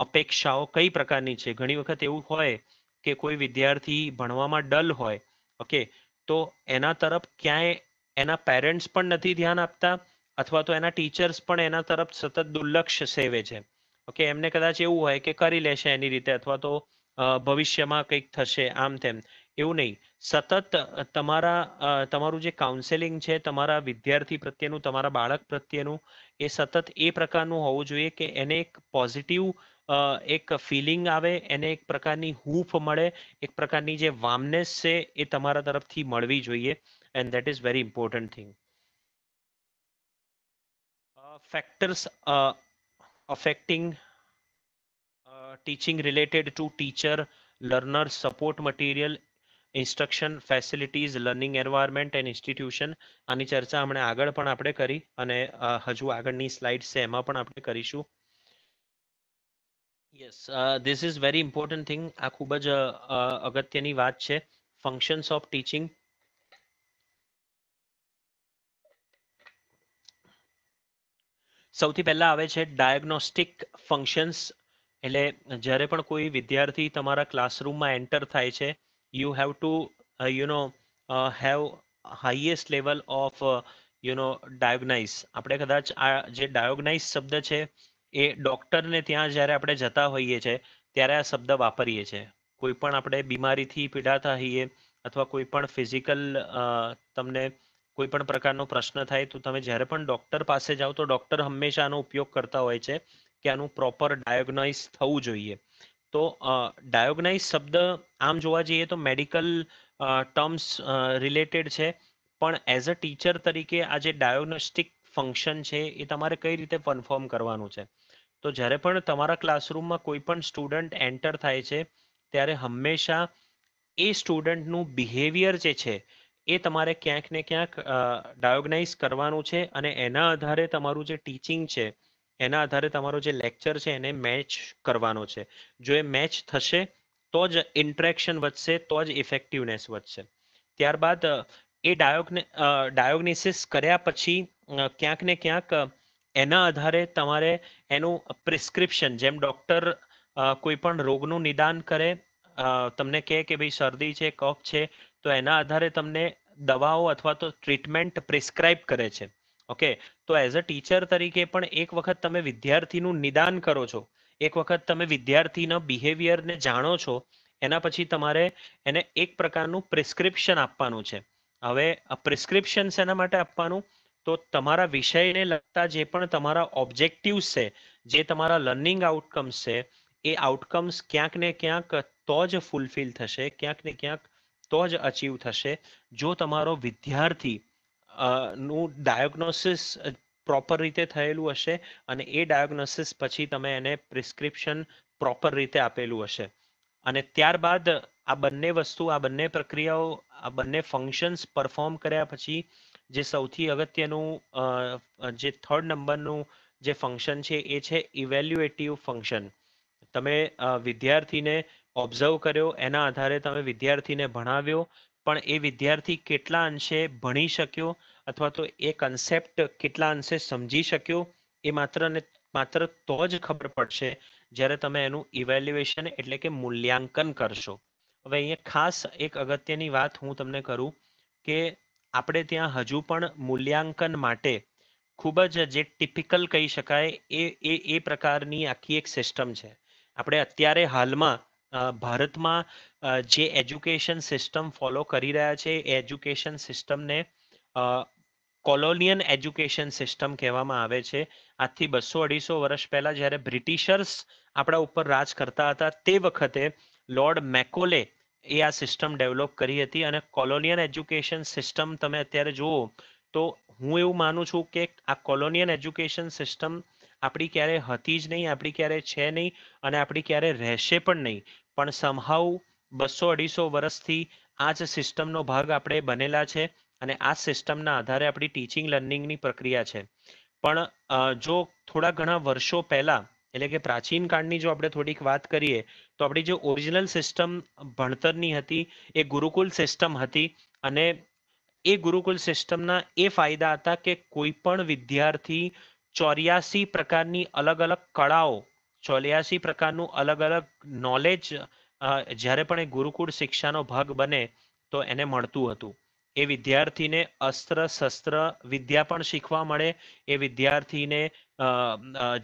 અપેક્ષાઓ કઈ પ્રકારની છે ઘણી વખત એવું હોય કે કોઈ વિદ્યાર્થી ભણવામાં ડલ હોય ઓકે તો એના તરફ ક્યાંય એના પેરેન્ટ્સ પણ નથી ધ્યાન આપતા અથવા તો એના ટીચર્સ પણ એના તરફ સતત દુર્લક્ષ સેવે છે ઓકે એમને કદાચ એવું હોય કે કરી લેશે એની રીતે અથવા તો ભવિષ્યમાં કંઈક થશે આમ તેમ એવું નહીં સતત તમારા તમારું જે કાઉન્સેલિંગ છે તમારા વિદ્યાર્થી પ્રત્યેનું તમારા બાળક પ્રત્યેનું એ સતત એ પ્રકારનું હોવું જોઈએ કે એને એક પોઝિટિવ એક ફિલિંગ આવે એને એક પ્રકારની હૂફ મળે એક પ્રકારની જે વામનેસ છે એ તમારા તરફથી મળવી જોઈએ and that is very important thing factors uh, affecting uh, teaching related to teacher learner support material instruction facilities learning environment and institution આની ચર્ચા હમણાં આગળ પણ આપણે કરી અને હજુ આગળની સ્લાઇડ છે એમાં પણ આપણે કરીશું yes this is very important thing આ ખૂબ જ અગત્યની વાત છે ફંક્શન્સ ઓફ ટીચિંગ સૌથી પહેલા આવે છે ડાયગ્નોસ્ટિક ફંક્શન્સ એટલે જ્યારે પણ કોઈ વિદ્યાર્થી તમારા ક્લાસરૂમમાં એન્ટર થાય છે you have to you know have highest level of you know diagnose આપણે કદાચ આ જે ડાયોગ્નાઇઝ શબ્દ છે એ ડૉક્ટરને ત્યાં જ્યારે આપણે જતા હોઈએ છીએ ત્યારે આ શબ્દ વાપરીએ છીએ કોઈ પણ આપણે બીમારીથી પીડાતા હોઈએ અથવા કોઈ પણ ફિઝિકલ તમને કોઈ પણ પ્રકારનો પ્રશ્ન થાય તો તમે જ્યારે પણ ડૉક્ટર પાસે જાઓ તો ડૉક્ટર હંમેશા આનો ઉપયોગ કરતા હોય છે કે આનું પ્રોપર ડાયોગ્નાઇઝ થવું જોઈએ તો ડાયોગ્નાઇઝ શબ્દ આમ જોવા જઈએ તો મેડિકલ ટર્મ્સ રિલેટેડ છે પણ એઝ અ ટીચર તરીકે આ જે ડાયોગ્નોસ્ટિક ફંક્શન છે એ તમારે કઈ રીતે પરફોર્મ કરવાનું છે તો જ્યારે પણ તમારા ક્લાસરૂમમાં કોઈ પણ સ્ટુડન્ટ એન્ટર થાય છે ત્યારે હંમેશા એ સ્ટુડન્ટનું બિહેવિયર જે છે એ તમારે ક્યાંક ને ક્યાંક ડાયોગ્નાઇઝ કરવાનું છે અને એના આધારે તમારું જે ટીચિંગ છે એના આધારે તમારો જે લેક્ચર છે એને મેચ કરવાનો છે જો એ મેચ થશે તો જ ઇન્ટરેક્શન વધશે તો જ ઇફેક્ટિવનેસ વધશે ત્યારબાદ એ ડાયોગને ડાયોગ્નિસિસ કર્યા પછી ક્યાંક ને ક્યાંક એના આધારે તમારે એનું પ્રિસ્ક્રિપ્શન જેમ ડૉક્ટર કોઈ પણ રોગનું નિદાન કરે તમને કહે કે ભાઈ શરદી છે કફ છે તો એના આધારે તમને દવાઓ અથવા તો ટ્રીટમેન્ટ પ્રિસ્ક્રાઇબ કરે છે ઓકે તો એઝ અ ટીચર તરીકે પણ એક વખત તમે વિદ્યાર્થીનું નિદાન કરો છો એક વખત તમે વિદ્યાર્થીના બિહેવિયરને જાણો છો એના પછી તમારે એને એક પ્રકારનું પ્રિસ્ક્રિપ્શન આપવાનું છે હવે આ પ્રિસ્ક્રિપ્શન એના માટે આપવાનું તો તમારા વિષયને લગતા જે પણ તમારા ઓબ્જેક્ટિવ્સ છે જે તમારા લર્નિંગ આઉટકમ્સ છે એ આઉટકમ્સ ક્યાંક ને ક્યાંક તો જ ફૂલફિલ થશે ક્યાંક ને ક્યાંક તો જ અચીવ થશે જો તમારો વિદ્યાર્થી નું ડાયગ્નોસિસ પ્રોપર રીતે થયેલું હશે અને એ ડાયગ્નોસિસ પછી તમે એને પ્રિસ્ક્રિપ્શન પ્રોપર રીતે આપેલું હશે અને ત્યારબાદ આ બંને વસ્તુ આ બંને પ્રક્રિયાઓ આ બંને ફંક્શન્સ પરફોર્મ કર્યા પછી જે સૌથી અગત્યનું જે થર્ડ નંબરનું જે ફંક્શન છે એ છે ઇવેલ્યુએટિવ ફંક્શન તમે વિદ્યાર્થીને ઓબ્ઝર્વ કર્યો એના આધારે તમે વિદ્યાર્થીને ભણાવ્યો પણ એ વિદ્યાર્થી કેટલા અંશે ભણી શક્યો અથવા તો એ કન્સેપ્ટ કેટલા અંશે સમજી શક્યો એ માત્ર ને માત્ર તો જ ખબર પડશે જ્યારે તમે એનું ઇવેલ્યુએશન એટલે કે મૂલ્યાંકન કરશો હવે અહીંયા ખાસ એક અગત્યની વાત હું તમને કરું કે આપણે ત્યાં હજુ પણ મૂલ્યાંકન માટે ખૂબ જ જે ટિપિકલ કહી શકાય એ એ એ પ્રકારની આખી એક સિસ્ટમ છે આપણે અત્યારે હાલમાં ભારતમાં જે એજ્યુકેશન સિસ્ટમ ફોલો કરી રહ્યા છે એ એજ્યુકેશન સિસ્ટમને કોલોનિયન એજ્યુકેશન સિસ્ટમ કહેવામાં આવે છે આજથી બસો અઢીસો વર્ષ પહેલાં જ્યારે બ્રિટિશર્સ આપણા ઉપર રાજ કરતા હતા તે વખતે લોર્ડ મેકોલે એ આ સિસ્ટમ ડેવલપ કરી હતી અને કોલોનિયન એજ્યુકેશન સિસ્ટમ તમે અત્યારે જુઓ તો હું એવું માનું છું કે આ કોલોનિયન એજ્યુકેશન સિસ્ટમ આપણી ક્યારે હતી જ નહીં આપણી ક્યારે છે નહીં અને આપણી ક્યારે રહેશે પણ નહીં પણ સમહાઉ બસો અઢીસો વર્ષથી આ જ સિસ્ટમનો ભાગ આપણે બનેલા છે અને આ સિસ્ટમના આધારે આપણી ટીચિંગ લર્નિંગની પ્રક્રિયા છે પણ જો થોડા ઘણા વર્ષો પહેલાં એટલે કે પ્રાચીન કાળની જો આપણે થોડીક વાત કરીએ તો આપણી જે ઓરિજિનલ સિસ્ટમ ભણતરની હતી એ ગુરુકુલ સિસ્ટમ હતી અને એ ગુરુકુલ સિસ્ટમના એ ફાયદા હતા કે કોઈ પણ વિદ્યાર્થી ચોર્યાસી પ્રકારની અલગ અલગ કળાઓ ચોર્યાસી પ્રકારનું અલગ અલગ નોલેજ જ્યારે પણ એ ગુરુકુળ શિક્ષાનો ભાગ બને તો એને મળતું હતું એ વિદ્યાર્થીને અસ્ત્ર શસ્ત્ર વિદ્યા પણ શીખવા મળે એ વિદ્યાર્થીને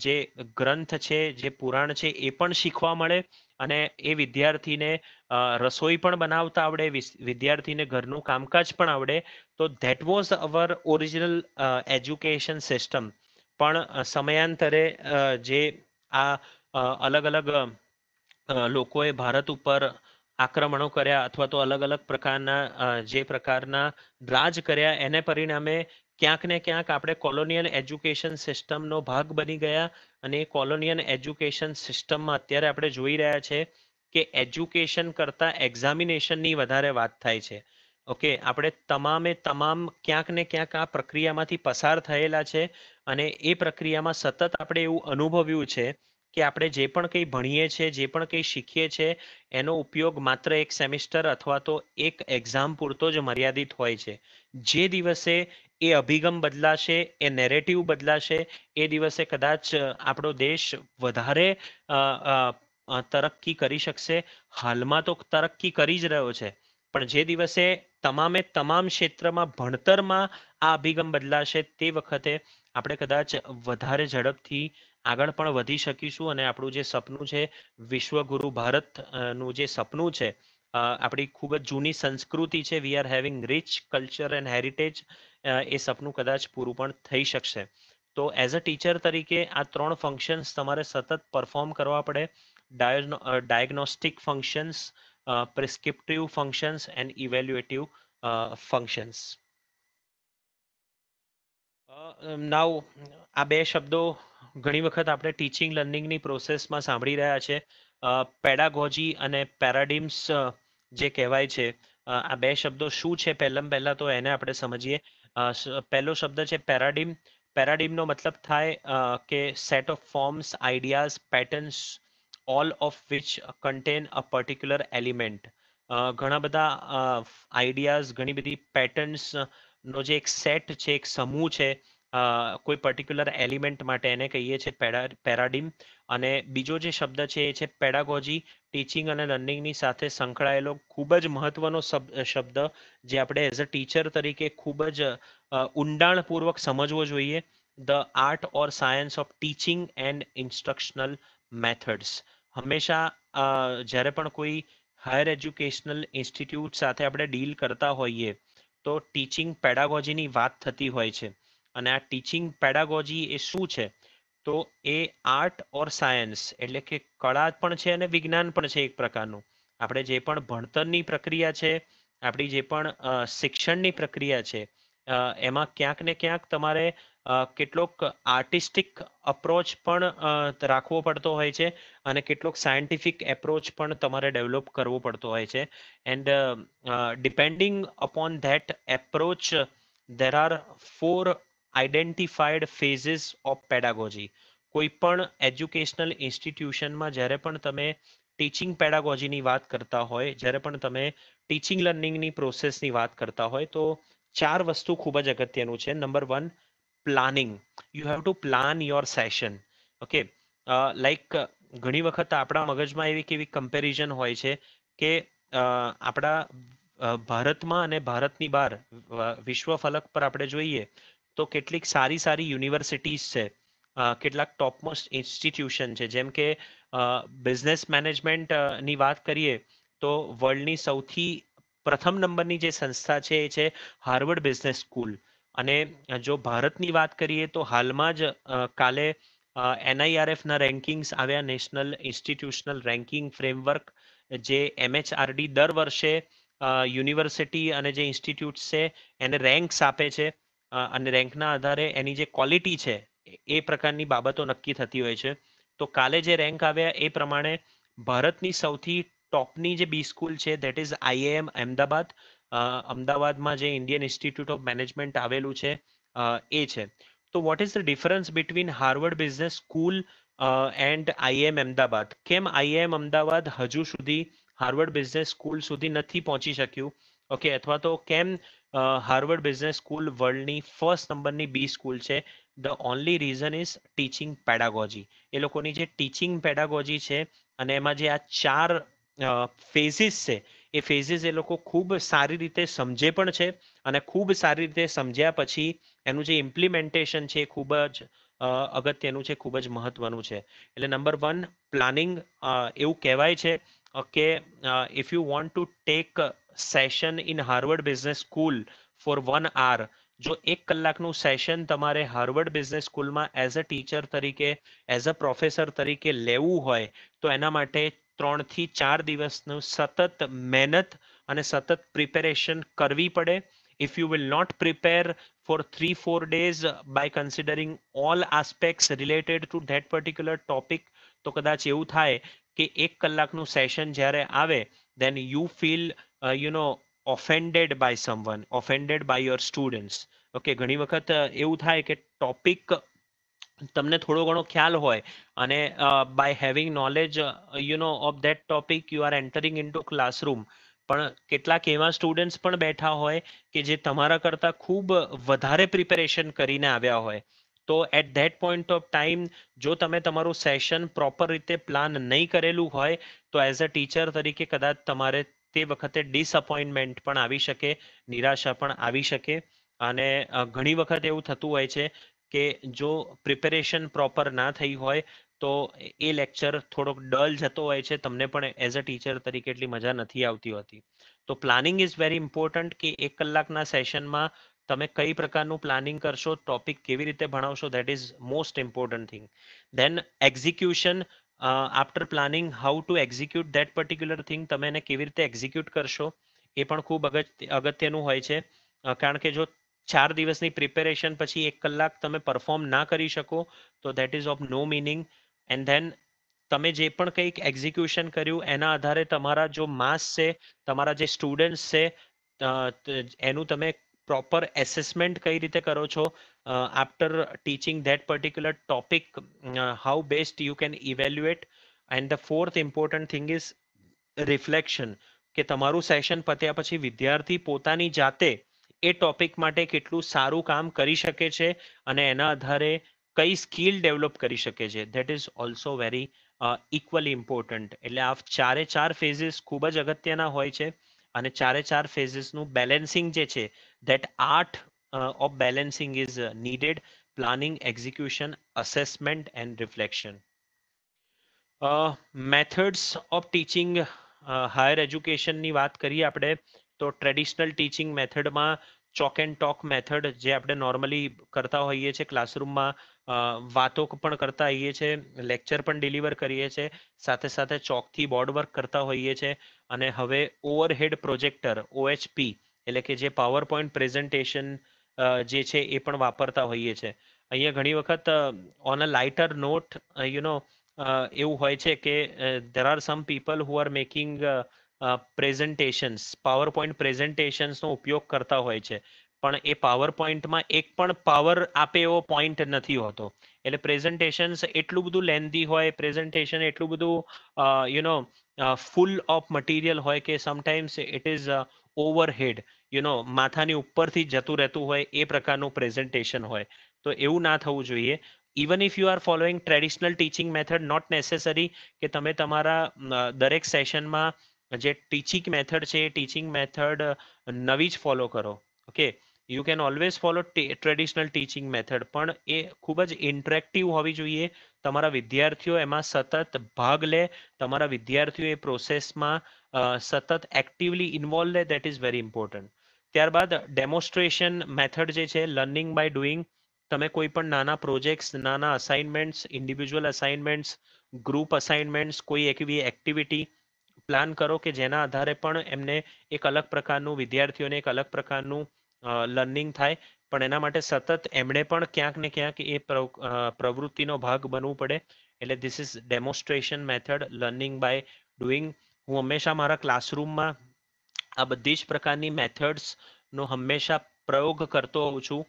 જે ગ્રંથ છે જે પુરાણ છે એ પણ શીખવા મળે અને એ વિદ્યાર્થીને રસોઈ પણ બનાવતા આવડે વિદ્યાર્થીને ઘરનું કામકાજ પણ આવડે તો that was our original education system પણ સમયાંતરે જે આ અલગ અલગ લોકોએ ભારત ઉપર આક્રમણો કર્યા અથવા તો અલગ અલગ પ્રકારના જે પ્રકારના રાજ કર્યા એને પરિણામે ક્યાંક ને ક્યાંક આપણે કોલોનિયલ એજ્યુકેશન સિસ્ટમનો ભાગ બની ગયા અને એ કોલોનિયલ એજ્યુકેશન સિસ્ટમમાં અત્યારે આપણે જોઈ રહ્યા છે કે એજ્યુકેશન કરતાં એક્ઝામિનેશનની વધારે વાત થાય છે ઓકે આપણે તમામે તમામ ક્યાંક ને ક્યાંક આ પ્રક્રિયામાંથી પસાર થયેલા છે અને એ પ્રક્રિયામાં સતત આપણે એવું અનુભવ્યું છે કે આપણે જે પણ કંઈ ભણીએ છીએ જે પણ કંઈ શીખીએ છીએ એનો ઉપયોગ માત્ર એક સેમિસ્ટર અથવા તો એક એક્ઝામ પૂરતો જ મર્યાદિત હોય છે જે દિવસે એ અભિગમ બદલાશે એ નેરેટિવ બદલાશે એ દિવસે કદાચ આપણો દેશ વધારે તરક્કી કરી શકશે હાલમાં તો તરક્કી કરી જ રહ્યો છે પણ જે દિવસે તમામે તમામ ક્ષેત્રમાં ભણતરમાં આ અભિગમ બદલાશે તે વખતે આપણે કદાચ વધારે ઝડપથી આગળ પણ વધી શકીશું અને આપણું જે સપનું છે વિશ્વગુરુ ભારત નું જે સપનું છે આપણી ખૂબ જ જૂની સંસ્કૃતિ છે we are having rich culture and heritage એ સપનું કદાચ પૂરું પણ થઈ શકશે તો એઝ અ ટીચર તરીકે આ ત્રણ ફંક્શન્સ તમારે સતત પરફોર્મ કરવા પડે diagnostic functions uh, prescriptive functions and evaluative uh, functions. Now uh, um, આ બે શબ્દો ઘણી વખત આપણે ટીચિંગ લર્નિંગની પ્રોસેસમાં સાંભળી રહ્યા છે પેડાગોજી અને પેરાડિમ્સ જે કહેવાય છે આ બે શબ્દો શું છે પહેલાં પહેલાં તો એને આપણે સમજીએ પહેલો શબ્દ છે પેરાડિમ પેરાડિમનો મતલબ થાય કે set of forms ideas patterns all of which contain uh, a particular element ઘણા બધા આઈડિયાઝ ઘણી બધી પેટર્ન્સ નો જે એક સેટ છે એક સમૂહ છે કોઈ પર્ટિક્યુલર એલિમેન્ટ માટે એને કહીએ છીએ પેરાડિમ અને બીજો જે શબ્દ છે એ છે પેડાગોજી ટીચિંગ અને લર્નિંગની સાથે સંકળાયેલો ખૂબ જ મહત્વનો શબ્દ જે આપણે એઝ અ ટીચર તરીકે ખૂબ જ ઊંડાણપૂર્વક સમજવો જોઈએ the art or science of teaching and instructional methods હંમેશા જ્યારે પણ કોઈ હાયર એજ્યુકેશનલ ઇન્સ્ટિટ્યૂટ સાથે આપણે ડીલ કરતા હોઈએ તો ટીચિંગ પેડાગોજીની વાત થતી હોય છે અને આ ટીચિંગ પેડાગોજી એ શું છે તો એ આર્ટ ઓર સાયન્સ એટલે કે કળા પણ છે અને વિજ્ઞાન પણ છે એક પ્રકારનું આપણે જે પણ ભણતરની પ્રક્રિયા છે આપણી જે પણ શિક્ષણની પ્રક્રિયા છે એમાં ક્યાંક ને ક્યાંક તમારે કેટલોક આર્ટિસ્ટિક અપ્રોચ પણ રાખવો પડતો હોય છે અને કેટલોક સાયન્ટિફિક એપ્રોચ પણ તમારે ડેવલપ કરવો પડતો હોય છે and depending upon that approach there are four identified phases of pedagogy કોઈ પણ એજ્યુકેશનલ ઇન્સ્ટિટ્યુશનમાં જ્યારે પણ તમે ટીચિંગ પેડાગોજીની વાત કરતા હોય જ્યારે પણ તમે ટીચિંગ લર્નિંગની પ્રોસેસની વાત કરતા હોય તો ચાર વસ્તુ ખૂબ જ અગત્યનું છે number one planning you have to plan your session okay like ઘણી વખત આપણા મગજમાં એવી કેવી કમ્પેરિઝન હોય છે કે આપણા ભારતમાં અને ભારતની બહાર વિશ્વ ફલક પર આપણે જોઈએ તો કેટલીક સારી સારી યુનિવર્સિટીઝ છે કેટલાક ટોપમોસ્ટ ઇન્સ્ટિટ્યુશન છે જેમ કે બિઝનેસ મેનેજમેન્ટની વાત કરીએ તો વર્લ્ડની સૌથી પ્રથમ નંબરની જે સંસ્થા છે એ છે હાર્વર્ડ બિઝનેસ સ્કૂલ અને જો ભારતની વાત કરીએ તો હાલમાં જ કાલે એનઆઈઆરએફના રેન્કિંગ્સ આવ્યા નેશનલ ઇન્સ્ટિટ્યુશનલ રેન્કિંગ ફ્રેમવર્ક જે એમએચઆરડી દર વર્ષે યુનિવર્સિટી અને જે ઇન્સ્ટિટ્યૂટ છે એને રેન્ક્સ આપે છે અને રેન્કના આધારે એની જે ક્વોલિટી છે એ પ્રકારની બાબતો નક્કી થતી હોય છે તો કાલે જે રેન્ક આવ્યા એ પ્રમાણે ભારતની સૌથી ટોપની જે બી સ્કૂલ છે ધેટ ઇઝ આઈએએમ અમદાવાદ અમદાવાદમાં જે ઇન્ડિયન ઇન્સ્ટિટ્યૂટ ઓફ મેનેજમેન્ટ આવેલું છે એ છે તો what is the difference between Harvard business school and IIM Ahmedabad કેમ આઈએમ અમદાવાદ હજુ સુધી હાર્વર્ડ બિઝનેસ સ્કૂલ સુધી નથી પહોંચી શક્યું ઓકે અથવા તો કેમ હાર્વર્ડ બિઝનેસ સ્કૂલ વર્લ્ડની ફર્સ્ટ નંબરની બી સ્કૂલ છે the only reason is teaching pedagogy એ લોકોની જે ટીચિંગ પેડાગોજી છે અને એમાં જે આ ચાર ફેઝિસ છે એ ફેઝિસ એ લોકો ખૂબ સારી રીતે સમજે પણ છે અને ખૂબ સારી રીતે સમજ્યા પછી એનું જે ઇમ્પ્લિમેન્ટેશન છે એ ખૂબ જ અગત્યનું છે ખૂબ જ મહત્વનું છે એટલે નંબર વન પ્લાનિંગ એવું કહેવાય છે કે if you want to take session in Harvard business school for one hour જો એક કલાકનું સેશન તમારે હાર્વર્ડ બિઝનેસ સ્કૂલમાં એઝ અ ટીચર તરીકે એઝ અ પ્રોફેસર તરીકે લેવું હોય તો એના માટે ત્રણથી ચાર દિવસનું સતત મહેનત અને સતત પ્રિપેરેશન કરવી પડે if you will not prepare for three four days by considering all aspects related to that particular topic તો કદાચ એવું થાય કે એક કલાકનું સેશન જ્યારે આવે then you feel uh, you know offended by someone offended by your students okay ઘણી વખત એવું થાય કે ટોપિક તમને થોડો ઘણો ખ્યાલ હોય અને by having knowledge you know of that topic you are entering into classroom પણ કેટલાક એવા સ્ટુડન્ટ્સ પણ બેઠા હોય કે જે તમારા કરતાં ખૂબ વધારે પ્રિપેરેશન કરીને આવ્યા હોય તો at that point of time જો તમે તમારું સેશન પ્રોપર રીતે પ્લાન નહીં કરેલું હોય તો એઝ અ ટીચર તરીકે કદાચ તમારે તે વખતે ડિસઅપોઇન્ટમેન્ટ પણ આવી શકે નિરાશા પણ આવી શકે અને ઘણી વખત એવું થતું હોય છે કે જો પ્રિપેરેશન પ્રોપર ના થઈ હોય તો એ લેક્ચર થોડોક ડલ જતો હોય છે તમને પણ એઝ અ ટીચર તરીકે એટલી મજા નથી આવતી હોતી તો પ્લાનિંગ ઇઝ વેરી ઇમ્પોર્ટન્ટ કે એક કલાકના સેશનમાં તમે કઈ પ્રકારનું પ્લાનિંગ કરશો ટોપિક કેવી રીતે ભણાવશો that is most important thing then execution after planning how to execute that particular thing તમે એને કેવી રીતે એક્ઝિક્યુટ કરશો એ પણ ખૂબ અગત્યનું હોય છે કારણ કે જો ચાર દિવસની પ્રિપેરેશન પછી એક કલાક તમે પરફોર્મ ના કરી શકો તો that is of no meaning and then તમે જે પણ કંઈક એક્ઝિક્યુશન કર્યું એના આધારે તમારા જો માસ છે તમારા જે સ્ટુડન્ટ્સ છે એનું તમે પ્રોપર એસેસમેન્ટ કઈ રીતે કરો છો after teaching that particular topic how best you can evaluate and the fourth important thing is reflection કે તમારું સેશન પત્યા પછી વિદ્યાર્થી પોતાની જાતે એ ટોપિક માટે કેટલું સારું કામ કરી શકે છે અને એના આધારે કઈ સ્કિલ ડેવલપ કરી શકે છે that is also very equally important એટલે આ ચારે ચાર ફેઝિસ ખૂબ જ અગત્યના હોય છે અને ચારે ચાર ફેઝિસનું બેલેન્સિંગ જે છે that art of balancing is needed planning execution assessment and reflection methods of teaching higher એજ્યુકેશનની વાત કરીએ આપણે તો ટ્રેડિશનલ ટીચિંગ મેથડમાં ચોક એન્ડ ટોક મેથડ જે આપણે નોર્મલી કરતા હોઈએ છીએ ક્લાસરૂમમાં વાતો પણ કરતા હોઈએ છીએ લેક્ચર પણ ડિલિવર કરીએ છીએ સાથે સાથે ચોકથી બોર્ડ વર્ક કરતા હોઈએ છીએ અને હવે ઓવરહેડ પ્રોજેક્ટર ઓએચપી એટલે કે જે પાવર પોઈન્ટ પ્રેઝન્ટેશન જે છે એ પણ વાપરતા હોઈએ છીએ અહીંયા ઘણી વખત on a lighter note you know એવું હોય છે કે there are some people who are making presentations PowerPoint પ્રેઝન્ટેશન્સનો ઉપયોગ કરતા હોય છે પણ એ પાવરપોઈન્ટમાં એક પણ પાવર આપે એવો પોઈન્ટ નથી હોતો એટલે પ્રેઝન્ટેશન્સ એટલું બધું લેન્ધી હોય પ્રેઝન્ટેશન એટલું બધું you know full of material હોય કે sometimes it is overhead you know માથાની ઉપરથી જતું રહેતું હોય એ પ્રકારનું પ્રેઝન્ટેશન હોય તો એવું ના થવું જોઈએ even if you are following traditional teaching method not necessary કે તમે તમારા દરેક સેશનમાં જે ટીચિંગ મેથડ છે એ ટીચિંગ મેથડ નવી જ ફોલો કરો okay you can always follow traditional teaching method પણ એ ખૂબ જ ઇન્ટરેક્ટિવ હોવી જોઈએ તમારા વિદ્યાર્થીઓ એમાં સતત ભાગ લે તમારા વિદ્યાર્થીઓ એ પ્રોસેસમાં સતત એક્ટિવલી ઇન્વોલ્વ લે દેટ ઇઝ વેરી ઇમ્પોર્ટન્ટ ત્યારબાદ ડેમોન્સ્ટ્રેશન મેથડ જે છે લર્નિંગ બાય ડુઈંગ તમે કોઈ પણ નાના પ્રોજેક્ટ્સ નાના assignments individual assignments group assignments કોઈ એક એવી એક્ટિવિટી પ્લાન કરો કે જેના આધારે પણ એમને એક અલગ પ્રકારનું વિદ્યાર્થીઓને એક અલગ પ્રકારનું લર્નિંગ થાય પણ એના માટે સતત એમણે પણ ક્યાંક ને ક્યાંક એ પ્રવૃત્તિનો ભાગ બનવું પડે એટલે this is demonstration method learning by doing હું હંમેશા મારા ક્લાસરૂમમાં આ બધી જ પ્રકારની મેથડ્સનો હંમેશા પ્રયોગ કરતો હોઉં છું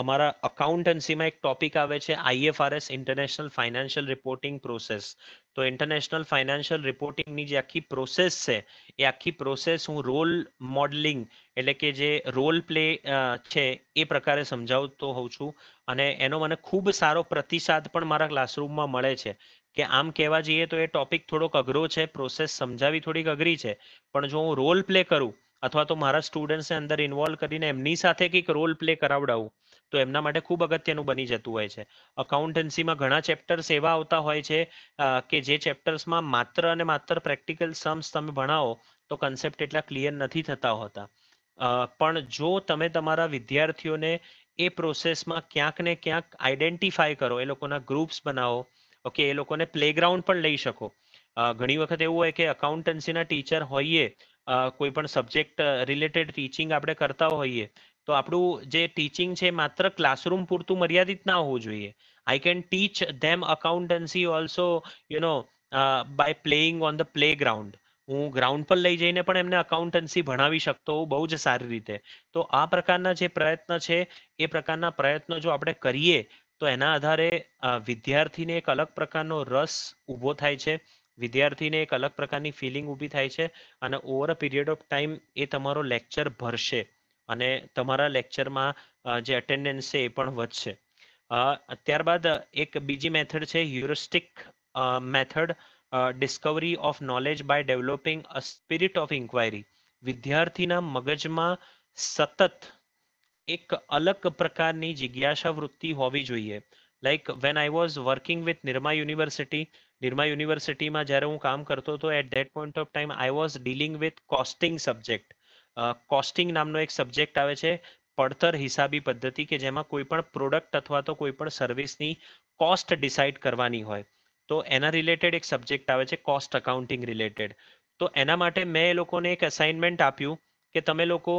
અમારા અકાઉન્ટન્સીમાં એક ટોપિક આવે છે IFRS international financial reporting process તો ઇન્ટરનેશનલ ફાઇનાન્શિયલ રિપોર્ટિંગની જે આખી પ્રોસેસ છે એ આખી પ્રોસેસ હું રોલ મોડલિંગ એટલે કે જે રોલ પ્લે છે એ પ્રકારે સમજાવતો હોઉં છું અને એનો મને ખૂબ સારો પ્રતિસાદ પણ મારા ક્લાસરૂમમાં મળે છે કે આમ કહેવા જઈએ તો એ ટોપિક થોડોક અઘરો છે પ્રોસેસ સમજાવી થોડીક અઘરી છે પણ જો હું રોલ પ્લે કરું અથવા તો મારા સ્ટુડન્ટ્સને અંદર ઇન્વોલ્વ કરીને એમની સાથે કંઈક રોલ પ્લે કરાવડાવું તો એમના માટે ખૂબ અગત્યનું બની જતું હોય છે અકાઉન્ટન્સીમાં ઘણા ચેપ્ટર્સ એવા આવતા હોય છે કે જે ચેપ્ટર્સમાં માત્ર અને માત્ર પ્રેક્ટિકલ સમ્સ તમે ભણાવો તો કન્સેપ્ટ એટલા ક્લિયર નથી થતા હોતા પણ જો તમે તમારા વિદ્યાર્થીઓને એ પ્રોસેસમાં ક્યાંક ને ક્યાંક આઈડેન્ટિફાય કરો એ લોકોના ગ્રુપ્સ બનાવો ઓકે એ લોકોને પ્લેગ્રાઉન્ડ પણ લઈ શકો ઘણી વખત એવું હોય કે અકાઉન્ટન્સીના ટીચર હોઈએ કોઈ પણ સબ્જેક્ટ રિલેટેડ ટીચિંગ આપણે કરતા હોઈએ તો આપણું જે ટીચિંગ છે માત્ર ક્લાસરૂમ પૂરતું મર્યાદિત ના હોવું જોઈએ I can teach them accountancy also you know by playing on the play ground હું ગ્રાઉન્ડ પર લઈ જઈને પણ એમને અકાઉન્ટન્સી ભણાવી શકતો હોઉં બહુ જ સારી રીતે તો આ પ્રકારના જે પ્રયત્ન છે એ પ્રકારના પ્રયત્નો જો આપણે કરીએ તો એના આધારે વિદ્યાર્થીને એક અલગ પ્રકારનો રસ ઊભો થાય છે વિદ્યાર્થીને એક અલગ પ્રકારની ફિલિંગ ઊભી થાય છે અને over a period of time એ તમારો લેક્ચર ભરશે અને તમારા લેક્ચરમાં જે અટેન્ડન્સ છે એ પણ વધશે ત્યારબાદ એક બીજી મેથડ છે heuristic method discovery of knowledge by developing a spirit of inquiry વિદ્યાર્થીના મગજમાં સતત એક અલગ પ્રકારની જિજ્ઞાસા વૃત્તિ હોવી જોઈએ like when I was working with Nirma university Nirma યુનિવર્સિટીમાં જ્યારે હું કામ કરતો હતો at that point of time I was dealing with costing subject costing નામનો એક સબ્જેક્ટ આવે છે પડતર હિસાબી પદ્ધતિ કે જેમાં કોઈ પણ પ્રોડક્ટ અથવા તો કોઈ પણ સર્વિસની કોસ્ટ ડિસાઇડ કરવાની હોય તો એના રિલેટેડ એક સબ્જેક્ટ આવે છે કોસ્ટ અકાઉન્ટિંગ રિલેટેડ તો એના માટે મેં એ લોકોને એક અસાઇનમેન્ટ આપ્યું કે તમે લોકો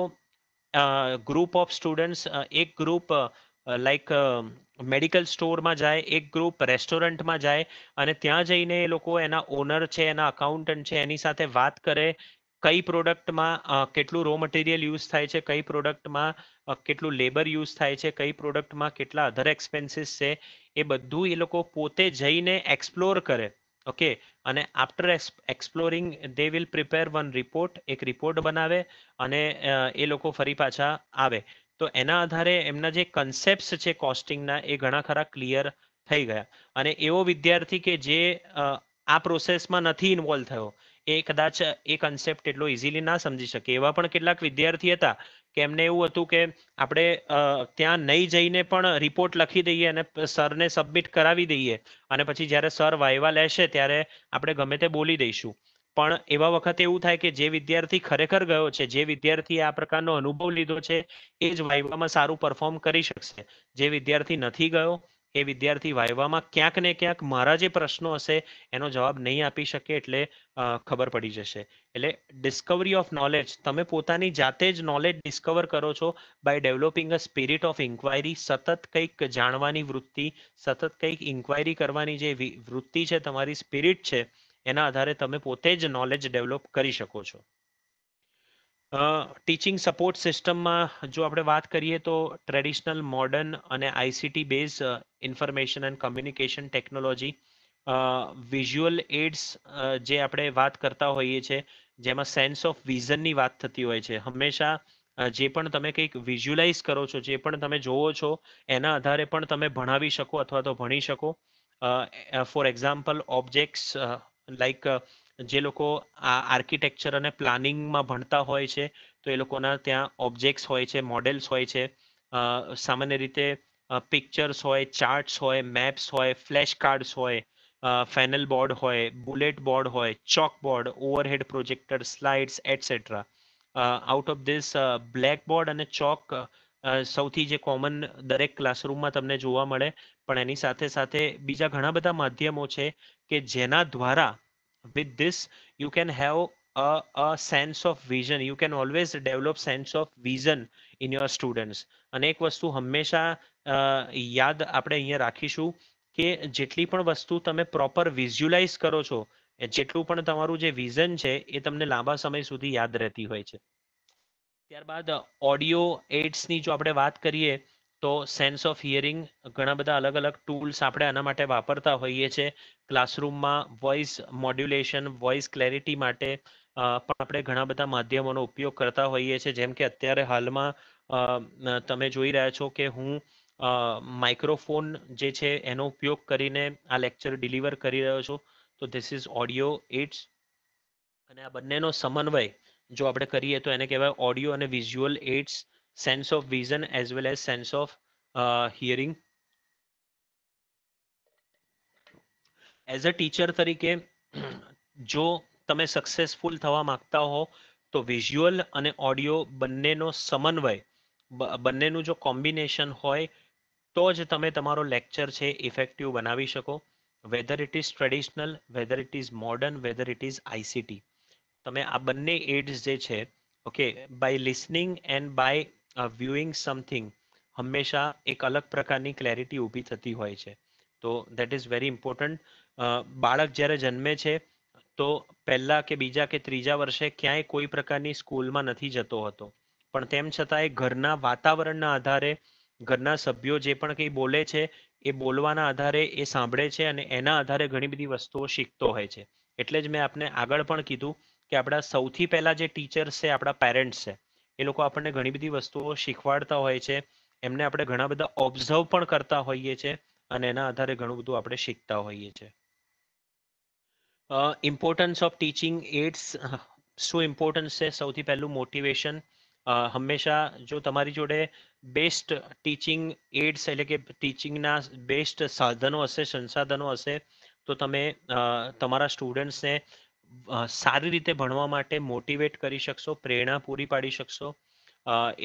ગ્રુપ ઓફ સ્ટુડન્ટ્સ એક ગ્રુપ લાઈક મેડિકલ સ્ટોરમાં જાય એક ગ્રુપ રેસ્ટોરન્ટમાં જાય અને ત્યાં જઈને એ લોકો એના ઓનર છે એના અકાઉન્ટન્ટ છે એની સાથે વાત કરે કઈ પ્રોડક્ટમાં કેટલું રો મટીરિયલ યુઝ થાય છે કઈ પ્રોડક્ટમાં કેટલું લેબર યુઝ થાય છે કઈ પ્રોડક્ટમાં કેટલા અધર એક્સપેન્સીસ છે એ બધું એ લોકો પોતે જઈને એક્સપ્લોર કરે ઓકે અને after exploring they will prepare one report એક રિપોર્ટ બનાવે અને એ લોકો ફરી પાછા આવે તો એના આધારે એમના જે કન્સેપ્ટ છે કોસ્ટિંગના એ ઘણા ખરા ક્લિયર થઈ ગયા અને એવો વિદ્યાર્થી કે જે આ પ્રોસેસમાં નથી ઇન્વોલ્વ થયો એ કદાચ એ કન્સેપ્ટ એટલો ઇઝીલી ના સમજી શકે એવા પણ કેટલાક વિદ્યાર્થી હતા કે એમને એવું હતું કે આપણે ત્યાં નહીં જઈને પણ રિપોર્ટ લખી દઈએ અને સરને સબમિટ કરાવી દઈએ અને પછી જ્યારે સર વાયવા લેશે ત્યારે આપણે ગમે તે બોલી દઈશું પણ એવા વખતે એવું થાય કે જે વિદ્યાર્થી ખરેખર ગયો છે જે વિદ્યાર્થીએ આ પ્રકારનો અનુભવ લીધો છે એ જ વાઇવામાં સારું પરફોર્મ કરી શકશે જે વિદ્યાર્થી નથી ગયો એ વિદ્યાર્થી વાઇવામાં ક્યાંક ને ક્યાંક મારા જે પ્રશ્નો હશે એનો જવાબ નહીં આપી શકે એટલે ખબર પડી જશે એટલે ડિસ્કવરી ઓફ નોલેજ તમે પોતાની જાતે જ નોલેજ ડિસ્કવર કરો છો by developing a spirit of inquiry સતત કંઈક જાણવાની વૃત્તિ સતત કંઈક ઇન્ક્વાયરી કરવાની જે વૃત્તિ છે તમારી સ્પિરિટ છે એના આધારે તમે પોતે જ નોલેજ ડેવલપ કરી શકો છો ટીચિંગ સપોર્ટ સિસ્ટમમાં જો આપણે વાત કરીએ તો ટ્રેડિશનલ મોડર્ન અને ICT base information and communication technology visual aids જે આપણે વાત કરતા હોઈએ છીએ જેમાં સેન્સ ઓફ વિઝનની વાત થતી હોય છે હંમેશા જે પણ તમે કંઈક વિઝ્યુલાઇઝ કરો છો જે પણ તમે જોવો છો એના આધારે પણ તમે ભણાવી શકો અથવા તો ભણી શકો ફોર એક્ઝામ્પલ ઓબ્જેક્ટ્સ લાઈક જે લોકો આ આર્કિટેક્ચર અને પ્લાનિંગમાં ભણતા હોય છે તો એ લોકોના ત્યાં ઓબ્જેક્ટ્સ હોય છે મોડેલ્સ હોય છે સામાન્ય રીતે પિક્ચર્સ હોય ચાર્ટ્સ હોય મેપ્સ હોય ફ્લેશ કાર્ડ્સ હોય ફેનલ બોર્ડ હોય બુલેટ બોર્ડ હોય chalk board overhead projector slides etcetera out of this black board અને ચોક સૌથી જે કોમન દરેક ક્લાસરૂમમાં તમને જોવા મળે પણ એની સાથે સાથે બીજા ઘણા બધા માધ્યમો છે કે જેના દ્વારા with this you can have a a sense of vision you can always develop sense of vision in your students અને એક વસ્તુ હંમેશા યાદ આપણે અહીંયા રાખીશું કે જેટલી પણ વસ્તુ તમે પ્રોપર વિઝ્યુલાઇઝ કરો છો જેટલું પણ તમારું જે વિઝન છે એ તમને લાંબા સમય સુધી યાદ રહેતી હોય છે ત્યારબાદ ઓડિયો એડ્સની જો આપણે વાત કરીએ તો સેન્સ ઓફ હિયરિંગ ઘણા બધા અલગ અલગ ટૂલ્સ આપણે આના માટે વાપરતા હોઈએ છીએ ક્લાસરૂમમાં વોઇસ મોડ્યુલેશન વોઇસ ક્લેરિટી માટે પણ આપણે ઘણા બધા માધ્યમોનો ઉપયોગ કરતા હોઈએ છીએ જેમ કે અત્યારે હાલમાં તમે જોઈ રહ્યા છો કે હું માઇક્રોફોન જે છે એનો ઉપયોગ કરીને આ લેક્ચર ડિલિવર કરી રહ્યો છું તો ધીસ ઇઝ ઓડિયો એડ્સ અને આ બંનેનો સમન્વય જો આપણે કરીએ તો એને કહેવાય ઓડિયો અને visual aids sense of vision as well as sense of uh, hearing as a teacher તરીકે જો તમે સક્સેસફુલ થવા માંગતા હો તો વિઝ્યુઅલ અને ઓડિયો બંનેનો સમન્વય બંનેનું જો કોમ્બિનેશન હોય તો જ તમે તમારો લેક્ચર છે ઇફેક્ટિવ બનાવી શકો whether it is traditional whether it is modern whether it is ICT તમે આ બંને એડ્સ જે છે okay by listening and by viewing something હંમેશા એક અલગ પ્રકારની ક્લેરિટી ઊભી થતી હોય છે તો દેટ ઇઝ વેરી ઇમ્પોર્ટન્ટ બાળક જ્યારે જન્મે છે તો પહેલાં કે બીજા કે ત્રીજા વર્ષે ક્યાંય કોઈ પ્રકારની સ્કૂલમાં નથી જતો હતો પણ તેમ છતાં એ ઘરના વાતાવરણના આધારે ઘરના સભ્યો જે પણ કંઈ બોલે છે એ બોલવાના આધારે એ સાંભળે છે અને એના આધારે ઘણી બધી વસ્તુઓ શીખતો હોય છે એટલે જ મેં આપને આગળ પણ કીધું કે આપણા સૌથી પહેલાં જે ટીચર્સ છે આપણા પેરેન્ટ્સ છે એ લોકો આપણને ઘણી બધી વસ્તુઓ શીખવાડતા હોય છે એમને આપણે ઘણા બધા ઓબ્ઝર્વ પણ કરતા હોઈએ છે અને એના આધારે ઘણું બધું આપણે શીખતા હોઈએ છે ઇમ્પોર્ટન્સ ઓફ ટીચિંગ એડ્સ શું ઇમ્પોર્ટન્સ છે સૌથી પહેલું મોટિવેશન હંમેશા જો તમારી જોડે બેસ્ટ ટીચિંગ એડ્સ એટલે કે ટીચિંગના બેસ્ટ સાધનો હશે સંસાધનો હશે તો તમે તમારા સ્ટુડન્ટ્સને સારી રીતે ભણવા માટે મોટિવેટ કરી શકશો પ્રેરણા પૂરી પાડી શકશો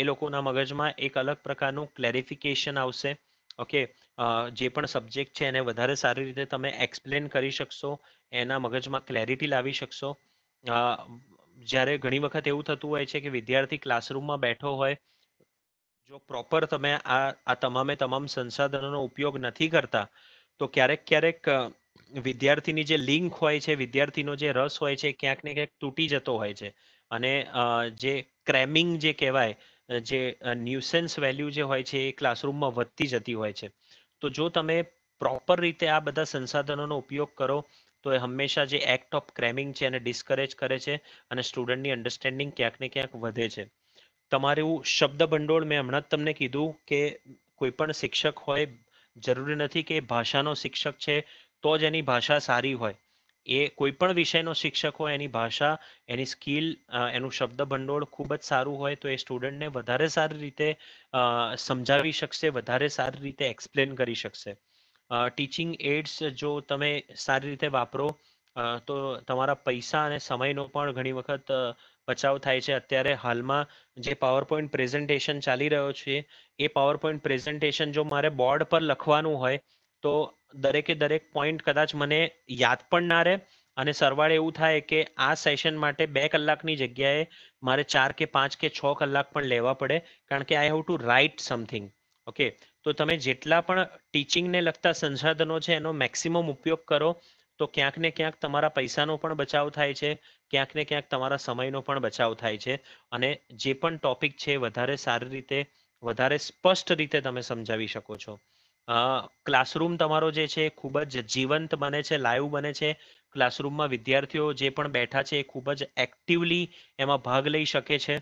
એ લોકોના મગજમાં એક અલગ પ્રકારનું ક્લેરિફિકેશન આવશે ઓકે જે પણ સબ્જેક્ટ છે એને વધારે સારી રીતે તમે એક્સપ્લેન કરી શકશો એના મગજમાં ક્લેરિટી લાવી શકશો જ્યારે ઘણી વખત એવું થતું હોય છે કે વિદ્યાર્થી ક્લાસરૂમમાં બેઠો હોય જો પ્રોપર તમે આ આ તમામે તમામ સંસાધનોનો ઉપયોગ નથી કરતા તો ક્યારેક ક્યારેક વિદ્યાર્થીની જે લિંક હોય છે વિદ્યાર્થીનો જે રસ હોય છે ક્યાંક ને ક્યાંક તૂટી જતો હોય છે અને જે ક્રેમિંગ જે કહેવાય જે ન્યુસેન્સ વેલ્યુ જે હોય છે એ ક્લાસરૂમમાં વધતી જતી હોય છે તો જો તમે પ્રોપર રીતે આ બધા સંસાધનોનો ઉપયોગ કરો તો એ હંમેશા જે એક્ટ ઓફ ક્રેમિંગ છે એને ડિસ્કરેજ કરે છે અને સ્ટુડન્ટની અન્ડરસ્ટેન્ડિંગ ક્યાંક ને ક્યાંક વધે છે તમારું શબ્દ ભંડોળ મેં હમણાં જ તમને કીધું કે કોઈ પણ શિક્ષક હોય જરૂરી નથી કે ભાષાનો શિક્ષક છે તો જ એની ભાષા સારી હોય એ કોઈ પણ વિષયનો શિક્ષક હોય એની ભાષા એની સ્કિલ એનું શબ્દ ભંડોળ ખૂબ જ સારું હોય તો એ સ્ટુડન્ટને વધારે સારી રીતે સમજાવી શકશે વધારે સારી રીતે એક્સપ્લેન કરી શકશે ટીચિંગ એડ્સ જો તમે સારી રીતે વાપરો તો તમારા પૈસા અને સમયનો પણ ઘણી વખત બચાવ થાય છે અત્યારે હાલમાં જે પાવરપોઈન્ટ પ્રેઝન્ટેશન ચાલી રહ્યો છે એ પાવરપોઈન્ટ પ્રેઝન્ટેશન જો મારે બોર્ડ પર લખવાનું હોય તો દરેકે દરેક પોઈન્ટ કદાચ મને યાદ પણ ના રહે અને સરવાળે એવું થાય કે આ સેશન માટે બે કલાકની જગ્યાએ મારે ચાર કે પાંચ કે છ કલાક પણ લેવા પડે કારણ કે I have to write something okay તો તમે જેટલા પણ ટીચિંગને લગતા સંસાધનો છે એનો મેક્સિમમ ઉપયોગ કરો તો ક્યાંક ને ક્યાંક તમારા પૈસાનો પણ બચાવ થાય છે ક્યાંક ને ક્યાંક તમારા સમયનો પણ બચાવ થાય છે અને જે પણ ટોપિક છે વધારે સારી રીતે વધારે સ્પષ્ટ રીતે તમે સમજાવી શકો છો ક્લાસરૂમ તમારો જે છે ખૂબ જ જીવંત બને છે લાઈવ બને છે ક્લાસરૂમમાં વિદ્યાર્થીઓ જે પણ બેઠા છે એ ખૂબ જ એક્ટિવલી એમાં ભાગ લઈ શકે છે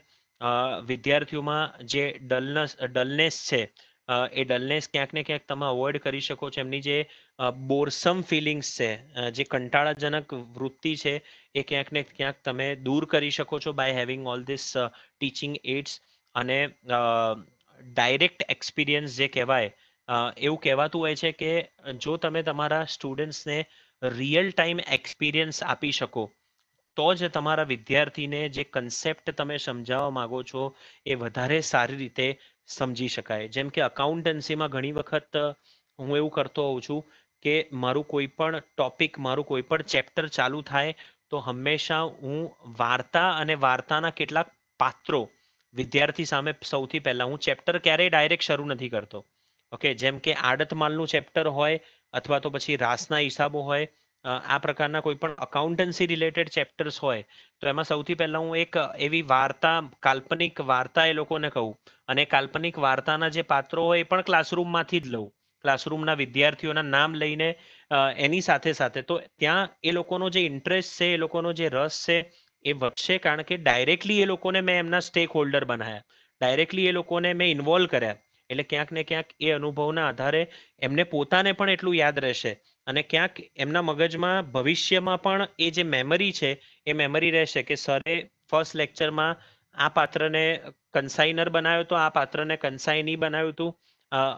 વિદ્યાર્થીઓમાં જે ડલનસ ડલનેસ છે એ ડલનેસ ક્યાંક ને ક્યાંક તમે અવોઇડ કરી શકો છો એમની જે બોરસમ ફિલિંગ્સ છે જે કંટાળાજનક વૃત્તિ છે એ ક્યાંક ને ક્યાંક તમે દૂર કરી શકો છો by having all this teaching aids અને ડાયરેક્ટ એક્સપિરિયન્સ જે કહેવાય એવું કહેવાતું હોય છે કે જો તમે તમારા સ્ટુડન્ટ્સને રિયલ ટાઈમ એક્સપિરિયન્સ આપી શકો તો જ તમારા વિદ્યાર્થીને જે કન્સેપ્ટ તમે સમજાવવા માગો છો એ વધારે સારી રીતે સમજી શકાય જેમ કે અકાઉન્ટન્સીમાં ઘણી વખત હું એવું કરતો હોઉં છું કે મારું કોઈ પણ ટોપિક મારું કોઈ પણ ચેપ્ટર ચાલુ થાય તો હંમેશા હું વાર્તા અને વાર્તાના કેટલાક પાત્રો વિદ્યાર્થી સામે સૌથી પહેલાં હું ચેપ્ટર ક્યારેય ડાયરેક્ટ શરૂ નથી કરતો ઓકે જેમ કે આડત માલનું ચેપ્ટર હોય અથવા તો પછી રાસના હિસાબો હોય આ પ્રકારના કોઈ પણ અકાઉન્ટન્સી રિલેટેડ ચેપ્ટર્સ હોય તો એમાં સૌથી પહેલાં હું એક એવી વાર્તા કાલ્પનિક વાર્તા એ લોકોને કહું અને કાલ્પનિક વાર્તાના જે પાત્રો હોય એ પણ ક્લાસરૂમમાંથી જ લઉં ક્લાસરૂમના વિદ્યાર્થીઓના નામ લઈને એની સાથે સાથે તો ત્યાં એ લોકોનો જે ઇન્ટરેસ્ટ છે એ લોકોનો જે રસ છે એ વધશે કારણ કે ડાયરેક્ટલી એ લોકોને મેં એમના સ્ટેક હોલ્ડર બનાવ્યા ડાયરેક્ટલી એ લોકોને મેં ઇન્વોલ્વ કર્યા એટલે ક્યાંક ને ક્યાંક એ અનુભવના આધારે એમને પોતાને પણ એટલું યાદ રહેશે અને ક્યાંક એમના મગજમાં ભવિષ્યમાં પણ એ જે મેમરી છે એ મેમરી રહેશે કે સરે ફર્સ્ટ લેક્ચરમાં આ પાત્રને કન્સાઇનર બનાવ્યો હતો આ પાત્રને કન્સાઇની બનાવ્યું હતું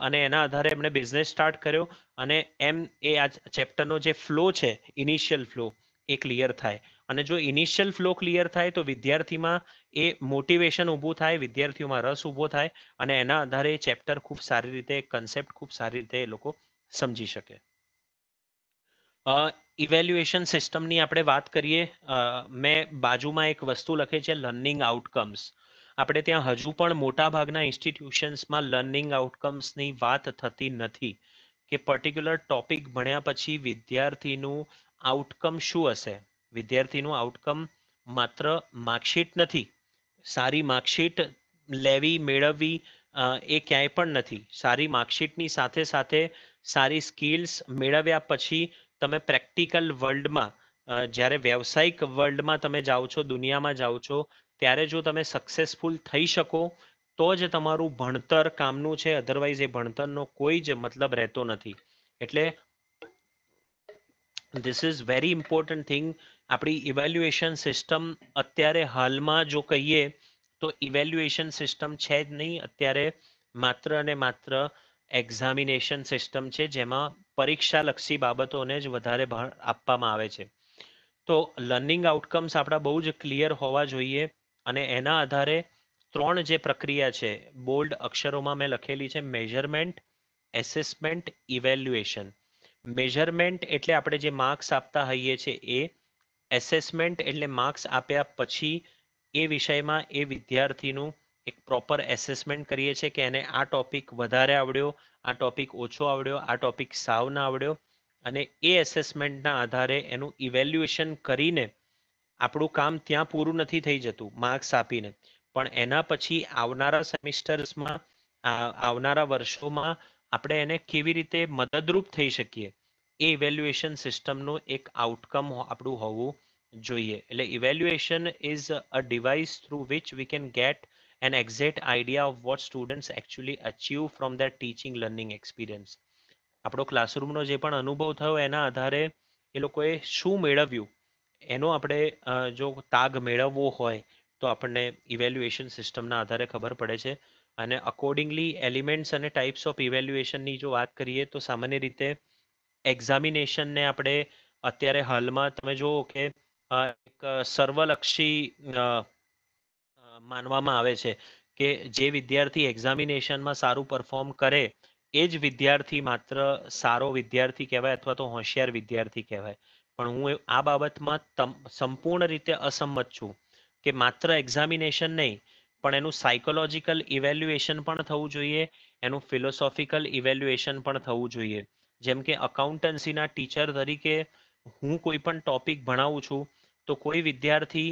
અને એના આધારે એમણે બિઝનેસ સ્ટાર્ટ કર્યો અને એમ એ આ ચેપ્ટરનો જે ફ્લો છે ઇનિશિયલ ફ્લો એ ક્લિયર થાય અને જો ઇનિશિયલ ફ્લો ક્લિયર થાય તો વિદ્યાર્થીમાં એ મોટિવેશન ઊભું થાય વિદ્યાર્થીઓમાં રસ ઊભો થાય અને એના આધારે ચેપ્ટર ખૂબ સારી રીતે કન્સેપ્ટ ખૂબ સારી રીતે એ લોકો સમજી શકે ઇવેલ્યુએશન સિસ્ટમની આપણે વાત કરીએ મેં બાજુમાં એક વસ્તુ લખી છે લર્નિંગ આઉટકમ્સ આપણે ત્યાં હજુ પણ મોટાભાગના ઇન્સ્ટિટ્યુશન્સમાં લર્નિંગ આઉટકમ્સની વાત થતી નથી કે પર્ટિક્યુલર ટોપિક ભણ્યા પછી વિદ્યાર્થીનું આઉટકમ શું હશે વિદ્યાર્થીનું આઉટકમ માત્ર માર્કશીટ નથી સારી માર્કશીટ લેવી મેળવવી એ ક્યાંય પણ નથી સારી માર્કશીટની સાથે સાથે સારી સ્કિલ્સ મેળવ્યા પછી તમે પ્રેક્ટિકલ વર્લ્ડમાં જ્યારે વ્યવસાયિક વર્લ્ડમાં તમે જાઓ છો દુનિયામાં જાઓ છો ત્યારે જો તમે સક્સેસફુલ થઈ શકો તો જ તમારું ભણતર કામનું છે અધરવાઇઝ એ ભણતરનો કોઈ જ મતલબ રહેતો નથી એટલે this is very important thing આપણી ઇવેલ્યુએશન સિસ્ટમ અત્યારે હાલમાં જો કહીએ તો ઇવેલ્યુએશન સિસ્ટમ છે જ નહીં અત્યારે માત્ર અને માત્ર એક્ઝામિનેશન સિસ્ટમ છે જેમાં પરીક્ષાલક્ષી બાબતોને જ વધારે ભાર આપવામાં આવે છે તો લર્નિંગ આઉટકમ્સ આપણા બહુ જ ક્લિયર હોવા જોઈએ અને એના આધારે ત્રણ જે પ્રક્રિયા છે બોલ્ડ અક્ષરોમાં મેં લખેલી છે મેઝરમેન્ટ એસેસમેન્ટ ઇવેલ્યુએશન મેજરમેન્ટ એટલે આપણે જે માર્ક્સ આપતા હોઈએ છીએ એ એસેસમેન્ટ એટલે માર્ક્સ આપ્યા પછી એ વિષયમાં એ વિદ્યાર્થીનું એક પ્રોપર એસેસમેન્ટ કરીએ છીએ કે એને આ ટોપિક વધારે આવડ્યો આ ટોપિક ઓછો આવડ્યો આ ટોપિક સાવ ના આવડ્યો અને એ એસેસમેન્ટના આધારે એનું ઇવેલ્યુએશન કરીને આપણું કામ ત્યાં પૂરું નથી થઈ જતું માર્ક્સ આપીને પણ એના પછી આવનારા સેમિસ્ટર્સમાં આવનારા વર્ષોમાં આપણે એને કેવી રીતે મદદરૂપ થઈ શકીએ એ ઇવેલ્યુએશન સિસ્ટમનું એક આઉટકમ આપણું હોવું જોઈએ એટલે evaluation is a device through which we can get an exact idea of what students actually achieve from the teaching learning experience આપણો ક્લાસરૂમનો જે પણ અનુભવ થયો એના આધારે એ લોકોએ શું મેળવ્યું એનો આપણે જો તાગ મેળવવો હોય તો આપણને ઇવેલ્યુએશન સિસ્ટમના આધારે ખબર પડે છે અને અકોર્ડિંગલી એલિમેન્ટ્સ અને ટાઈપ્સ ઓફ ઇવેલ્યુએશનની જો વાત કરીએ તો સામાન્ય રીતે એક્ઝામિનેશનને આપણે અત્યારે હાલમાં તમે જુઓ કે એક સર્વલક્ષી માનવામાં આવે છે કે જે વિદ્યાર્થી એક્ઝામિનેશનમાં સારું પરફોર્મ કરે એ જ વિદ્યાર્થી માત્ર સારો વિદ્યાર્થી કહેવાય અથવા તો હોશિયાર વિદ્યાર્થી કહેવાય પણ હું આ બાબતમાં સંપૂર્ણ રીતે અસંમત છું કે માત્ર એક્ઝામિનેશન નહીં પણ એનું સાયકોલોજીકલ ઇવેલ્યુએશન પણ થવું જોઈએ એનું ફિલોસોફિકલ ઇવેલ્યુએશન પણ થવું જોઈએ જેમ કે અકાઉન્ટન્સીના ટીચર તરીકે હું કોઈ પણ ટોપિક ભણાવું છું તો કોઈ વિદ્યાર્થી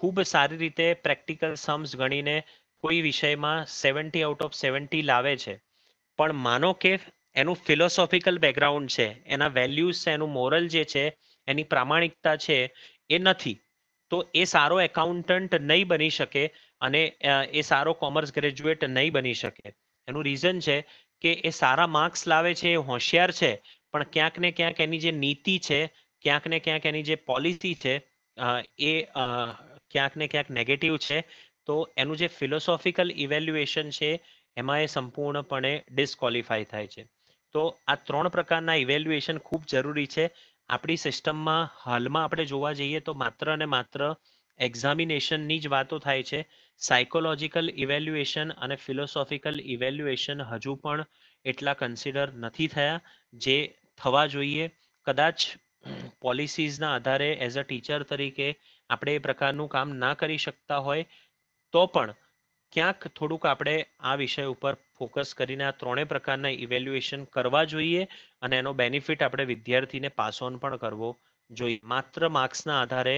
ખૂબ સારી રીતે પ્રેક્ટિકલ સમ્સ ગણીને કોઈ વિષયમાં સેવન્ટી આઉટ ઓફ સેવન્ટી લાવે છે પણ માનો કે એનું ફિલોસોફિકલ બેકગ્રાઉન્ડ છે એના વેલ્યુઝ છે એનું મોરલ જે છે એની પ્રામાણિકતા છે એ નથી તો એ સારો એકાઉન્ટન્ટ નહીં બની શકે અને એ સારો કોમર્સ ગ્રેજ્યુએટ નહીં બની શકે એનું રીઝન છે કે એ સારા માર્ક્સ લાવે છે એ હોશિયાર છે પણ ક્યાંક ને ક્યાંક એની જે નીતિ છે ક્યાંક ને ક્યાંક એની જે પોલિસી છે એ ક્યાંક ને ક્યાંક નેગેટિવ છે તો એનું જે ફિલોસોફિકલ ઇવેલ્યુએશન છે એમાં એ સંપૂર્ણપણે ડિસ્કોલિફાય થાય છે તો આ ત્રણ પ્રકારના ઇવેલ્યુએશન ખૂબ જરૂરી છે આપણી સિસ્ટમમાં હાલમાં આપણે જોવા જઈએ તો માત્ર અને માત્ર એક્ઝામિનેશનની જ વાતો થાય છે સાયકોલોજીકલ ઇવેલ્યુએશન અને ફિલોસોફિકલ ઇવેલ્યુએશન હજુ પણ એટલા કન્સિડર નથી થયા જે થવા જોઈએ કદાચ પોલિસીઝના આધારે એઝ અ ટીચર તરીકે આપણે એ પ્રકારનું કામ ના કરી શકતા હોય તો પણ ક્યાંક થોડુંક આપણે આ વિષય ઉપર ફોકસ કરીને આ ત્રણેય પ્રકારના ઇવેલ્યુએશન કરવા જોઈએ અને એનો બેનિફિટ આપણે વિદ્યાર્થીને પાસ ઓન પણ કરવો જોઈએ માત્ર માર્ક્સના આધારે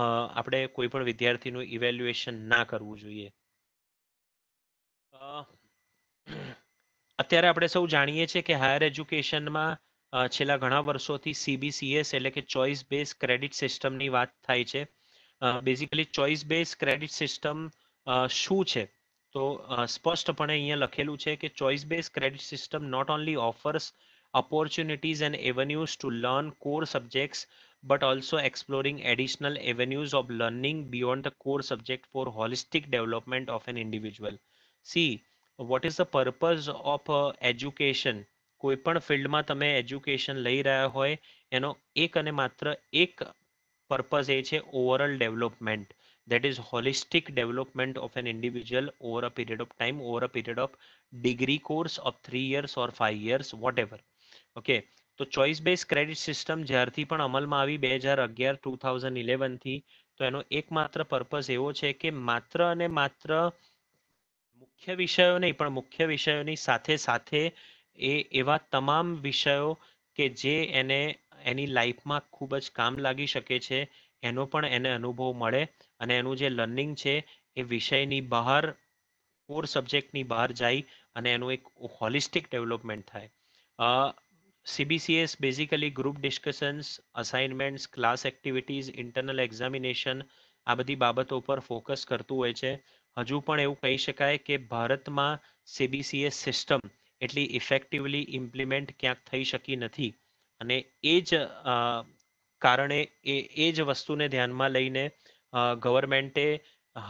આપણે કોઈ પણ વિદ્યાર્થીનું ઇવેલ્યુએશન ના કરવું જોઈએ અત્યારે આપણે સૌ જાણીએ છીએ કે હાયર એજ્યુકેશનમાં છેલ્લા ઘણા વર્ષોથી સીબીસીએસ એટલે કે ચોઇસ બેઝ ક્રેડિટ સિસ્ટમની વાત થાય છે basically choice base credit system શું છે તો સ્પષ્ટપણે અહીંયા લખેલું છે કે choice base credit system not only offers opportunities and avenues to learn core subjects but also exploring additional avenues of learning beyond the core subject for holistic development of an individual see what is the purpose of uh, education કોઈ પણ ફિલ્ડમાં તમે education લઈ રહ્યા હોય એનો એક અને માત્ર એક પર્પઝ એ છે overall development that is holistic development of an individual over a period of time over a period of degree course of 3 years or 5 years whatever okay તો ચોઇસ બેઝ ક્રેડિટ સિસ્ટમ જ્યારથી પણ અમલમાં આવી બે હજાર અગિયાર ટુ થાઉઝન્ડ ઇલેવનથી તો એનો એકમાત્ર પર્પઝ એવો છે કે માત્ર અને માત્ર મુખ્ય વિષયો નહીં પણ મુખ્ય વિષયોની સાથે સાથે એ એવા તમામ વિષયો કે જે એને એની લાઈફમાં ખૂબ જ કામ લાગી શકે છે એનો પણ એને અનુભવ મળે અને એનું જે લર્નિંગ છે એ વિષયની બહાર કોર સબ્જેક્ટની બહાર જાય અને એનું એક હોલિસ્ટિક ડેવલપમેન્ટ થાય CBCS basically group discussions assignments class activities internal examination આ બધી બાબતો પર ફોકસ કરતું હોય છે હજુ પણ એવું કહી શકાય કે ભારતમાં સીબીસીએસ સિસ્ટમ એટલી ઇફેક્ટિવલી ઇમ્પ્લિમેન્ટ ક્યાંક થઈ શકી નથી અને એ જ કારણે એ એ જ વસ્તુને ધ્યાનમાં લઈને ગવર્મેન્ટે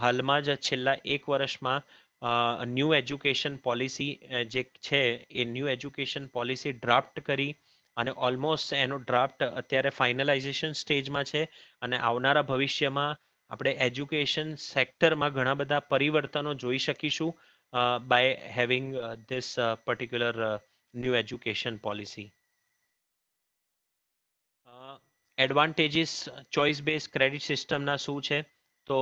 હાલમાં જ છેલ્લા એક વર્ષમાં ન્યૂ એજ્યુકેશન પોલિસી જે છે એ ન્યૂ એજ્યુકેશન પોલિસી ડ્રાફ્ટ કરી અને ઓલમોસ્ટ એનો ડ્રાફ્ટ અત્યારે ફાઇનલાઇઝેશન સ્ટેજમાં છે અને આવનારા ભવિષ્યમાં આપણે એજ્યુકેશન સેક્ટરમાં ઘણા બધા પરિવર્તનો જોઈ શકીશું by having this particular new education policy advantages choice base credit સિસ્ટમના શું છે તો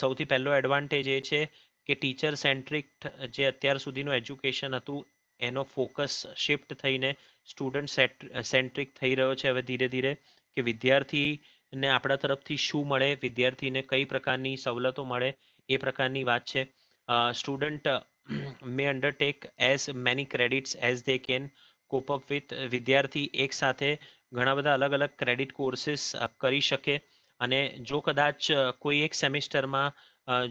સૌથી પહેલો એડવાન્ટેજ એ છે કે ટીચર સેન્ટ્રિક જે અત્યાર સુધીનું એજ્યુકેશન હતું એનો ફોકસ શિફ્ટ થઈને સ્ટુડન્ટ સેન્ટ્રિક થઈ રહ્યો છે હવે ધીરે ધીરે કે વિદ્યાર્થીને આપણા તરફથી શું મળે વિદ્યાર્થીને કઈ પ્રકારની સવલતો મળે એ પ્રકારની વાત છે student may undertake as many credits as they can cope up with વિદ્યાર્થી એક સાથે ઘણા બધા અલગ અલગ ક્રેડિટ કોર્સિસ કરી શકે અને જો કદાચ કોઈ એક સેમિસ્ટરમાં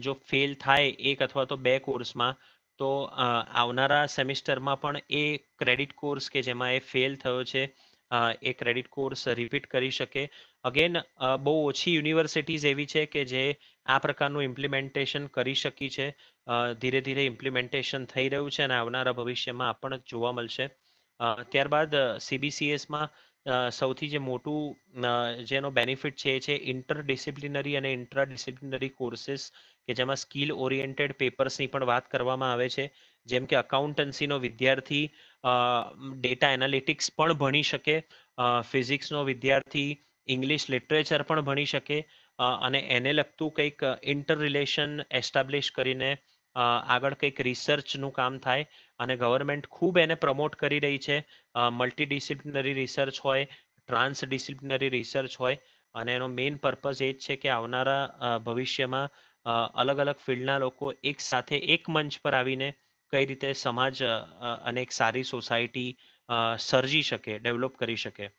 જો ફેલ થાય એક અથવા તો બે કોર્સમાં તો આવનારા સેમિસ્ટરમાં પણ એ ક્રેડિટ કોર્સ કે જેમાં એ ફેલ થયો છે એ ક્રેડિટ કોર્સ રિપીટ કરી શકે અગેન બહુ ઓછી યુનિવર્સિટીઝ એવી છે કે જે આ પ્રકારનું ઇમ્પ્લિમેન્ટેશન કરી શકી છે ધીરે ધીરે ઇમ્પ્લિમેન્ટેશન થઈ રહ્યું છે અને આવનારા ભવિષ્યમાં પણ જોવા મળશે ત્યારબાદ સીબીસીએસમાં સૌથી જે મોટું જેનો બેનિફિટ છે એ છે ઇન્ટર ડિસિપ્લિનરી અને ઇન્ટ્રાડિસિપ્લિનરી કોર્સિસ કે જેમાં સ્કિલ ઓરિએન્ટેડ પેપર્સની પણ વાત કરવામાં આવે છે જેમ કે અકાઉન્ટન્સીનો વિદ્યાર્થી ડેટા એનાલિટિક્સ પણ ભણી શકે ફિઝિક્સનો વિદ્યાર્થી ઇંગ્લિશ લિટરેચર પણ ભણી શકે અને એને લગતું કંઈક ઇન્ટર રિલેશન એસ્ટાબ્લિશ કરીને આગળ કંઈક રિસર્ચનું કામ થાય અને ગવર્મેન્ટ ખૂબ એને પ્રમોટ કરી રહી છે મલ્ટી ડિસિપ્લિનરી રિસર્ચ હોય ટ્રાન્સ ડિસિપ્લિનરી રિસર્ચ હોય અને એનો મેઇન પર્પઝ એ જ છે કે આવનારા ભવિષ્યમાં અલગ અલગ ફિલ્ડના લોકો એક સાથે એક મંચ પર આવીને કઈ રીતે સમાજ અને એક સારી સોસાયટી સર્જી શકે ડેવલપ કરી શકે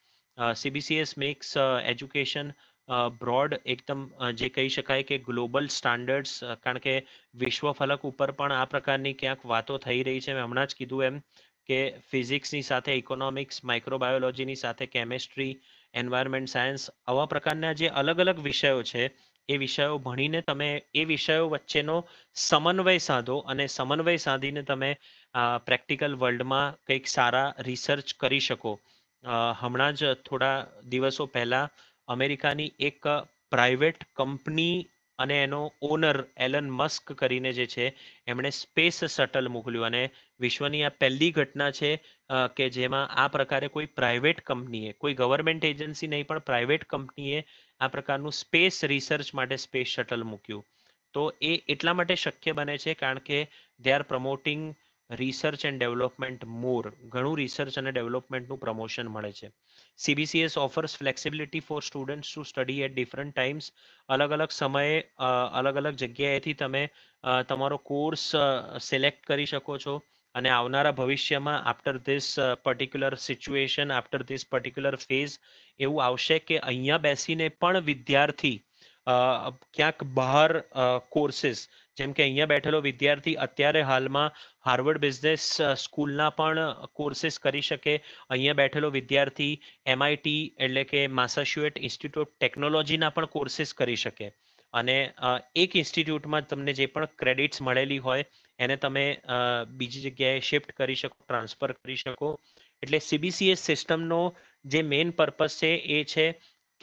સીબીસીએસ મેક્સ એજ્યુકેશન બ્રોડ એકદમ જે કહી શકાય કે ગ્લોબલ સ્ટાન્ડર્ડ્સ કારણ કે વિશ્વ ફલક ઉપર પણ આ પ્રકારની ક્યાંક વાતો થઈ રહી છે મેં હમણાં જ કીધું એમ કે ફિઝિક્સની સાથે ઇકોનોમિક્સ માઇક્રોબાયોલોજીની સાથે કેમેસ્ટ્રી એન્વાયરમેન્ટ સાયન્સ આવા પ્રકારના જે અલગ અલગ વિષયો છે એ વિષયો ભણીને તમે એ વિષયો વચ્ચેનો સમન્વય સાધો અને સમન્વય સાધીને તમે પ્રેક્ટિકલ વર્લ્ડમાં કંઈક સારા રિસર્ચ કરી શકો હમણાં જ થોડા દિવસો પહેલાં અમેરિકાની એક પ્રાઇવેટ કંપની અને એનો ઓનર એલન મસ્ક કરીને જે છે એમણે સ્પેસ શટલ મોકલ્યું અને વિશ્વની આ પહેલી ઘટના છે કે જેમાં આ પ્રકારે કોઈ પ્રાઇવેટ કંપનીએ કોઈ ગવર્મેન્ટ એજન્સી નહીં પણ પ્રાઇવેટ કંપનીએ આ પ્રકારનું સ્પેસ રિસર્ચ માટે સ્પેસ શટલ મૂક્યું તો એ એટલા માટે શક્ય બને છે કારણ કે they are promoting research and development more ઘણું રિસર્ચ અને ડેવલપમેન્ટનું પ્રમોશન મળે છે CBCS offers flexibility for students to study at different times અલગ અલગ સમયે અલગ અલગ જગ્યાએથી તમે તમારો કોર્સ સિલેક્ટ કરી શકો છો અને આવનારા ભવિષ્યમાં after this particular situation after this particular phase એવું આવશે કે અહીંયા બેસીને પણ વિદ્યાર્થી ક્યાંક બહાર કોર્સિસ જેમ કે અહીંયા બેઠેલો વિદ્યાર્થી અત્યારે હાલમાં હાર્વર્ડ બિઝનેસ સ્કૂલના પણ કોર્સિસ કરી શકે અહીંયા બેઠેલો વિદ્યાર્થી એમઆઈટી એટલે કે માસાશ્યુએટ ઇન્સ્ટિટ્યૂટ ટેકનોલોજીના પણ કોર્સિસ કરી શકે અને એક ઇન્સ્ટિટ્યૂટમાં તમને જે પણ ક્રેડિટ્સ મળેલી હોય એને તમે બીજી જગ્યાએ શિફ્ટ કરી શકો ટ્રાન્સફર કરી શકો એટલે સીબીસીએસ સિસ્ટમનો જે મેઇન પર્પસ છે એ છે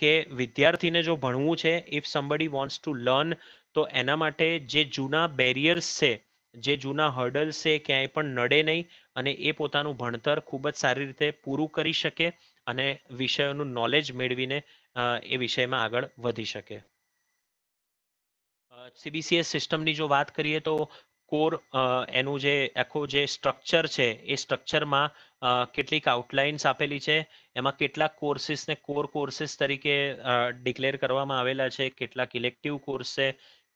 કે વિદ્યાર્થીને જો ભણવું છે if somebody wants to learn તો એના માટે જે જૂના બેરિયર્સ છે જે જૂના હર્ડલ્સ છે ક્યાંય પણ નડે નહીં અને એ પોતાનું ભણતર ખૂબ જ સારી રીતે પૂરું કરી શકે અને વિષયોનું નોલેજ મેળવીને એ વિષયમાં આગળ વધી શકે સીબીસીએસ સિસ્ટમની જો વાત કરીએ તો કોર એનું જે આખું જે સ્ટ્રક્ચર છે એ સ્ટ્રક્ચરમાં કેટલીક આઉટલાઇન્સ આપેલી છે એમાં કેટલાક કોર્સિસને કોર કોર્સિસ તરીકે ડિક્લેર કરવામાં આવેલા છે કેટલાક ઇલેક્ટિવ કોર્સ છે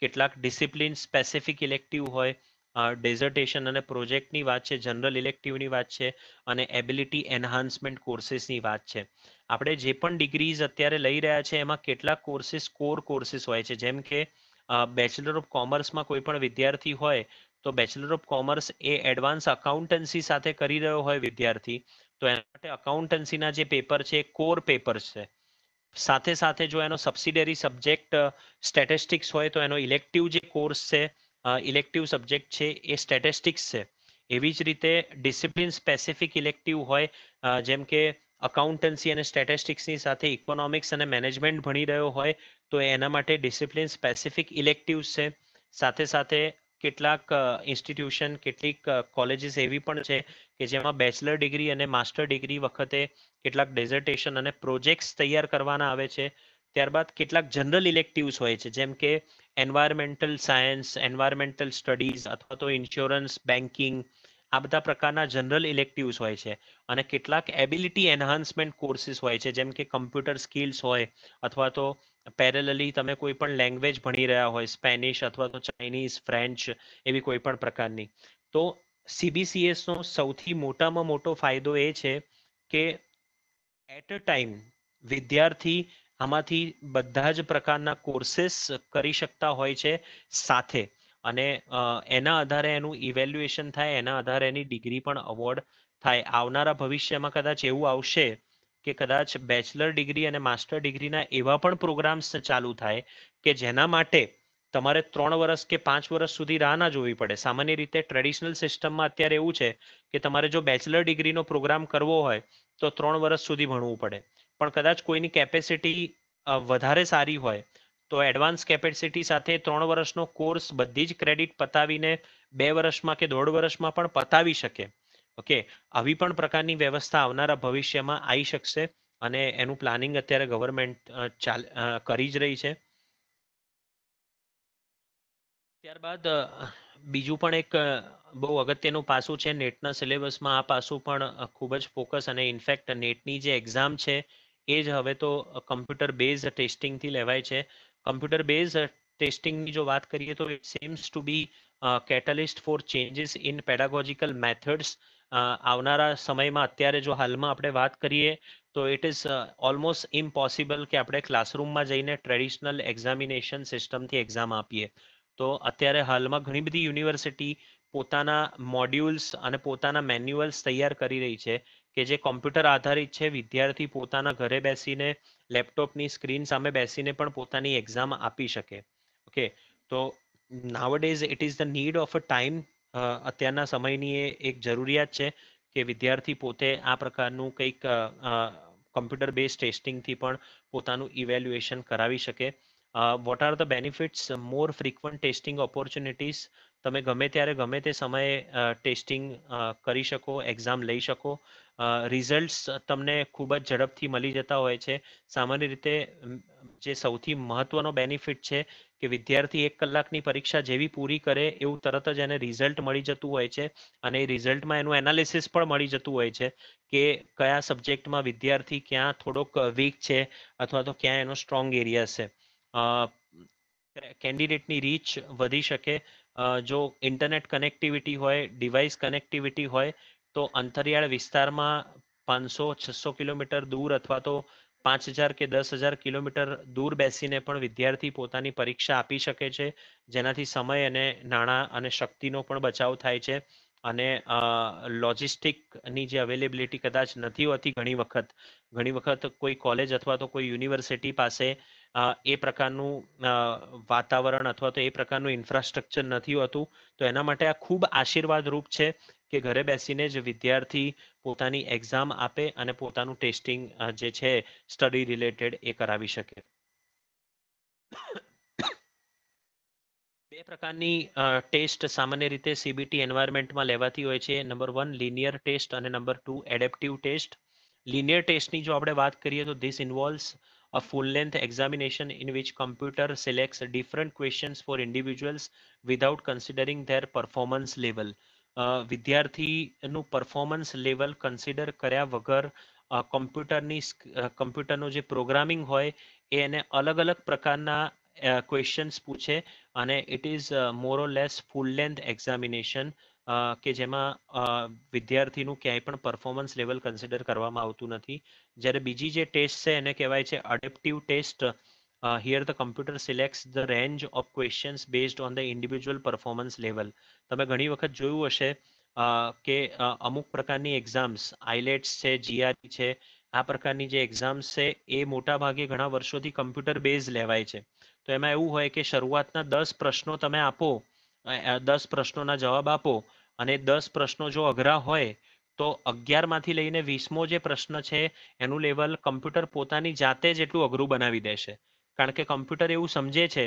કેટલાક ડિસિપ્લિન સ્પેસિફિક ઇલેક્ટિવ હોય ડેઝર્ટેશન અને પ્રોજેક્ટની વાત છે જનરલ ઇલેક્ટિવની વાત છે અને એબિલિટી એન્હાન્સમેન્ટ કોર્સિસની વાત છે આપણે જે પણ ડિગ્રીઝ અત્યારે લઈ રહ્યા છે એમાં કેટલાક કોર્સિસ કોર કોર્સિસ હોય છે જેમ કે બેચલર ઓફ કોમર્સમાં કોઈ પણ વિદ્યાર્થી હોય તો બેચલર ઓફ કોમર્સ એ એડવાન્સ અકાઉન્ટન્સી સાથે કરી રહ્યો હોય વિદ્યાર્થી તો એના માટે અકાઉન્ટન્સીના જે પેપર છે એ કોર પેપર છે સાથે સાથે જો એનો સબસિડરી સબ્જેક્ટ સ્ટેટિસ્ટિક્સ હોય તો એનો ઇલેક્ટિવ જે કોર્સ છે ઇલેક્ટિવ સબ્જેક્ટ છે એ સ્ટેટિસ્ટિક્સ છે એવી જ રીતે ડિસિપ્લિન સ્પેસિફિક ઇલેક્ટિવ હોય જેમ કે અકાઉન્ટન્સી અને સ્ટેટિસ્ટિક્સની સાથે ઇકોનોમિક્સ અને મેનેજમેન્ટ ભણી રહ્યો હોય તો એના માટે ડિસિપ્લિન સ્પેસિફિક ઇલેક્ટિવ છે સાથે સાથે કેટલાક ઇન્સ્ટિટ્યુશન કેટલીક કોલેજીસ એવી પણ છે કે જેમાં બેચલર ડિગ્રી અને માસ્ટર ડિગ્રી વખતે કેટલાક ડેઝર્ટેશન અને પ્રોજેક્ટ્સ તૈયાર કરવાના આવે છે ત્યારબાદ કેટલાક જનરલ ઇલેક્ટિવ્સ હોય છે જેમ કે એન્વાયરમેન્ટલ સાયન્સ એન્વાયરમેન્ટલ સ્ટડીઝ અથવા તો ઇન્સ્યોરન્સ બેન્કિંગ આ બધા પ્રકારના જનરલ ઇલેક્ટિવ્સ હોય છે અને કેટલાક એબિલિટી એન્હાન્સમેન્ટ કોર્સિસ હોય છે જેમ કે કમ્પ્યુટર સ્કિલ્સ હોય અથવા તો પેરેલલી તમે કોઈ પણ લેંગ્વેજ ભણી રહ્યા હોય સ્પેનિશ અથવા તો ચાઇનીઝ ફ્રેન્ચ એવી કોઈ પણ પ્રકારની તો સીબીસીએસનો સૌથી મોટામાં મોટો ફાયદો એ છે કે એટ અ ટાઈમ વિદ્યાર્થી આમાંથી બધા જ પ્રકારના કોર્सेस કરી શકતા હોય છે સાથે અને એના આધારે એનું ઇવેલ્યુએશન થાય એના આધારે એની ડિગ્રી પણ અવોર્ડ થાય આવનારા ભવિષ્યમાં કદાચ એવું આવશે કે કદાચ બેચલર ડિગ્રી અને માસ્ટર ડિગ્રીના એવા પણ પ્રોગ્રામ્સ ચાલુ થાય કે જેના માટે તમારે ત્રણ વર્ષ કે પાંચ વર્ષ સુધી રાહ ના જોવી પડે સામાન્ય રીતે ટ્રેડિશનલ સિસ્ટમમાં અત્યારે એવું છે કે તમારે જો બેચલર ડિગ્રીનો પ્રોગ્રામ કરવો હોય તો ત્રણ વર્ષ સુધી ભણવું પડે પણ કદાચ કોઈની કેપેસિટી વધારે સારી હોય તો એડવાન્સ કેપેસિટી સાથે ત્રણ વર્ષનો કોર્સ બધી જ ક્રેડિટ પતાવીને બે વર્ષમાં કે દોઢ વર્ષમાં પણ પતાવી શકે ઓકે આવી પણ પ્રકારની વ્યવસ્થા આવનારા ભવિષ્યમાં આવી શકશે અને એનું પ્લાનિંગ અત્યારે ગવર્મેન્ટ ચાલ કરી જ રહી છે ત્યારબાદ બીજું પણ એક બહુ અગત્યનું પાસું છે નેટના સિલેબસમાં આ પાસું પણ ખૂબ જ ફોકસ અને ઇનફેક્ટ નેટની જે એક્ઝામ છે એ જ હવે તો કમ્પ્યુટર બેઝ ટેસ્ટિંગથી લેવાય છે કમ્પ્યુટર બેઝ ટેસ્ટિંગની જો વાત કરીએ તો it seems to be catalyst for changes in pedagogical methods આવનારા સમયમાં અત્યારે જો હાલમાં આપણે વાત કરીએ તો ઇટ ઇઝ ઓલમોસ્ટ ઇમ્પોસિબલ કે આપણે ક્લાસરૂમમાં જઈને ટ્રેડિશનલ એક્ઝામિનેશન સિસ્ટમથી એક્ઝામ આપીએ તો અત્યારે હાલમાં ઘણી બધી યુનિવર્સિટી પોતાના મોડ્યુલ્સ અને પોતાના મેન્યુઅલ્સ તૈયાર કરી રહી છે કે જે કોમ્પ્યુટર આધારિત છે વિદ્યાર્થી પોતાના ઘરે બેસીને લેપટોપની સ્ક્રીન સામે બેસીને પણ પોતાની એક્ઝામ આપી શકે ઓકે તો this it is the need of a time અત્યારના સમયની એ એક જરૂરિયાત છે કે વિદ્યાર્થી પોતે આ પ્રકારનું કંઈક કોમ્પ્યુટર બેઝ ટેસ્ટિંગથી પણ પોતાનું ઇવેલ્યુએશન કરાવી શકે Uh, what are the benefits? More frequent testing opportunities. તમે ગમે ત્યારે ગમે તે સમયે ટેસ્ટિંગ કરી શકો એક્ઝામ લઈ શકો રિઝલ્ટ્સ તમને ખૂબ જ ઝડપથી મળી જતા હોય છે સામાન્ય રીતે જે સૌથી મહત્વનો બેનિફિટ છે કે વિદ્યાર્થી એક કલાકની પરીક્ષા જેવી પૂરી કરે એવું તરત જ એને રિઝલ્ટ મળી જતું હોય છે અને એ રિઝલ્ટમાં એનું એનાલિસિસ પણ મળી જતું હોય છે કે કયા સબ્જેક્ટમાં વિદ્યાર્થી ક્યાં થોડોક વીક છે અથવા તો ક્યાં એનો સ્ટ્રોંગ એરિયા છે કેન્ડિડેટની રીચ વધી શકે જો ઇન્ટરનેટ કનેક્ટિવિટી હોય ડિવાઇસ કનેક્ટિવિટી હોય તો અંતરિયાળ વિસ્તારમાં પાંચસો છસો કિલોમીટર દૂર અથવા તો પાંચ હજાર કે દસ હજાર કિલોમીટર દૂર બેસીને પણ વિદ્યાર્થી પોતાની પરીક્ષા આપી શકે છે જેનાથી સમય અને નાણાં અને શક્તિનો પણ બચાવ થાય છે અને લોજિસ્ટિકની જે અવેલેબિલિટી કદાચ નથી હોતી ઘણી વખત ઘણી વખત કોઈ કોલેજ અથવા તો કોઈ યુનિવર્સિટી પાસે એ પ્રકારનું વાતાવરણ અથવા તો એ પ્રકારનું ઇન્ફ્રાસ્ટ્રક્ચર નથી હોતું તો એના માટે આ ખૂબ આશીર્વાદરૂપ છે કે ઘરે બેસીને જ વિદ્યાર્થી પોતાની એક્ઝામ આપે અને પોતાનું ટેસ્ટિંગ જે છે સ્ટડી રિલેટેડ એ કરાવી શકે બે પ્રકારની ટેસ્ટ સામાન્ય રીતે સીબીટી એન્વાયરમેન્ટમાં લેવાતી હોય છે નંબર વન લિનિયર ટેસ્ટ અને number two adaptive test linear ટેસ્ટની જો આપણે વાત કરીએ તો this involve a full-length examination in which computer selects different questions for individuals without considering their performance level. Vidyarthi no performance level consider karya vagar computer ni computer no je programming hoy ene alag alag prakarna eh, questions puche ane it is eh, more or less full-length examination. કે જેમાં વિદ્યાર્થીનું ક્યાંય પણ performance level consider કરવામાં આવતું નથી જ્યારે બીજી જે ટેસ્ટ છે એને કહેવાય છે adaptive test here the computer selects the range of questions based on the individual performance level તમે ઘણી વખત જોયું હશે કે અમુક પ્રકારની એક્ઝામ્સ આઈલેટ્સ છે જીઆરઈ છે આ પ્રકારની જે એક્ઝામ્સ છે એ મોટા ભાગે ઘણા વર્ષોથી કમ્પ્યુટર બેઝ લેવાય છે તો એમાં એવું હોય કે શરૂઆતના દસ પ્રશ્નો તમે આપો દસ પ્રશ્નોના જવાબ આપો અને દસ પ્રશ્નો જો અઘરા હોય તો અગિયારમાંથી લઈને વીસમો જે પ્રશ્ન છે એનું લેવલ કમ્પ્યુટર પોતાની જાતે જ એટલું અઘરું બનાવી દેશે કારણ કે કમ્પ્યુટર એવું સમજે છે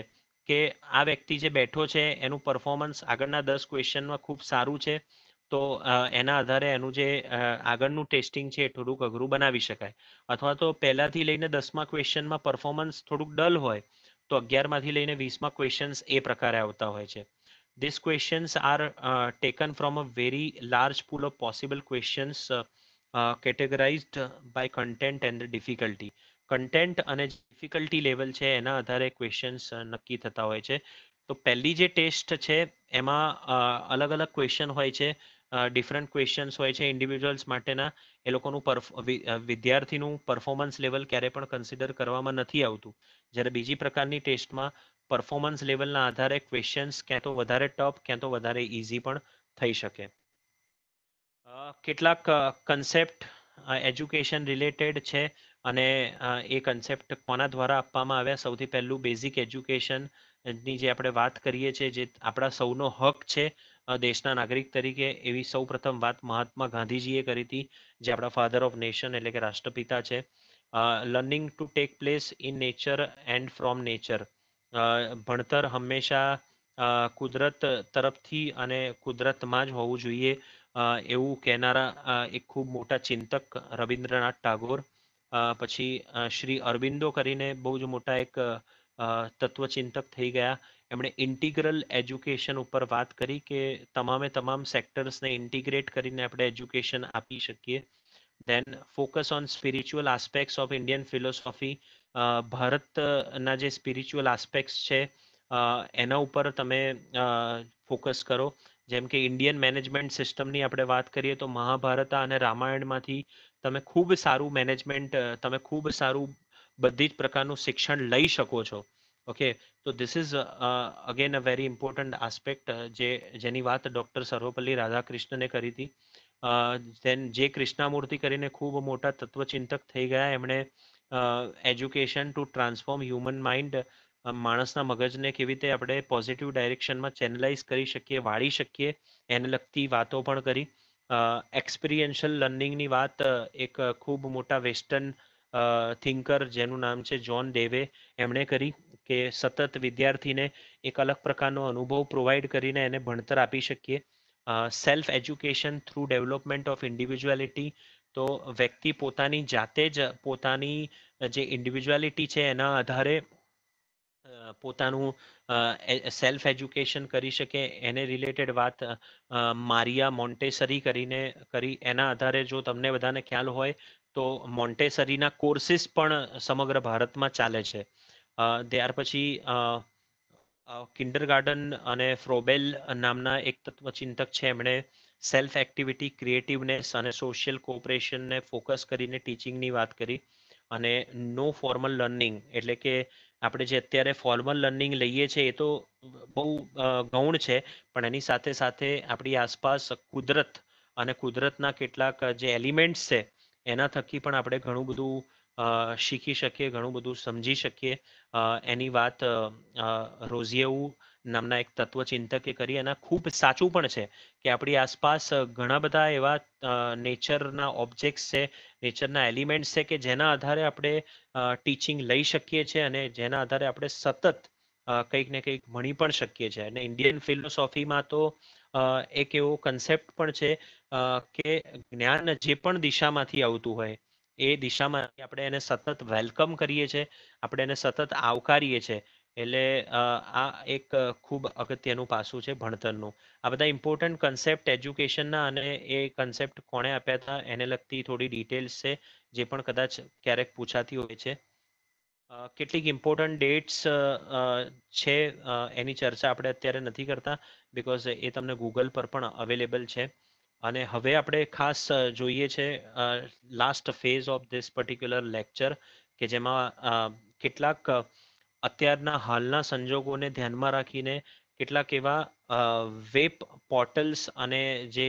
કે આ વ્યક્તિ જે બેઠો છે એનું પરફોર્મન્સ આગળના દસ ક્વેશ્ચનમાં ખૂબ સારું છે તો એના આધારે એનું જે આગળનું ટેસ્ટિંગ છે એ થોડુંક અઘરું બનાવી શકાય અથવા તો પહેલાંથી લઈને દસમા ક્વેશ્ચનમાં પરફોર્મન્સ થોડુંક ડલ હોય તો અગિયારમાંથી લઈને વીસમાં ક્વેશ્ચન્સ એ પ્રકારે આવતા હોય છે these questions are uh, taken from a very large pool of possible questions uh, uh, categorized uh, by content and the difficulty content અને ડિફિકલ્ટી લેવલ છે એના આધારે ક્વેશ્ચન્સ uh, નક્કી થતા હોય છે તો પહેલી જે ટેસ્ટ છે એમાં અલગ અલગ ક્વેશ્ચન હોય છે ડિફરન્ટ ક્વેશ્ચન્સ હોય છે ઇન્ડિવિજ્યુઅલ્સ માટેના એ લોકોનું વિદ્યાર્થીનું પરફોર્મન્સ લેવલ ક્યારેય પણ કન્સિડર કરવામાં નથી આવતું જ્યારે બીજી પ્રકારની ટેસ્ટમાં પરફોર્મન્સ લેવલના આધારે ક્વેશ્ચન્સ ક્યાં તો વધારે ટફ ક્યાં તો વધારે ઇઝી પણ થઈ શકે કેટલાક કન્સેપ્ટ એજ્યુકેશન રિલેટેડ છે અને એ કન્સેપ્ટ કોના દ્વારા આપવામાં આવ્યા સૌથી પહેલું બેઝિક એજ્યુકેશન ની જે આપણે વાત કરીએ છીએ જે આપણા સૌનો હક છે દેશના નાગરિક તરીકે એવી સૌ પ્રથમ વાત મહાત્મા ગાંધીજીએ કરી હતી જે આપણા ફાધર ઓફ નેશન એટલે કે રાષ્ટ્રપિતા છે learning to take place in nature and from nature ભણતર હંમેશા કુદરત તરફથી અને કુદરતમાં જ હોવું જોઈએ એવું કહેનારા એક ખૂબ મોટા ચિંતક રવિન્દ્રનાથ ટાગોર પછી શ્રી અરવિંદો કરીને બહુ જ મોટા એક તત્વચિંતક થઈ ગયા એમણે ઇન્ટિગ્રલ એજ્યુકેશન ઉપર વાત કરી કે તમામે તમામ સેક્ટર્સને ઇન્ટિગ્રેટ કરીને આપણે એજ્યુકેશન આપી શકીએ then focus on spiritual aspects of Indian philosophy ભારતના જે સ્પિરિચ્યુઅલ આસ્પેક્ટ્સ છે એના ઉપર તમે ફોકસ કરો જેમ કે ઇન્ડિયન મેનેજમેન્ટ સિસ્ટમની આપણે વાત કરીએ તો મહાભારત અને રામાયણમાંથી તમે ખૂબ સારું મેનેજમેન્ટ તમે ખૂબ સારું બધી જ પ્રકારનું શિક્ષણ લઈ શકો છો ઓકે તો this is again a very important aspect જે જેની વાત ડૉક્ટર સર્વપલ્લી રાધાકૃષ્ણને કરી હતી દેન જે કૃષ્ણામૂર્તિ કરીને ખૂબ મોટા તત્વચિંતક થઈ ગયા એમણે education to transform human mind માણસના મગજને કેવી રીતે આપણે પોઝિટિવ ડાયરેક્શનમાં ચેનલાઇઝ કરી શકીએ વાળી શકીએ એને લગતી વાતો પણ કરી એક્સપિરિયન્શિયલ લર્નિંગની વાત એક ખૂબ મોટા વેસ્ટર્ન થિંકર જેનું નામ છે જ્હોન ડેવે એમણે કરી કે સતત વિદ્યાર્થીને એક અલગ પ્રકારનો અનુભવ પ્રોવાઈડ કરીને એને ભણતર આપી શકીએ self education through development of individuality તો વ્યક્તિ પોતાની જાતે જ પોતાની જે ઇન્ડિવિજ્યુઆલિટી છે એના આધારે પોતાનું સેલ્ફ એજ્યુકેશન કરી શકે એને રિલેટેડ વાત મારિયા મોન્ટેસરી કરીને કરી એના આધારે જો તમને બધાને ખ્યાલ હોય તો મોન્ટેસરીના કોર્સિસ પણ સમગ્ર ભારતમાં ચાલે છે ત્યાર પછી કિન્ડર ગાર્ડન અને ફ્રોબેલ નામના એક તત્વચિંતક છે એમણે સેલ્ફ એક્ટિવિટી ક્રિએટિવનેસ અને સોશિયલ કોઓપરેશનને ફોકસ કરીને ટીચિંગની વાત કરી અને નો ફોર્મલ લર્નિંગ એટલે કે આપણે જે અત્યારે ફોર્મલ લર્નિંગ લઈએ છીએ એ તો બહુ ગૌણ છે પણ એની સાથે સાથે આપણી આસપાસ કુદરત અને કુદરતના કેટલાક જે એલિમેન્ટ્સ છે એના થકી પણ આપણે ઘણું બધું શીખી શકીએ ઘણું બધું સમજી શકીએ એની વાત રોઝિયુ નામના એક તત્વચિંતકે કરી એના ખૂબ સાચું પણ છે કે આપણી આસપાસ ઘણા બધા એવા નેચરના ઓબ્જેક્ટ્સ છે નેચરના એલિમેન્ટ્સ છે કે જેના આધારે આપણે ટીચિંગ લઈ શકીએ છીએ અને જેના આધારે આપણે સતત કંઈક ને કંઈક ભણી પણ શકીએ છીએ અને ઇન્ડિયન ફિલોસોફીમાં તો એક એવો કન્સેપ્ટ પણ છે કે જ્ઞાન જે પણ દિશામાંથી આવતું હોય એ દિશામાં આપણે એને સતત વેલકમ કરીએ છીએ આપણે એને સતત આવકારીએ છીએ એટલે આ એક ખૂબ અગત્યનું પાસું છે ભણતરનું આ બધા ઇમ્પોર્ટન્ટ કન્સેપ્ટ એજ્યુકેશનના અને એ કન્સેપ્ટ કોણે આપ્યા હતા એને લગતી થોડી ડિટેલ્સ છે જે પણ કદાચ ક્યારેક પૂછાતી હોય છે કેટલીક ઇમ્પોર્ટન્ટ ડેટ્સ છે એની ચર્ચા આપણે અત્યારે નથી કરતા બિકોઝ એ તમને ગૂગલ પર પણ અવેલેબલ છે અને હવે આપણે ખાસ જોઈએ છે last phase of this particular lecture કે જેમાં કેટલાક અત્યારના હાલના સંજોગોને ધ્યાનમાં રાખીને કેટલાક એવા વેબ પોર્ટલ્સ અને જે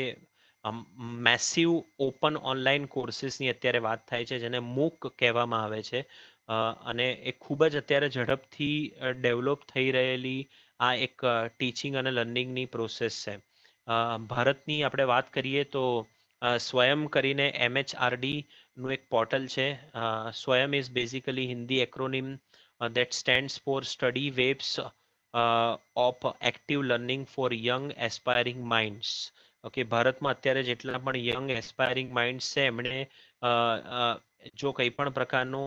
મેસિવ ઓપન ઓનલાઈન કોર્સિસની અત્યારે વાત થાય છે જેને મૂક કહેવામાં આવે છે અને એ ખૂબ જ અત્યારે ઝડપથી ડેવલપ થઈ રહેલી આ એક ટીચિંગ અને લર્નિંગની પ્રોસેસ છે ભારતની આપણે વાત કરીએ તો સ્વયં કરીને એમએચઆરડીનું એક પોર્ટલ છે Swayam is basically Hindi acronym Uh, that stands for study waves uh, of active learning for young aspiring minds okay ભારતમાં અત્યારે જેટલા પણ યંગ એસ્પાયરિંગ માઇન્ડ્સ છે એમણે જો કંઈ પણ પ્રકારનો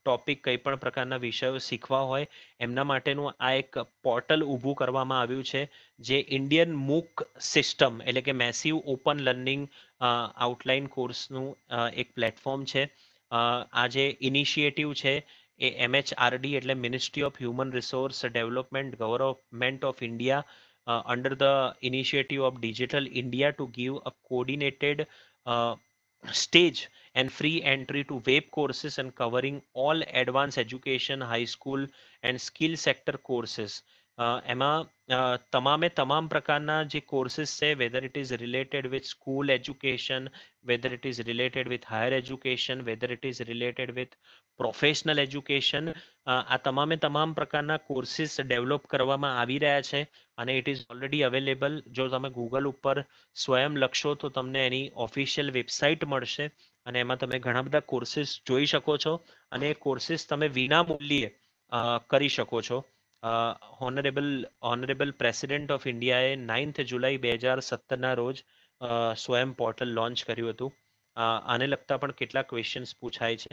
ટોપિક કંઈ પણ પ્રકારના વિષયો શીખવા હોય એમના માટેનું આ એક પોર્ટલ ઊભું કરવામાં આવ્યું છે જે ઇન્ડિયન મૂક સિસ્ટમ એટલે કે મેસિવ ઓપન લર્નિંગ આઉટલાઇન કોર્સનું એક પ્લેટફોર્મ છે આ જે ઇનિશિયેટિવ છે એ એમએચઆરડી એટલે ministry of human resource development government of India under the initiative of digital India to give a coordinated stage and free entry to web courses and covering all advanced education high school and skill sector courses એમાં તમામે તમામ પ્રકારના જે courses છે whether it is related with school education whether it is related with higher education whether it is related with professional education આ તમામે તમામ પ્રકારના કોર્સિસ ડેવલપ કરવામાં આવી રહ્યા છે અને ઇટ ઇઝ ઓલરેડી અવેલેબલ જો તમે ગૂગલ ઉપર સ્વયં લખશો તો તમને એની ઓફિશિયલ વેબસાઇટ મળશે અને એમાં તમે ઘણા બધા કોર્સિસ જોઈ શકો છો અને એ કોર્સિસ તમે વિના મૂલ્યે કરી શકો છો હોનરેબલ હોનરેબલ પ્રેસિડેન્ટ ઓફ ઇન્ડિયાએ નાઇન્થ જુલાઈ બે હજાર સત્તરના રોજ સ્વયં પોર્ટલ લોન્ચ કર્યું હતું આને લગતા પણ કેટલા ક્વેશ્ચન્સ પૂછાય છે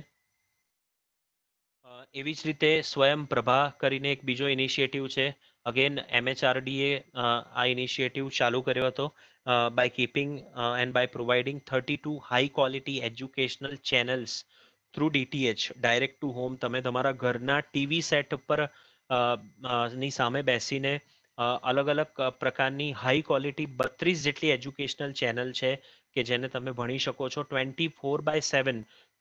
એવી જ રીતે સ્વયં પ્રભા કરીને એક બીજો ઇનિશિયેટિવ છે અગેન એમએચઆરડીએ આ ઇનિશિયેટિવ ચાલુ કર્યો હતો by keeping and by providing thirty two high quality educational channels through DTH direct to home તમે તમારા ઘરના ટીવી સેટ ઉપર ની સામે બેસીને અલગ અલગ પ્રકારની હાઈ ક્વોલિટી બત્રીસ જેટલી એજ્યુકેશનલ ચેનલ છે કે જેને તમે ભણી શકો છો ટ્વેન્ટી ફોર બાય સેવન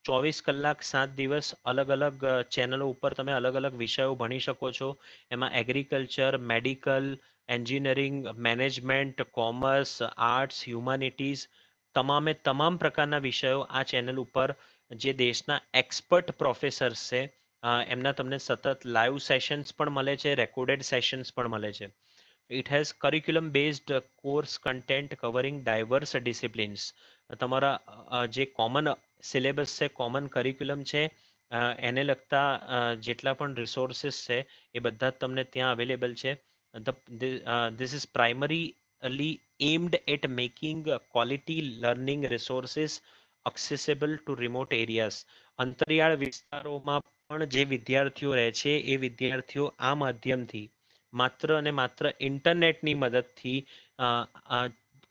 ચોવીસ કલાક સાત દિવસ અલગ અલગ ચેનલો ઉપર તમે અલગ અલગ વિષયો ભણી શકો છો એમાં agriculture medical engineering management commerce arts humanities તમામે તમામ પ્રકારના વિષયો આ ચેનલ ઉપર જે દેશના એક્સપર્ટ પ્રોફેસર્સ છે એમના તમને સતત લાઈવ સેશન્સ પણ મળે છે રેકોર્ડેડ સેશન્સ પણ મળે છે it has curriculum based course content covering diverse disciplines તમારા જે કોમન સિલેબસ છે કોમન કરિક્યુલમ છે એને લગતા જેટલા પણ રિસોર્સિસ છે એ બધા જ તમને ત્યાં અવેલેબલ છે this is primarily aimed at making quality learning resources accessible to remote areas અંતરિયાળ વિસ્તારોમાં પણ જે વિદ્યાર્થીઓ રહે છે એ વિદ્યાર્થીઓ આ માધ્યમથી માત્ર અને માત્ર ઇન્ટરનેટની મદદથી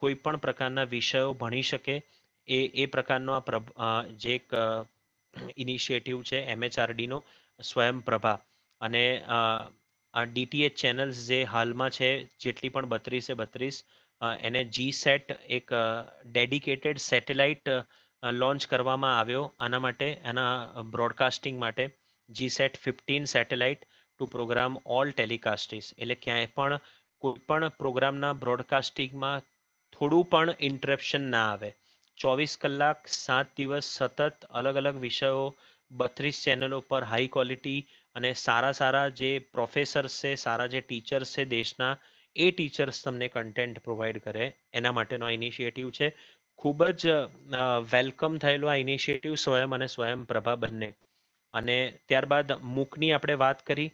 કોઈ પણ પ્રકારના વિષયો ભણી શકે એ એ પ્રકારનો આ જે એક ઇનિશિયેટિવ છે એમએચઆરડીનો સ્વયં પ્રભા અને આ ડીટીએચ ચેનલ્સ જે હાલમાં છે જેટલી પણ બત્રીસે બત્રીસ એને જી સેટ એક ડેડિકેટેડ સેટેલાઇટ લોન્ચ કરવામાં આવ્યો આના માટે એના બ્રોડકાસ્ટિંગ માટે GSAT fifteen satellite to program all telecasts એટલે ક્યાંય પણ કોઈ પણ પ્રોગ્રામના બ્રોડકાસ્ટિંગમાં થોડું પણ ઇન્ટરપ્શન ના આવે ચોવીસ કલાક સાત દિવસ સતત અલગ અલગ વિષયો બત્રીસ ચેનલો પર હાઈ ક્વોલિટી અને સારા સારા જે પ્રોફેસર્સ છે સારા જે ટીચર્સ છે દેશના એ ટીચર્સ તમને કન્ટેન્ટ પ્રોવાઈડ કરે એના માટેનો આ ઇનિશિયેટિવ છે ખૂબ જ વેલકમ થયેલો આ ઇનિશિયેટિવ સ્વયં અને સ્વયં પ્રભા બંને અને ત્યારબાદ મૂકની આપણે વાત કરી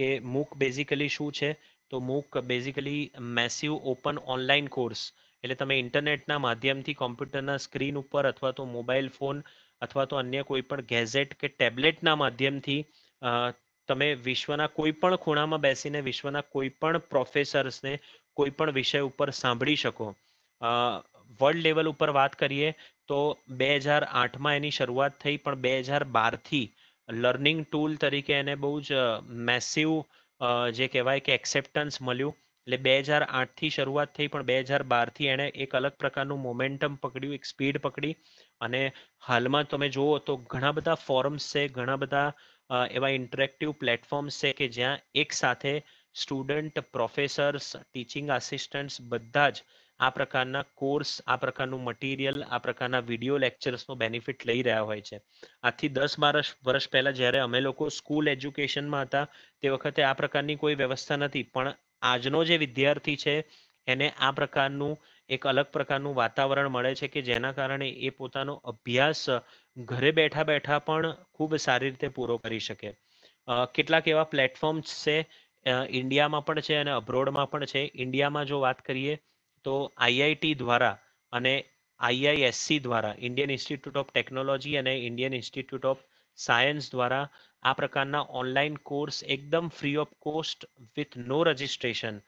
કે મૂક બેઝિકલી શું છે તો MOOC basically massive open online course એટલે તમે ઇન્ટરનેટના માધ્યમથી કોમ્પ્યુટરના સ્ક્રીન ઉપર અથવા તો મોબાઈલ ફોન અથવા તો અન્ય કોઈ પણ ગેઝેટ કે ટેબ્લેટના માધ્યમથી તમે વિશ્વના કોઈ પણ ખૂણામાં બેસીને વિશ્વના કોઈ પણ પ્રોફેસર્સને કોઈ પણ વિષય ઉપર સાંભળી શકો વર્લ્ડ લેવલ ઉપર વાત કરીએ તો બે હજાર આઠમાં એની શરૂઆત થઈ પણ બે હજાર બારથી થી લર્નિંગ ટૂલ તરીકે એને બહુ જ મેસિવ જે કહેવાય કે એક્સેપ્ટન્સ મળ્યું એટલે બે હજાર આઠથી શરૂઆત થઈ પણ બે હજાર બારથી એણે એક અલગ પ્રકારનું મોમેન્ટમ પકડ્યું એક સ્પીડ પકડી અને હાલમાં તમે જુઓ તો ઘણા બધા ફોરમ્સ છે ઘણા બધા એવા ઇન્ટરેક્ટિવ પ્લેટફોર્મ્સ છે કે જ્યાં એક સાથે સ્ટુડન્ટ પ્રોફેસર્સ ટીચિંગ આસિસ્ટન્ટ્સ બધા જ આ પ્રકારના કોર્સ આ પ્રકારનું મટીરિયલ આ પ્રકારના વિડીયો લેક્ચર્સનો બેનિફિટ લઈ રહ્યા હોય છે આજથી દસ બાર વર્ષ પહેલાં જ્યારે અમે લોકો સ્કૂલ એજ્યુકેશનમાં હતા તે વખતે આ પ્રકારની કોઈ વ્યવસ્થા નથી પણ આજનો જે વિદ્યાર્થી છે એને આ પ્રકારનું એક અલગ પ્રકારનું વાતાવરણ મળે છે કે જેના કારણે એ પોતાનો અભ્યાસ ઘરે બેઠા બેઠા પણ ખૂબ સારી રીતે પૂરો કરી શકે કેટલાક એવા પ્લેટફોર્મ્સ છે ઇન્ડિયામાં પણ છે અને અબ્રોડમાં પણ છે ઇન્ડિયામાં જો વાત કરીએ તો આઈઆઈટી દ્વારા અને આઈઆઈએસસી દ્વારા ઇન્ડિયન ઇન્સ્ટિટ્યૂટ ઓફ ટેકનોલોજી અને ઇન્ડિયન ઇન્સ્ટિટ્યૂટ ઓફ સાયન્સ દ્વારા આ પ્રકારના ઓનલાઈન કોર્સ એકદમ free of cost with no registration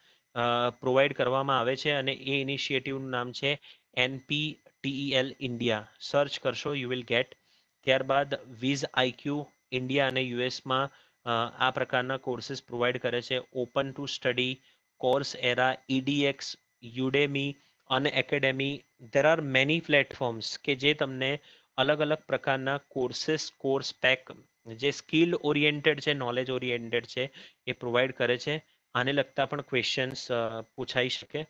provide કરવામાં આવે છે અને એ ઇનિશિયેટિવનું નામ છે એનપીટીઈએલ ઇન્ડિયા સર્ચ કરશો યુ વિલ ગેટ ત્યારબાદ વિઝ આઈક્યુ ઇન્ડિયા અને યુએસમાં આ પ્રકારના કોર્સિસ પ્રોવાઈડ કરે છે Open2Study Coursera edX Udemy Unacademy there are many platforms કે જે તમને અલગ અલગ પ્રકારના કોર્સિસ કોર્સ પેક જે સ્કિલ ઓરિએન્ટેડ છે નોલેજ ઓરિએન્ટેડ છે એ પ્રોવાઈડ કરે છે આને લગતા પણ ક્વેશ્ચન્સ પૂછાઈ શકે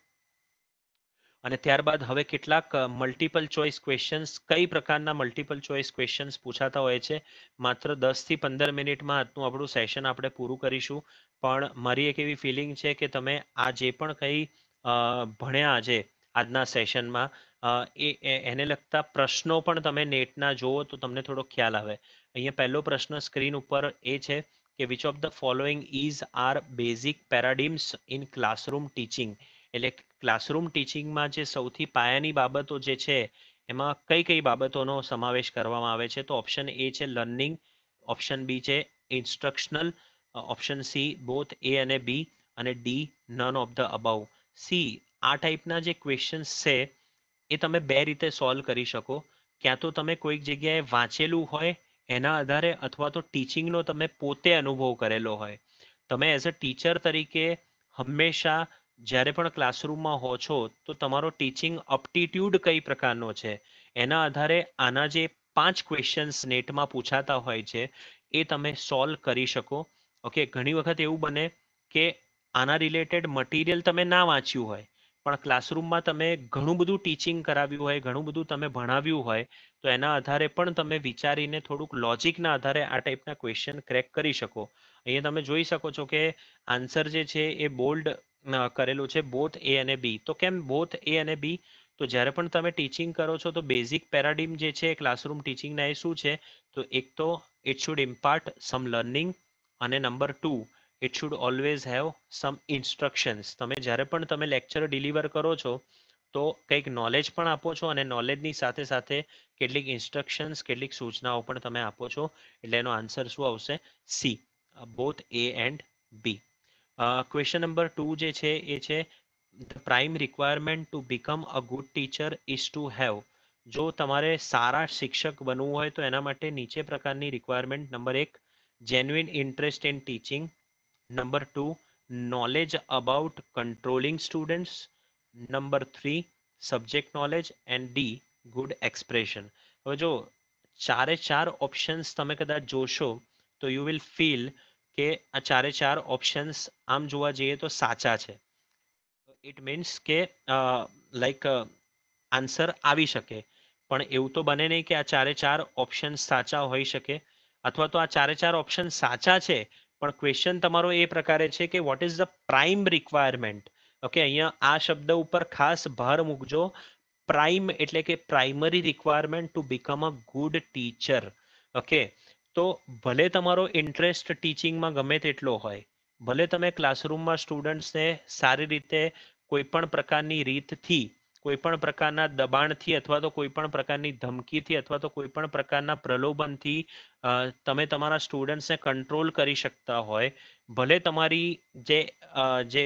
અને ત્યારબાદ હવે કેટલાક મલ્ટિપલ ચોઇસ ક્વેશ્ચન્સ કઈ પ્રકારના મલ્ટિપલ ચોઇસ ક્વેશ્ચન્સ પૂછાતા હોય છે માત્ર દસથી પંદર મિનિટમાં આજનું આપણું સેશન આપણે પૂરું કરીશું પણ મારી એક એવી ફિલિંગ છે કે તમે આ જે પણ કંઈ ભણ્યા આજે આજના સેશનમાં એ એને લગતા પ્રશ્નો પણ તમે નેટના જુઓ તો તમને થોડો ખ્યાલ આવે અહીંયા પહેલો પ્રશ્ન સ્ક્રીન ઉપર એ છે કે which of the following is are basic paradigms in classroom teaching એટલે ક્લાસરૂમ ટીચિંગમાં જે સૌથી પાયાની બાબતો જે છે એમાં કઈ કઈ બાબતોનો સમાવેશ કરવામાં આવે છે તો ઓપ્શન એ છે લર્નિંગ ઓપ્શન બી છે instructional option C both A અને બી અને D none of the above C આ ટાઈપના જે ક્વેશ્ચન્સ છે એ તમે બે રીતે સોલ્વ કરી શકો ક્યાં તો તમે કોઈક જગ્યાએ વાંચેલું હોય એના આધારે અથવા તો ટીચિંગનો તમે પોતે અનુભવ કરેલો હોય તમે એઝ અ ટીચર તરીકે હંમેશા જ્યારે પણ ક્લાસરૂમમાં હો છો તો તમારો ટીચિંગ અપ્ટિટ્યૂડ કઈ પ્રકારનો છે એના આધારે આના જે પાંચ ક્વેશ્ચન્સ નેટમાં પૂછાતા હોય છે એ તમે સોલ્વ કરી શકો ઓકે ઘણી વખત એવું બને કે આના રિલેટેડ મટીરિયલ તમે ના વાંચ્યું હોય પણ ક્લાસરૂમમાં તમે ઘણું બધું ટીચિંગ કરાવ્યું હોય ઘણું બધું તમે ભણાવ્યું હોય તો એના આધારે પણ તમે વિચારીને થોડુંક લોજિકના આધારે આ ટાઈપના ક્વેશ્ચન ક્રેક કરી શકો અહીંયા તમે જોઈ શકો છો કે આન્સર જે છે એ બોલ્ડ કરેલું છે બોથ એ અને બી તો કેમ બોથ એ અને બી તો જ્યારે પણ તમે ટીચિંગ કરો છો તો બેઝિક પેરાડિમ જે છે ક્લાસરૂમ ટીચિંગના એ શું છે તો એક તો it should impart some learning અને number two it should always have some instructions તમે જ્યારે પણ તમે લેક્ચર ડિલિવર કરો છો તો કંઈક નોલેજ પણ આપો છો અને નોલેજની સાથે સાથે કેટલીક ઇન્સ્ટ્રક્શન્સ કેટલીક સૂચનાઓ પણ તમે આપો છો એટલે એનો આન્સર શું આવશે C both A and B question number two જે છે એ છે the prime requirement to become a good teacher is to have જો તમારે સારા શિક્ષક બનવું હોય તો એના માટે નીચે પ્રકારની રિક્વાયરમેન્ટ નંબર એક genuine interest in teaching number 2 knowledge about controlling students number 3 subject knowledge and the good expression હવે જો ચારે ચાર ઓપ્શન્સ તમે કદાચ જોશો તો યુ વિલ ફીલ કે આ ચારે ચાર ઓપ્શન્સ આમ જોવા જોઈએ તો સાચા છે તો ઈટ મીન્સ કે અ લાઈક આન્સર આવી શકે પણ એવું તો બને નહીં કે આ ચારે ચાર ઓપ્શન્સ સાચા હોય શકે અથવા તો આ ચારે ચાર ઓપ્શન્સ સાચા છે પણ ક્વેશ્ચન તમારો એ પ્રકારે છે કે what is the prime requirement okay અહીંયા આ શબ્દ ઉપર ખાસ ભાર મૂકજો પ્રાઇમ એટલે કે primary requirement to become a good teacher okay તો ભલે તમારો ઇન્ટરેસ્ટ ટીચિંગમાં ગમે તેટલો હોય ભલે તમે ક્લાસરૂમમાં સ્ટુડન્ટ્સને સારી રીતે કોઈ પણ પ્રકારની રીતથી કોઈ પણ પ્રકારના દબાણથી અથવા તો કોઈ પણ પ્રકારની ધમકીથી અથવા તો કોઈ પણ પ્રકારના પ્રલોભનથી તમે તમારા સ્ટુડન્ટ્સને કંટ્રોલ કરી શકતા હોય ભલે તમારી જે જે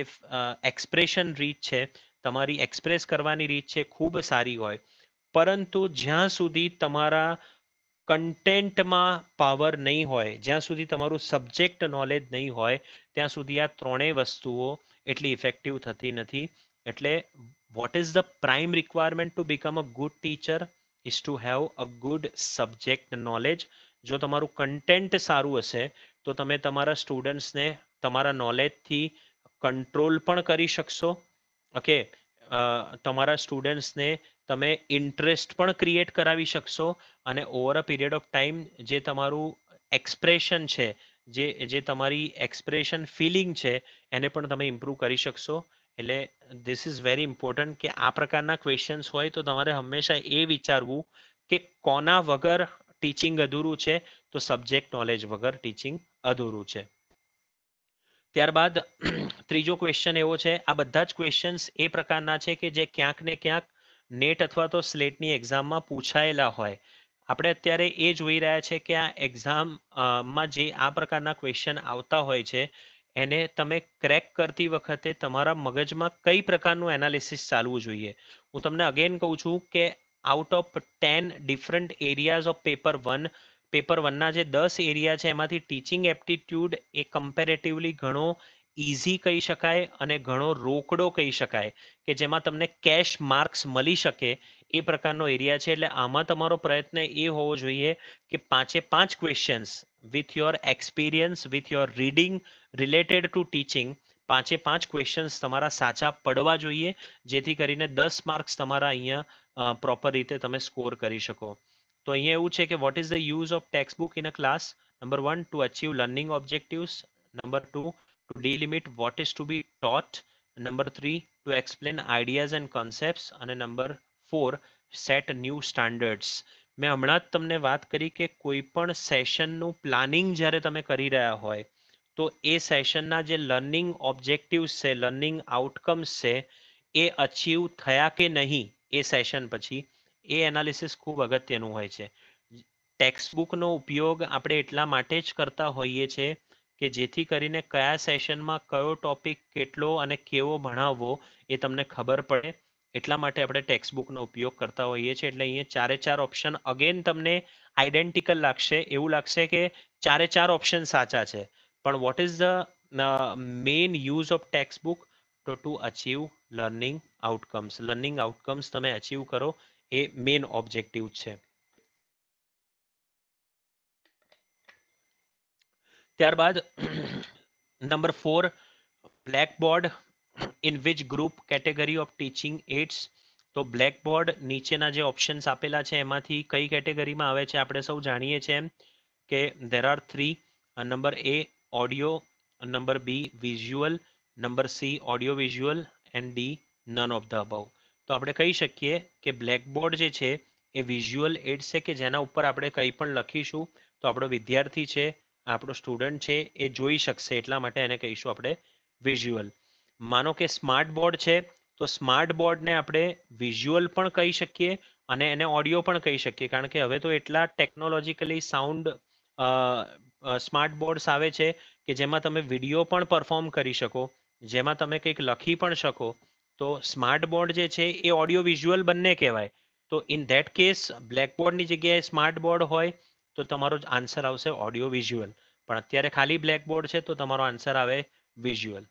એક્સપ્રેશન રીત છે તમારી એક્સપ્રેસ કરવાની રીત છે ખૂબ સારી હોય પરંતુ જ્યાં સુધી તમારા કન્ટેન્ટમાં પાવર નહીં હોય જ્યાં સુધી તમારું સબ્જેક્ટ નોલેજ નહીં હોય ત્યાં સુધી આ ત્રણેય વસ્તુઓ એટલી ઇફેક્ટિવ થતી નથી એટલે what is the prime requirement to become a good teacher is to have a good subject knowledge જો તમારું કન્ટેન્ટ સારું હશે તો તમે તમારા સ્ટુડન્ટ્સને તમારા નોલેજથી કંટ્રોલ પણ કરી શકશો ઓકે તમારા સ્ટુડન્ટ્સને તમે ઇન્ટરેસ્ટ પણ ક્રિએટ કરાવી શકશો અને over a period of time જે તમારું એક્સપ્રેશન છે જે જે તમારી એક્સપ્રેશન ફિલિંગ છે એને પણ તમે ઇમ્પ્રૂવ કરી શકશો એટલે ધીસ ઇઝ વેરી ઇમ્પોર્ટન્ટ કે આ પ્રકારના ક્વેશ્ચન્સ હોય તો તમારે હંમેશા એ વિચારવું કે કોના વગર ટીચિંગ અધૂરું છે તો સબ્જેક્ટ નોલેજ વગર ટીચિંગ અધૂરું છે ત્યારબાદ ત્રીજો ક્વેશ્ચન એવો છે આ બધા જ ક્વેશ્ચન્સ એ પ્રકારના છે કે જે ક્યાંક ને ક્યાંક નેટ અથવા તો સ્લેટની એક્ઝામમાં પૂછાયેલા હોય આપણે અત્યારે એ જોઈ રહ્યા છે કે આ એક્ઝામમાં જે આ પ્રકારના ક્વેશ્ચન આવતા હોય છે એને તમે ક્રેક કરતી વખતે તમારા મગજમાં કઈ પ્રકારનું એનાલિસિસ ચાલવું જોઈએ હું તમને અગેન કહું છું કે out of ten different areas of paper one paper વનના જે દસ એરિયા છે એમાંથી ટીચિંગ એપ્ટિટ્યૂડ એ કમ્પેરેટિવલી ઘણો ઇઝી કહી શકાય અને ઘણો રોકડો કહી શકાય કે જેમાં તમને કેશ માર્ક્સ મળી શકે એ પ્રકારનો એરિયા છે એટલે આમાં તમારો પ્રયત્ન એ હોવો જોઈએ કે પાંચે પાંચ questions with your experience with your reading related to teaching પાંચે પાંચ ક્વેશ્ચન્સ તમારા સાચા પડવા જોઈએ જેથી કરીને દસ માર્ક્સ તમારા અહીંયા પ્રોપર રીતે તમે સ્કોર કરી શકો તો અહીંયા એવું છે કે what is the use of textbook in a class number one to achieve learning objectives number two to delimit what is to be taught number three to explain ideas and concept અને number four set new standards મેં હમણાં જ તમને વાત કરી કે કોઈ પણ સેશનનું પ્લાનિંગ જ્યારે તમે કરી રહ્યા હોય તો એ સેશનના જે લર્નિંગ ઓબ્જેક્ટિવ્સ છે લર્નિંગ આઉટકમ્સ છે એ અચીવ થયા કે નહીં એ સેશન પછી એ એનાલિસિસ ખૂબ અગત્યનું હોય છે ટેક્સ્ટબુકનો ઉપયોગ આપણે એટલા માટે જ કરતા હોઈએ છીએ કે જેથી કરીને કયા સેશનમાં કયો ટોપિક કેટલો અને કેવો ભણાવવો એ તમને ખબર પડે એટલા માટે આપણે ટેક્સ્ટ બુકનો ઉપયોગ કરતા હોઈએ છીએ એટલે અહીંયા ચારે ચાર ઓપ્શન અગેન તમને આઇડેન્ટિકલ લાગશે એવું લાગશે કે ચારે ચાર ઓપ્શન સાચા છે પણ what is the main use of textbook to to achieve learning outcomes learning outcomes તમે અચીવ કરો એ મેઇન ઓબ્જેક્ટિવ છે ત્યારબાદ number four blackboard in which group category of teaching aids તો બ્લેકબોર્ડ નીચેના જે ઓપ્શન્સ આપેલા છે એમાંથી કઈ કેટેગરીમાં આવે છે આપણે સૌ જાણીએ છીએ કે there are three number A audio number B visual number C audio visual and D none of the above તો આપણે કહી શકીએ કે બ્લેકબોર્ડ જે છે એ વિઝ્યુઅલ એડ છે કે જેના ઉપર આપણે કંઈ પણ લખીશું તો આપણો વિદ્યાર્થી છે આપણો સ્ટુડન્ટ છે એ જોઈ શકશે એટલા માટે એને કહીશું આપણે વિઝ્યુઅલ માનો કે સ્માર્ટ બોર્ડ છે તો સ્માર્ટ બોર્ડને આપણે વિઝ્યુઅલ પણ કહી શકીએ અને એને ઓડિયો પણ કહી શકીએ કારણ કે હવે તો એટલા ટેકનોલોજીકલી સાઉન્ડ સ્માર્ટ બોર્ડ્સ આવે છે કે જેમાં તમે વિડીયો પણ પરફોર્મ કરી શકો જેમાં તમે કંઈક લખી પણ શકો તો સ્માર્ટ બોર્ડ જે છે એ ઓડિયો વિઝ્યુઅલ બંને કહેવાય તો ઇન ધેટ કેસ બ્લેકબોર્ડની જગ્યાએ સ્માર્ટ બોર્ડ હોય તો તમારો આન્સર આવશે ઓડિયો વિઝ્યુઅલ પણ અત્યારે ખાલી બ્લેકબોર્ડ છે તો તમારો આન્સર આવે વિઝ્યુઅલ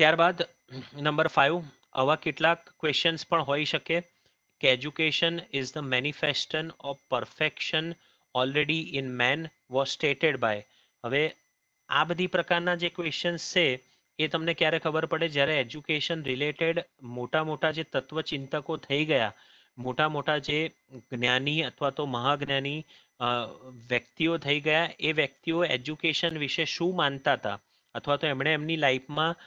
ત્યારબાદ નંબર ફાઇવ આવા કેટલાક ક્વેશ્ચન્સ પણ હોઈ શકે કે education is the manifestation of perfection already in man was stated by હવે આ બધી પ્રકારના જે ક્વેશ્ચન્સ છે એ તમને ક્યારે ખબર પડે જ્યારે એજ્યુકેશન રિલેટેડ મોટા મોટા જે તત્વચિંતકો થઈ ગયા મોટા મોટા જે જ્ઞાની અથવા તો મહાજ્ઞાની વ્યક્તિઓ થઈ ગયા એ વ્યક્તિઓ એજ્યુકેશન વિશે શું માનતા હતા અથવા તો એમણે એમની લાઈફમાં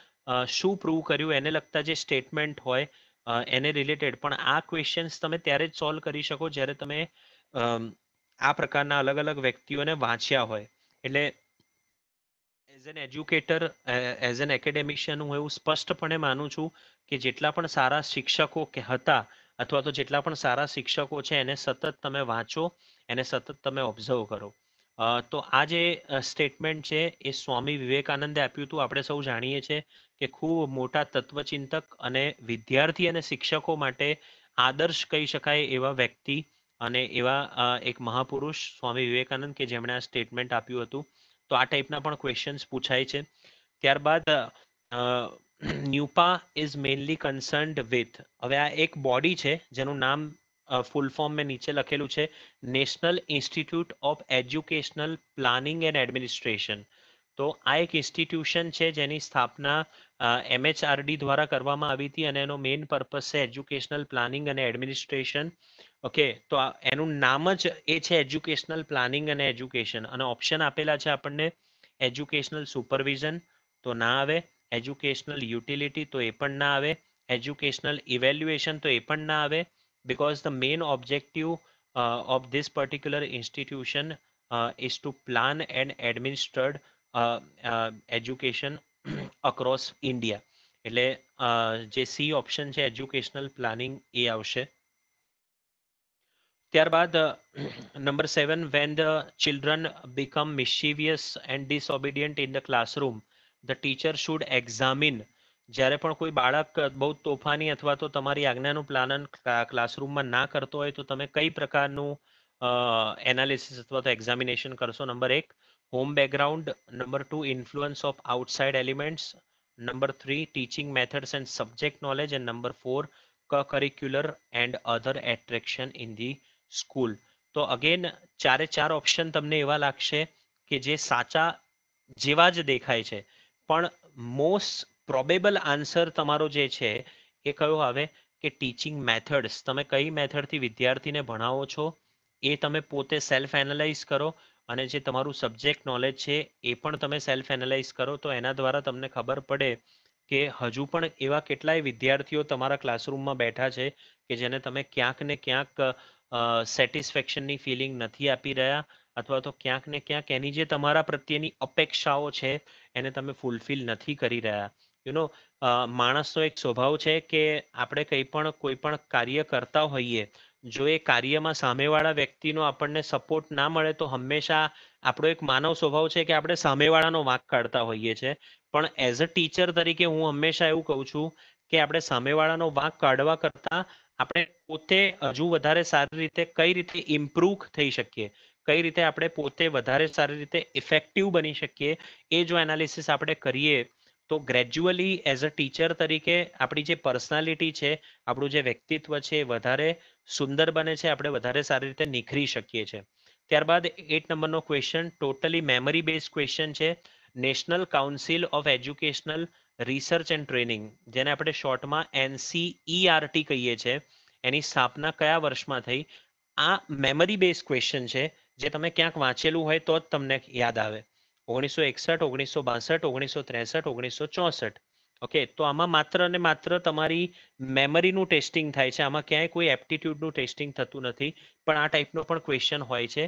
શું પ્રૂવ કર્યું એને લગતા જે સ્ટેટમેન્ટ હોય એને રિલેટેડ પણ આ ક્વેશ્ચન્સ તમે ત્યારે જ સોલ્વ કરી શકો જ્યારે તમે આ પ્રકારના અલગ અલગ વ્યક્તિઓને વાંચ્યા હોય એટલે as an educator as an academician હું એવું સ્પષ્ટપણે માનું છું કે જેટલા પણ સારા શિક્ષકો કે હતા અથવા તો જેટલા પણ સારા શિક્ષકો છે એને સતત તમે વાંચો એને સતત તમે ઓબ્ઝર્વ કરો તો આ જે સ્ટેટમેન્ટ છે એ સ્વામી વિવેકાનંદે આપ્યું હતું આપણે સૌ જાણીએ છીએ કે ખૂબ મોટા તત્વચિંતક અને વિદ્યાર્થી અને શિક્ષકો માટે આદર્શ કહી શકાય એવા વ્યક્તિ અને એવા એક મહાપુરુષ સ્વામી વિવેકાનંદ કે જેમણે આ સ્ટેટમેન્ટ આપ્યું હતું તો આ ટાઈપના પણ ક્વેશ્ચન્સ પૂછાય છે ત્યારબાદ NUEPA is mainly concerned with હવે આ એક બોડી છે જેનું નામ ફૂલ ફોર્મ મેં નીચે લખેલું છે National Institute of Educational Planning and Administration તો આ એક ઇન્સ્ટિટ્યુશન છે જેની સ્થાપના એમએચઆરડી દ્વારા કરવામાં આવી હતી અને એનો મેઇન પર્પસ છે એજ્યુકેશનલ પ્લાનિંગ અને એડમિનિસ્ટ્રેશન ઓકે તો એનું નામ જ એ છે એજ્યુકેશનલ પ્લાનિંગ અને એજ્યુકેશન અને ઓપ્શન આપેલા છે આપણને એજ્યુકેશનલ સુપરવિઝન તો ના આવે એજ્યુકેશનલ યુટિલિટી તો એ પણ ના આવે એજ્યુકેશનલ ઇવેલ્યુએશન તો એ પણ ના આવે because the main objective uh, of this particular institution uh, is to plan and administer uh, education across India. એટલે જે સી ઓપ્શન છે એજ્યુકેશનલ પ્લાનિંગ એ આવશે ત્યારબાદ number seven when the children become mischievous and disobedient in the classroom the teacher should examine જ્યારે પણ કોઈ બાળક બહુ તોફાની અથવા તો તમારી આજ્ઞાનું પ્લાનન ક્લાસરૂમમાં ના કરતો હોય તો તમે કઈ પ્રકારનું એનાલિસિસ અથવા તો એક્ઝામિનેશન કરશો નંબર એક home background number two influence of outside elements number three teaching methods and subject knowledge and number four co curricular and other attraction in the school તો અગેન ચારે ચાર ઓપ્શન તમને એવા લાગશે કે જે સાચા જેવા જ દેખાય છે પણ મોસ્ટ પ્રોબેબલ આન્સર તમારો જે છે એ કયો આવે કે ટીચિંગ મેથડ્સ તમે કઈ મેથડથી વિદ્યાર્થીને ભણાવો છો એ તમે પોતે સેલ્ફ એનાલાઇઝ કરો અને જે તમારું સબ્જેક્ટ નોલેજ છે એ પણ તમે સેલ્ફ એનાલાઇઝ કરો તો એના દ્વારા તમને ખબર પડે કે હજુ પણ એવા કેટલાય વિદ્યાર્થીઓ તમારા ક્લાસરૂમમાં બેઠા છે કે જેને તમે ક્યાંક ને ક્યાંક સેટિસ્ફેક્શનની ફિલિંગ નથી આપી રહ્યા અથવા તો ક્યાંક ને ક્યાંક એની જે તમારા પ્રત્યેની અપેક્ષાઓ છે એને તમે ફૂલફિલ નથી કરી રહ્યા યુ નો માણસનો એક સ્વભાવ છે કે આપણે કંઈ પણ કોઈ પણ કાર્ય કરતા હોઈએ જો એ કાર્યમાં સામેવાળા વ્યક્તિનો આપણને સપોર્ટ ના મળે તો હંમેશા આપણો એક માનવ સ્વભાવ છે કે આપણે સામેવાળાનો વાંક કાઢતા હોઈએ છીએ પણ એઝ અ ટીચર તરીકે હું હંમેશા એવું કહું છું કે આપણે સામેવાળાનો વાંક કાઢવા કરતાં આપણે પોતે હજુ વધારે સારી રીતે કઈ રીતે ઇમ્પ્રુવ થઈ શકીએ કઈ રીતે આપણે પોતે વધારે સારી રીતે ઇફેક્ટિવ બની શકીએ એ જો એનાલિસિસ આપણે કરીએ તો ગ્રેજ્યુઅલી એઝ અ ટીચર તરીકે આપણી જે પર્સનાલિટી છે આપણું જે વ્યક્તિત્વ છે એ વધારે સુંદર બને છે આપણે વધારે સારી રીતે નિખરી શકીએ છીએ ત્યારબાદ એટ નંબરનો question totally memory base question છે National Council of Educational Research and Training જેને આપણે શોર્ટમાં એનસીઈઆરટી e કહીએ છીએ એની સ્થાપના કયા વર્ષમાં થઈ આ મેમરી બેઝ ક્વેશ્ચન છે જે તમે ક્યાંક વાંચેલું હોય તો જ તમને યાદ આવે ઓગણીસો એકસઠ ઓગણીસો બાસઠ ઓગણીસો ત્રેસઠ ઓગણીસો ચોસઠ ઓકે તો આમાં માત્ર અને માત્ર તમારી મેમરીનું ટેસ્ટિંગ થાય છે આમાં ક્યાંય કોઈ એપ્ટિટ્યૂડનું ટેસ્ટિંગ થતું નથી પણ આ ટાઈપનો પણ ક્વેશ્ચન હોય છે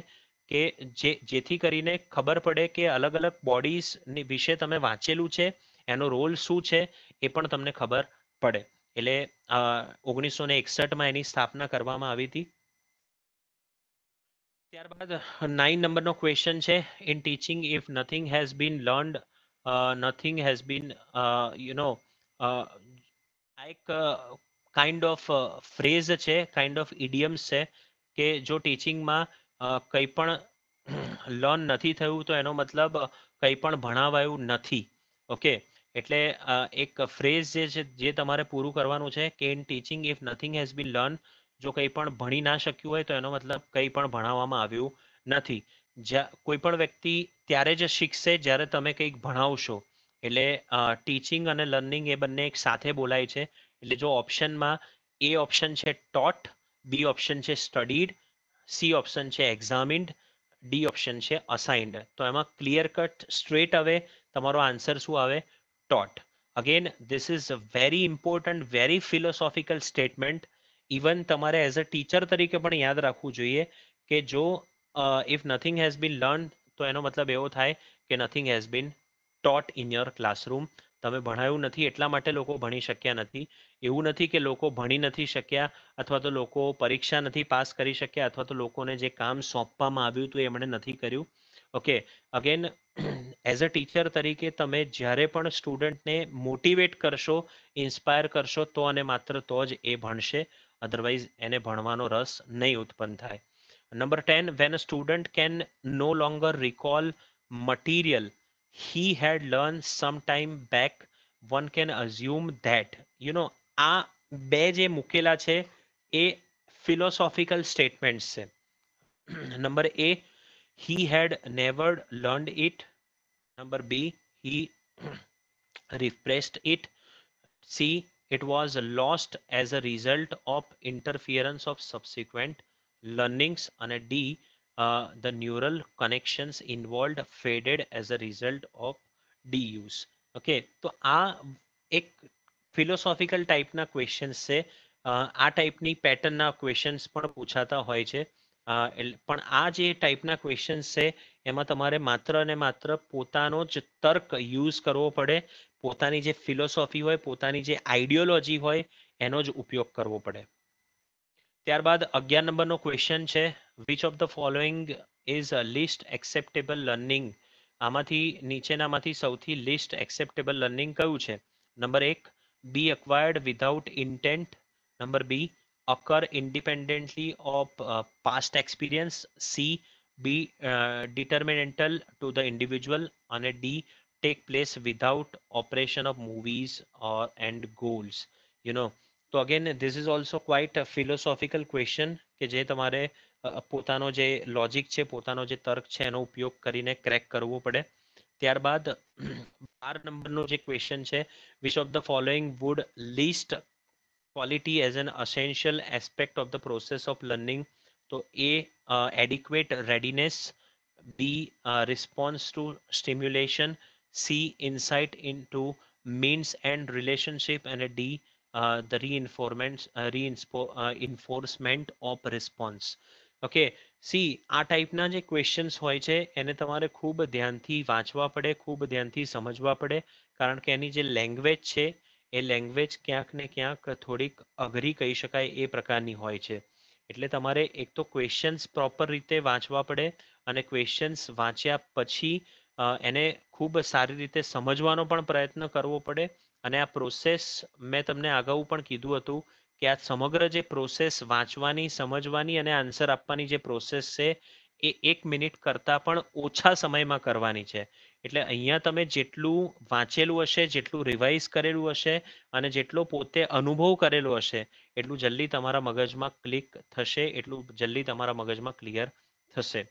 કે જે જેથી કરીને ખબર પડે કે અલગ અલગ બોડીઝની વિશે તમે વાંચેલું છે એનો રોલ શું છે એ પણ તમને ખબર પડે એટલે ઓગણીસો ને એકસઠમાં એની સ્થાપના કરવામાં આવી હતી ત્યારબાદ નાઇન નંબરનો ક્વેશ્ચન છે in teaching if nothing has been learned nothing has been you know આ એક કાઇન્ડ ઓફ ફ્રેઝ છે કાઇન્ડ ઓફ ઇડિયમ્સ છે કે જો ટીચિંગમાં કંઈ પણ લર્ન નથી થયું તો એનો મતલબ કંઈ પણ ભણાવાયું નથી ઓકે એટલે એક ફ્રેઝ જે છે જે તમારે પૂરું કરવાનું છે કે in teaching if nothing has been learn જો કંઈ પણ ભણી ના શક્યું હોય તો એનો મતલબ કંઈ પણ ભણાવવામાં આવ્યું નથી જ્યાં કોઈ પણ વ્યક્તિ ત્યારે જ શીખશે જ્યારે તમે કંઈક ભણાવશો એટલે ટીચિંગ અને લર્નિંગ એ બંને એક સાથે બોલાય છે એટલે જો ઓપ્શનમાં એ ઓપ્શન છે ટોટ બી ઓપ્શન છે સ્ટડીડ સી ઓપ્શન છે એક્ઝામિન્ડ ડી ઓપ્શન છે અસાઇન્ડ તો એમાં ક્લિયર કટ સ્ટ્રેટ હવે તમારો આન્સર શું આવે taught again this is very important very philosophical statement even તમારે એઝ અ ટીચર તરીકે પણ યાદ રાખવું જોઈએ કે જો if nothing has been learn તો એનો મતલબ એવો થાય કે nothing has been taught in your classroom તમે ભણાયું નથી એટલા માટે લોકો ભણી શક્યા નથી એવું નથી કે લોકો ભણી નથી શક્યા અથવા તો લોકો પરીક્ષા નથી પાસ કરી શક્યા અથવા તો લોકોને જે કામ સોંપવામાં આવ્યું હતું એમણે નથી કર્યું okay again as a teacher તરીકે તમે જ્યારે પણ સ્ટુડન્ટને મોટિવેટ કરશો ઇન્સ્પાયર કરશો તો અને માત્ર તો જ એ ભણશે otherwise એને ભણવાનો રસ નહીં ઉત્પન્ન થાય number ten when a student can no longer recall material he had learned some time back one can assume that you know આ બે જે મૂકેલા છે એ ફિલોસોફિકલ સ્ટેટમેન્ટ્સ છે number A he had never learned it number B he refreshed it C it was lost as a result of interference of subsequent learnings and d uh, the neural connections involved faded as a result of deuse okay તો આ એક philosophical ટાઈપના questions છે આ ટાઈપની પેટર્નના questions પણ પૂછાતા હોય છે પણ આ જે ટાઈપના ક્વેશ્ચન્સ છે એમાં તમારે માત્ર અને માત્ર પોતાનો જ તર્ક યુઝ કરવો પડે પોતાની જે ફિલોસોફી હોય પોતાની જે આઈડિયોલોજી હોય એનો જ ઉપયોગ કરવો પડે ત્યારબાદ અગિયાર નંબરનો ક્વેશ્ચન છે which of the following is least acceptable learning આમાંથી નીચેનામાંથી સૌથી લિસ્ટ એક્સેપ્ટેબલ લર્નિંગ કયું છે નંબર એક be acquired without intent number B occur independently of past experience C be be to the to અને D take place without operation of movies or end goals you know so again this is also quite a philosophical question કે જે તમારે પોતાનો જે logic છે પોતાનો જે તર્ક છે એનો ઉપયોગ કરીને ક્રેક કરવો પડે ત્યારબાદ 12 નંબરનો જે ક્વેશ્ચન છે which of the following would least quality as an essential aspect of the process of learning તો a adequate readiness, b response to stimulation. C, insight into means and relationship, and D, uh, the reinforcement uh, reinforcement uh, of response. Okay C આ ટાઈપના જે questions હોય છે એને તમારે ખૂબ ધ્યાનથી વાંચવા પડે ખૂબ ધ્યાનથી સમજવા પડે કારણ કે એની જે લેંગ્વેજ છે એ લેંગ્વેજ ક્યાંક ને ક્યાંક થોડીક અઘરી કહી શકાય એ પ્રકારની હોય છે એટલે તમારે એક તો ક્વેશ્ચન્સ પ્રોપર રીતે વાંચવા પડે અને ક્વેશ્ચન્સ વાંચ્યા પછી એને ખૂબ સારી રીતે સમજવાનો પણ પ્રયત્ન કરવો પડે અને આ પ્રોસેસ મેં તમને અગાઉ પણ કીધું હતું કે આ સમગ્ર જે પ્રોસેસ વાંચવાની સમજવાની અને આન્સર આપવાની જે પ્રોસેસ છે એ એક મિનિટ કરતાં પણ ઓછા સમયમાં કરવાની છે એટલે અહીંયા તમે જેટલું વાંચેલું હશે જેટલું રિવાઇઝ કરેલું હશે અને જેટલો પોતે અનુભવ કરેલો હશે એટલું જલ્દી તમારા મગજમાં ક્લિક થશે એટલું જલ્દી તમારા મગજમાં ક્લિયર થશે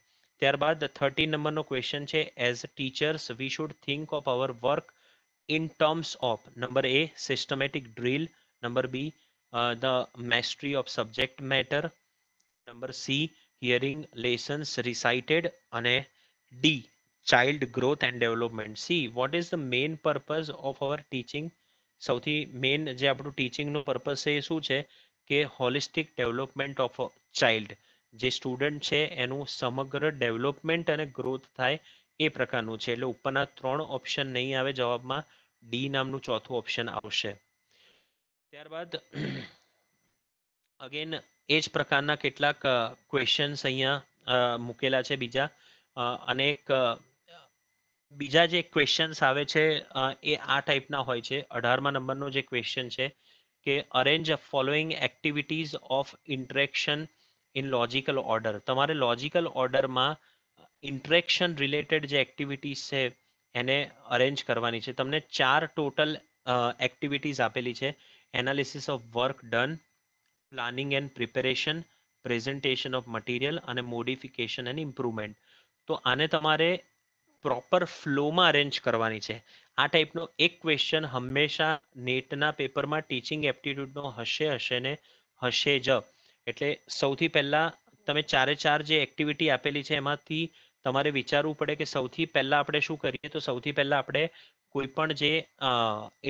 ત્યારબાદ થર્ટી નંબરનો ક્વેશ્ચન છે as teachers we should think of our work in terms of number A systematic drill number B the mastery of subject matter number C hearing lessons recited અને D child growth and development C what is the main purpose of our teaching સૌથી main જે આપણું ટીચિંગનો purpose છે એ શું છે કે હોલિસ્ટિક ડેવલપમેન્ટ ઓફ ચાઇલ્ડ જે સ્ટુડન્ટ છે એનું સમગ્ર ડેવલપમેન્ટ અને ગ્રોથ થાય એ પ્રકારનું છે એટલે ઉપરના ત્રણ ઓપ્શન નહીં આવે જવાબમાં ડી નામનું ચોથું ઓપ્શન આવશે ત્યારબાદ અગેન એ જ પ્રકારના કેટલાક ક્વેશ્ચન્સ અહીંયા મૂકેલા છે બીજા અનેક બીજા જે ક્વેશ્ચન્સ આવે છે એ આ ટાઈપના હોય છે અઢારમા નંબરનો જે ક્વેશ્ચન છે કે arrange following activities of interaction in logical order તમારે લોજિકલ ઓર્ડરમાં ઇન્ટરેક્શન રિલેટેડ જે એક્ટિવિટીઝ છે એને અરેન્જ કરવાની છે તમને ચાર ટોટલ એક્ટિવિટીઝ આપેલી છે analysis of work done planning and preparation presentation of material અને મોડિફિકેશન એન્ડ ઇમ્પ્રુવમેન્ટ તો આને તમારે પ્રોપર ફ્લોમાં અરેન્જ કરવાની છે આ ટાઈપનો એક ક્વેશ્ચન હંમેશા નેટના પેપરમાં ટીચિંગ એપ્ટિટ્યૂડનો હશે હશે ને હશે જ એટલે સૌથી પહેલાં તમે ચારે ચાર જે એક્ટિવિટી આપેલી છે એમાંથી તમારે વિચારવું પડે કે સૌથી પહેલાં આપણે શું કરીએ તો સૌથી પહેલાં આપણે કોઈ પણ જે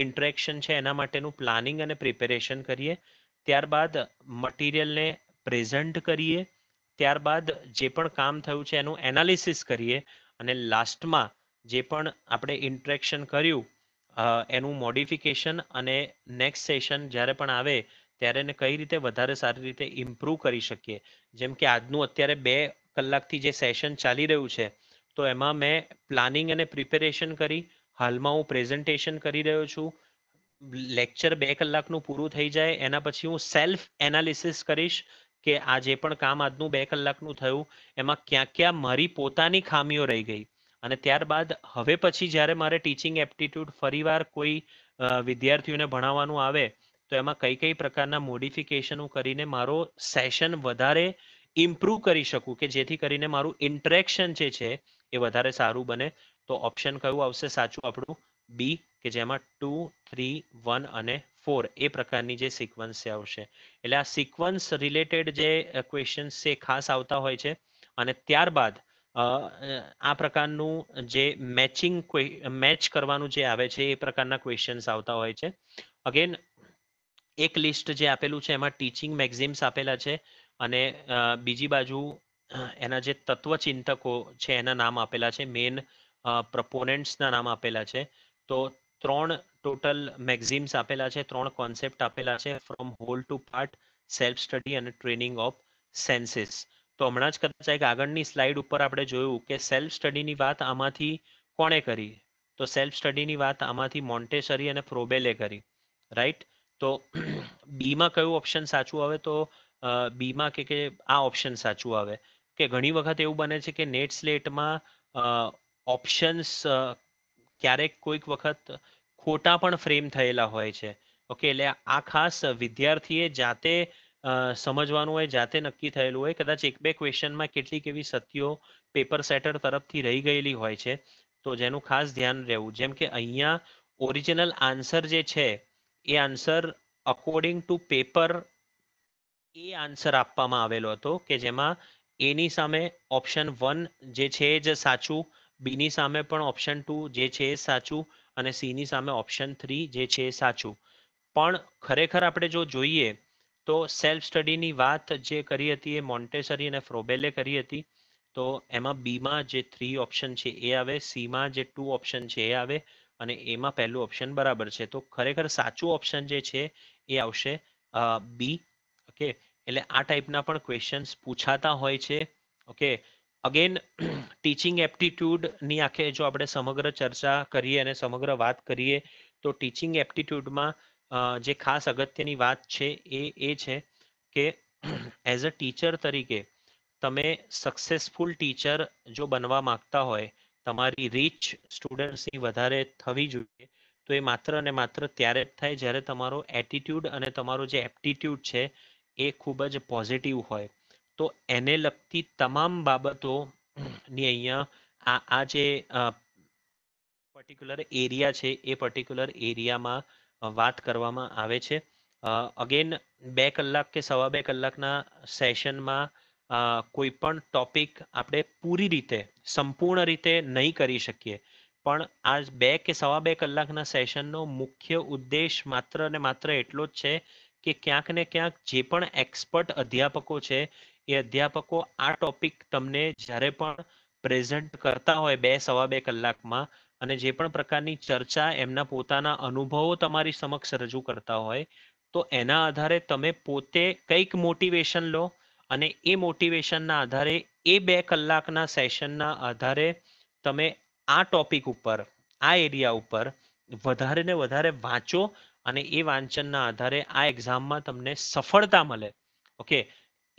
ઇન્ટરેક્શન છે એના માટેનું પ્લાનિંગ અને પ્રિપેરેશન કરીએ ત્યારબાદ મટીરિયલને પ્રેઝન્ટ કરીએ ત્યારબાદ જે પણ કામ થયું છે એનું એનાલિસિસ કરીએ અને લાસ્ટમાં જે પણ આપણે ઇન્ટરેક્શન કર્યું એનું મોડિફિકેશન અને નેક્સ્ટ સેશન જ્યારે પણ આવે ત્યારે એને કઈ રીતે વધારે સારી રીતે ઇમ્પ્રૂવ કરી શકીએ જેમ કે આજનું અત્યારે બે કલાકથી જે સેશન ચાલી રહ્યું છે તો એમાં મેં પ્લાનિંગ અને પ્રિપેરેશન કરી હાલમાં હું પ્રેઝન્ટેશન કરી રહ્યો છું લેક્ચર બે કલાકનું પૂરું થઈ જાય એના પછી હું સેલ્ફ એનાલિસિસ કરીશ કે આ જે પણ કામ આજનું બે કલાકનું થયું એમાં ક્યાં ક્યાં મારી પોતાની ખામીઓ રહી ગઈ અને ત્યારબાદ હવે પછી જ્યારે મારે ટીચિંગ એપ્ટિટ્યૂડ ફરીવાર કોઈ વિદ્યાર્થીઓને ભણાવવાનું આવે તો એમાં કઈ કઈ પ્રકારના મોડિફિકેશનો કરીને મારો સેશન વધારે ઇમ્પ્રૂવ કરી શકું કે જેથી કરીને મારું ઇન્ટરેક્શન જે છે એ વધારે સારું બને તો ઓપ્શન કયું આવશે સાચું આપણું બી કે જેમાં ટુ થ્રી વન અને ફોર એ પ્રકારની જે સિક્વન્સ છે આવશે એટલે આ સિક્વન્સ રિલેટેડ જે ક્વેશ્ચન્સ છે ખાસ આવતા હોય છે અને ત્યારબાદ આ પ્રકારનું જે મેચિંગ મેચ કરવાનું જે આવે છે એ પ્રકારના ક્વેશ્ચન્સ આવતા હોય છે અગેન એક લિસ્ટ જે આપેલું છે એમાં ટીચિંગ મેગઝિમ્સ આપેલા છે અને બીજી બાજુ એના જે તત્વચિંતકો છે એના નામ આપેલા છે મેઇન પ્રપોનેન્ટ્સના નામ આપેલા છે તો ત્રણ ટોટલ મેગઝિમ્સ આપેલા છે ત્રણ કોન્સેપ્ટ આપેલા છે from whole to part self study અને ટ્રેનિંગ ઓફ સેન્સીસ તો હમણાં જ કદાચ એક આગળની સ્લાઇડ ઉપર આપણે જોયું કે સેલ્ફ સ્ટડીની વાત આમાંથી કોણે કરી તો સેલ્ફ સ્ટડીની વાત આમાંથી મોન્ટેસરી અને ફ્રોબેલે કરી રાઈટ તો બીમાં કયું ઓપ્શન સાચું આવે તો બીમાં કે કે આ ઓપ્શન સાચું આવે કે ઘણી વખત એવું બને છે કે નેટ સ્લેટમાં ઓપ્શન્સ ક્યારેક કોઈક વખત ખોટા પણ ફ્રેમ થયેલા હોય છે ઓકે એટલે આ ખાસ વિદ્યાર્થીએ જાતે સમજવાનું હોય જાતે નક્કી થયેલું હોય કદાચ એક બે ક્વેશ્ચનમાં કેટલીક એવી સત્યો પેપર સેટર તરફથી રહી ગયેલી હોય છે તો જેનું ખાસ ધ્યાન રહેવું જેમ કે અહીંયા ઓરિજિનલ આન્સર જે છે એ આન્સર અકોર્ડિંગ ટુ પેપર એ આન્સર આપવામાં આવેલો હતો કે જેમાં એની સામે ઓપ્શન વન જે છે જે સાચું બીની સામે પણ ઓપ્શન ટુ જે છે એ સાચું અને સીની સામે ઓપ્શન થ્રી જે છે એ સાચું પણ ખરેખર આપણે જો જોઈએ તો સેલ્ફ સ્ટડીની વાત જે કરી હતી એ મોન્ટેસરી અને ફ્રોબેલે કરી હતી તો એમાં બીમાં જે થ્રી ઓપ્શન છે એ આવે સીમાં જે ટુ ઓપ્શન છે એ આવે અને એમાં પહેલું ઓપ્શન બરાબર છે તો ખરેખર સાચું ઓપ્શન જે છે એ આવશે બી ઓકે એટલે આ ટાઈપના પણ ક્વેશ્ચન્સ પૂછાતા હોય છે ઓકે અગેન ટીચિંગ એપ્ટિટ્યૂડની આખે જો આપણે સમગ્ર ચર્ચા કરીએ અને સમગ્ર વાત કરીએ તો ટીચિંગ એપ્ટિટ્યૂડમાં જે ખાસ અગત્યની વાત છે એ એ છે કે એઝ અ ટીચર તરીકે તમે સક્સેસફુલ ટીચર જો બનવા માગતા હોય તમારી રીચ સ્ટુડન્ટ્સની વધારે થવી જોઈએ તો એ માત્ર અને માત્ર ત્યારે જ થાય જ્યારે તમારો એટીટ્યૂડ અને તમારો જે એપ્ટિટ્યૂડ છે એ ખૂબ જ પોઝિટિવ હોય તો એને લગતી તમામ બાબતોની અહીંયા આ આ જે પર્ટિક્યુલર એરિયા છે એ પર્ટિક્યુલર એરિયામાં વાત કરવામાં આવે છે અગેન બે કલાક કે સવા બે કલાકના સેશનમાં કોઈ પણ ટોપિક આપણે પૂરી રીતે સંપૂર્ણ રીતે નહીં કરી શકીએ પણ આ બે કે સવા બે કલાકના સેશનનો મુખ્ય ઉદ્દેશ માત્ર ને માત્ર એટલો જ છે કે ક્યાંક ને ક્યાંક જે પણ એક્સપર્ટ અધ્યાપકો છે એ અધ્યાપકો આ ટોપિક તમને જ્યારે પણ પ્રેઝન્ટ કરતા હોય બે સવા બે કલાકમાં અને જે પણ પ્રકારની ચર્ચા એમના પોતાના અનુભવો તમારી સમક્ષ રજૂ કરતા હોય તો એના આધારે તમે પોતે કંઈક મોટિવેશન લો અને એ મોટિવેશનના આધારે એ બે કલાકના સેશનના આધારે તમે આ ટોપિક ઉપર આ એરિયા ઉપર વધારે ને વધારે વાંચો અને એ વાંચનના આધારે આ એક્ઝામમાં તમને સફળતા મળે ઓકે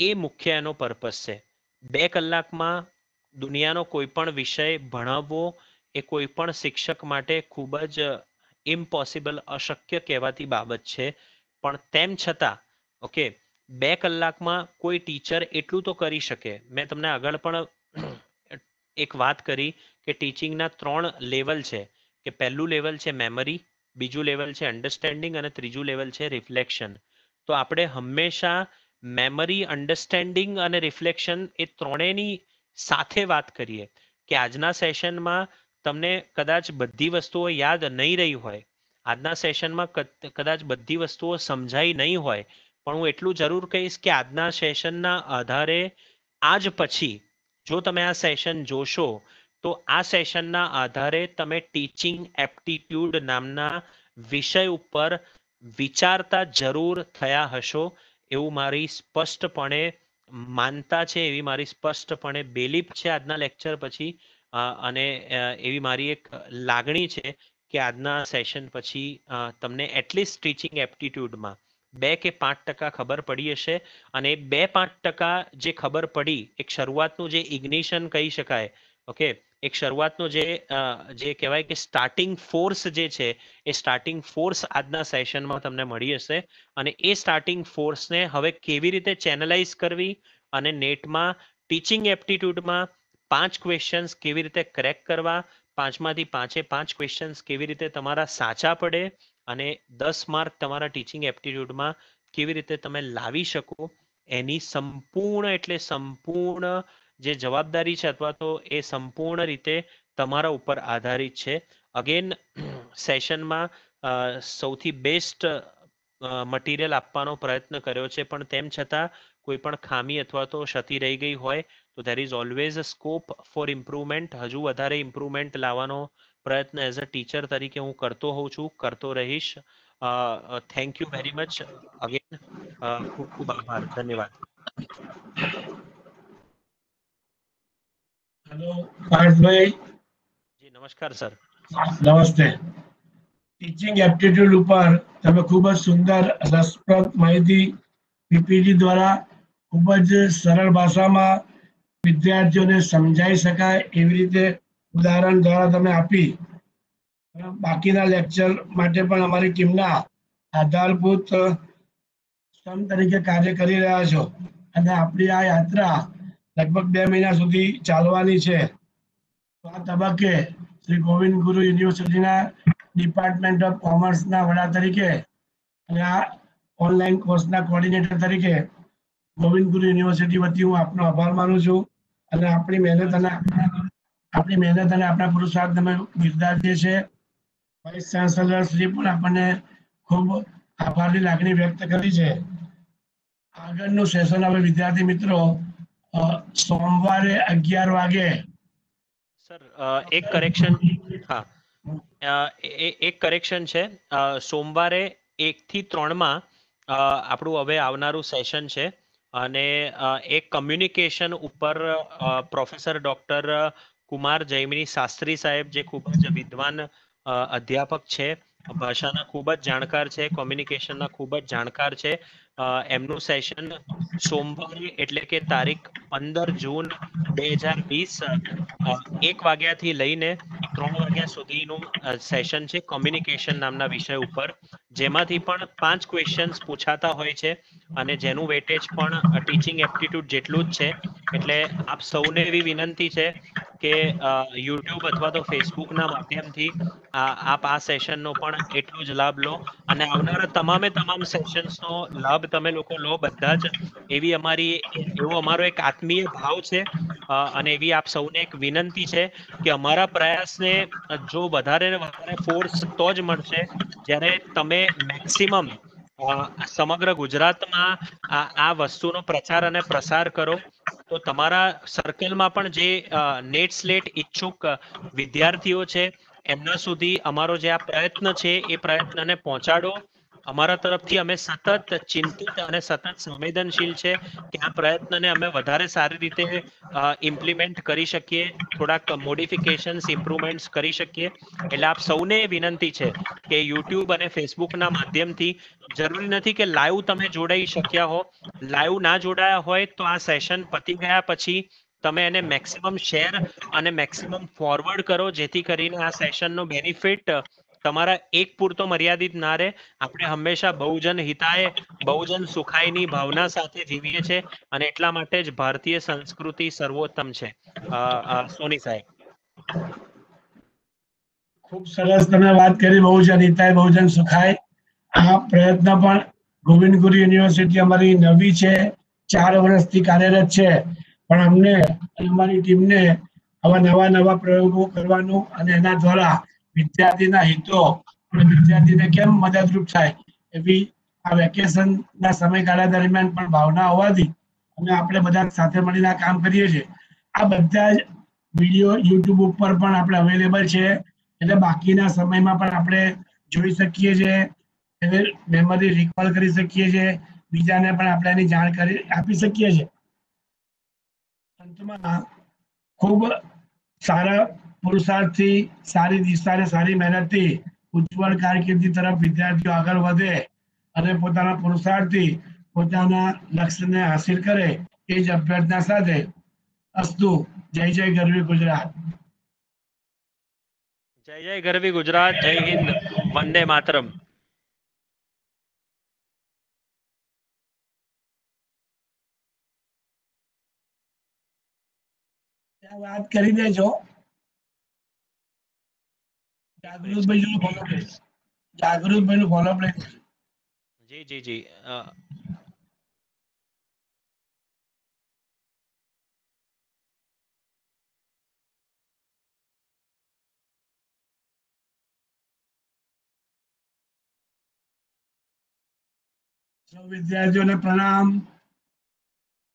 એ મુખ્ય એનો પર્પસ છે બે કલાકમાં દુનિયાનો કોઈ પણ વિષય ભણાવવો એ કોઈ પણ શિક્ષક માટે ખૂબ જ ઇમ્પોસિબલ અશક્ય કહેવાતી બાબત છે પણ તેમ છતાં ઓકે બે કલાકમાં કોઈ ટીચર એટલું તો કરી શકે મેં તમને આગળ પણ એક વાત કરી કે ટીચિંગના ત્રણ લેવલ છે કે પહેલું લેવલ છે મેમરી બીજું લેવલ છે અન્ડરસ્ટેન્ડિંગ અને ત્રીજું લેવલ છે રિફ્લેક્શન તો આપણે હંમેશા મેમરી અન્ડરસ્ટેન્ડિંગ અને રિફ્લેક્શન એ ત્રણેયની સાથે વાત કરીએ કે આજના સેશનમાં તમને કદાચ બધી વસ્તુઓ યાદ નહીં રહી હોય આજના સેશનમાં કદાચ બધી વસ્તુઓ સમજાઈ નહીં હોય પણ હું એટલું જરૂર કહીશ કે આજના સેશનના આધારે આજ પછી જો તમે આ સેશન જોશો તો આ સેશનના આધારે તમે ટીચિંગ એપ્ટિટ્યૂડ નામના વિષય ઉપર વિચારતા જરૂર થયા હશો એવું મારી સ્પષ્ટપણે માનતા છે એવી મારી સ્પષ્ટપણે બેલીફ છે આજના લેક્ચર પછી અને એવી મારી એક લાગણી છે કે આજના સેશન પછી તમને એટલીસ્ટ ટીચિંગ એપ્ટિટ્યૂડમાં બે કે પાંચ ટકા ખબર પડી હશે અને બે પાંચ ટકા જે ખબર પડી એક શરૂઆતનું જે ઇગ્નિશન કહી શકાય ઓકે એક શરૂઆતનો જે જે કહેવાય કે સ્ટાર્ટિંગ ફોર્સ જે છે એ સ્ટાર્ટિંગ ફોર્સ આજના સેશનમાં તમને મળી હશે અને એ સ્ટાર્ટિંગ ફોર્સને હવે કેવી રીતે ચેનલાઇઝ કરવી અને નેટમાં ટીચિંગ એપ્ટિટ્યૂડમાં પાંચ ક્વેશ્ચન્સ કેવી રીતે ક્રેક કરવા પાંચમાંથી પાંચે પાંચ ક્વેશ્ચન્સ કેવી રીતે તમારા સાચા પડે અને દસ માર્ક તમારા ટીચિંગ એપ્ટિટ્યૂડમાં કેવી રીતે તમે લાવી શકો એની સંપૂર્ણ એટલે સંપૂર્ણ જે જવાબદારી છે અથવા તો એ સંપૂર્ણ રીતે તમારા ઉપર આધારિત છે અગેન સેશનમાં સૌથી બેસ્ટ મટીરિયલ આપવાનો પ્રયત્ન કર્યો છે પણ તેમ છતાં કોઈ પણ ખામી અથવા તો ક્ષતિ રહી ગઈ હોય તો there is always a scope for improvement હજુ વધારે ઇમ્પ્રુવમેન્ટ લાવવાનો પ્રયત્ન એઝ અ ટીચર તરીકે હું કરતો હોઉં છું કરતો રહીશ thank you very much again ખૂબ ખૂબ આભાર ધન્યવાદ હેલો પાર્થભાઈ જી નમસ્કાર સર નમસ્તે ટીચિંગ એપ્ટિટ્યુડ ઉપર તમે ખૂબ જ સુંદર રસપ્રદ માહિતી પીપીટી દ્વારા ખૂબ જ સરળ ભાષામાં વિદ્યાર્થીઓને સમજાઈ શકાય એવી રીતે ઉદાહરણ દ્વારા તમે આપી બાકીના લેક્ચર માટે પણ અમારી ટીમના આધારભૂત સ્તંભ તરીકે કાર્ય કરી રહ્યા છો અને આપણી આ યાત્રા લગભગ બે મહિના સુધી ચાલવાની છે આ તબક્કે શ્રી ગોવિંદ ગુરુ યુનિવર્સિટીના ડિપાર્ટમેન્ટ ઓફ કોમર્સના વડા તરીકે અને આ ઓનલાઈન કોર્સના કોર્ડિનેટર તરીકે ગોવિંદ ગુરુ યુનિવર્સિટી વતી હું આપનો આભાર માનું છું અને આપણી મહેનત અને આપણા આપણી મહેનત અને આપણા પુરુષાર્થ તમે બિરદાર છે વાઇસ ચાન્સેલર શ્રી પણ આપણને ખૂબ આભારની લાગણી વ્યક્ત કરી છે આગળનું સેશન હવે વિદ્યાર્થી મિત્રો સોમવારે અગિયાર વાગે સર એક કરેક્શન હા એક કરેક્શન છે સોમવારે એક થી ત્રણ ત્રણમાં આપણું હવે આવનારું સેશન છે અને એક કમ્યુનિકેશન ઉપર પ્રોફેસર ડોક્ટર કુમાર જૈમિની શાસ્ત્રી સાહેબ જે ખૂબ જ વિદ્વાન અધ્યાપક છે ભાષાના ખૂબ જ જાણકાર છે કોમ્યુનિકેશનના ખૂબ જ જાણકાર છે એમનું સેશન સોમવારે એટલે કે તારીખ પંદર જૂન બે હજાર વીસ એક વાગ્યાથી લઈને ત્રણ વાગ્યા સુધીનું સેશન છે કોમ્યુનિકેશન નામના વિષય ઉપર જેમાંથી પણ પાંચ ક્વેશ્ચન્સ પૂછાતા હોય છે અને જેનું વેટેજ પણ ટીચિંગ એપ્ટિટ્યૂડ જેટલું જ છે એટલે આપ સૌને એવી વિનંતી છે કે યુટ્યુબ અથવા તો ફેસબુકના માધ્યમથી આપ આ સેશનનો પણ એટલો જ લાભ લો અને આવનારા તમામે તમામ સેશન્સનો લાભ તમે લોકો લો બધા જ એવી અમારી એવો અમારો એક આત્મીય ભાવ છે અને એવી આપ સૌને એક વિનંતી છે કે અમારા પ્રયાસને જો વધારે ને વધારે ફોર્સ તો જ મળશે જ્યારે તમે મેક્સિમમ સમગ્ર ગુજરાતમાં આ વસ્તુનો પ્રચાર અને પ્રસાર કરો તો તમારા સર્કલમાં પણ જે નેટ સ્લેટ ઈચ્છુક વિદ્યાર્થીઓ છે એમના સુધી અમારો જે આ પ્રયત્ન છે એ પ્રયત્નને પહોંચાડો અમારા તરફથી અમે સતત ચિંતિત અને સતત સંવેદનશીલ છે કે આ પ્રયત્નને અમે વધારે સારી રીતે ઇમ્પ્લિમેન્ટ કરી શકીએ થોડાક મોડિફિકેશન્સ ઇમ્પ્રુવમેન્ટ્સ કરી શકીએ એટલે આપ સૌને વિનંતી છે કે યુટ્યુબ અને ફેસબુકના માધ્યમથી જરૂરી નથી કે લાઈવ તમે જોડાઈ શક્યા હો લાઈવ ના જોડાયા હોય તો આ સેશન પતી ગયા પછી તમે એને મેક્સિમમ શેર અને મેક્સિમમ ફોરવર્ડ કરો જેથી કરીને આ સેશનનો બેનિફિટ તમારા એક પૂરતો મર્યાદિત ના રહે આપણે હંમેશા બહુજન હિતાય બહુજન સુખાયની ભાવના સાથે જીવીએ છીએ અને એટલા માટે જ ભારતીય સંસ્કૃતિ સર્વોત્તમ છે સોની સાહેબ ખૂબ સરસ તમે વાત કરી બહુજન હિતાય બહુજન સુખાય આ પ્રયત્ન પણ ગોવિંદ ગુરુ યુનિવર્સિટી અમારી નવી છે ચાર વર્ષથી કાર્યરત છે પણ અમને અમારી ટીમને આવા નવા નવા પ્રયોગો કરવાનું અને એના દ્વારા વિદ્યાર્થીના હિતો વિદ્યાર્થીને કેમ મદદરૂપ થાય એવી આ વેકેશનના સમયગાળા દરમિયાન પણ ભાવના હોવાથી અમે આપણે બધા સાથે મળીને કામ કરીએ છીએ આ બધા જ વિડીયો યુટ્યુબ ઉપર પણ આપણે અવેલેબલ છે એટલે બાકીના સમયમાં પણ આપણે જોઈ શકીએ છીએ એને મેમરી રિકોલ કરી શકીએ છીએ બીજાને પણ આપણે એની જાણ કરી આપી શકીએ છીએ અંતમાં ખૂબ સારા પુરુષાર્થથી સારી દિશાને સારી મહેનતથી ઉજ્જવળ કારકિર્દી તરફ વિદ્યાર્થીઓ આગળ વધે અને પોતાના પુરુષાર્થથી પોતાના લક્ષ્યને હાસિલ કરે એ જ અભ્યર્થના સાથે અસ્તુ જય જય ગરવી ગુજરાત જય જય ગરવી ગુજરાત જય હિન્દ વંદે માતરમ વાત કરી દેજો जागरूक भाई फॉलो जागरूक भाई फॉलो जी जी जी विद्यार्थियों ने प्रणाम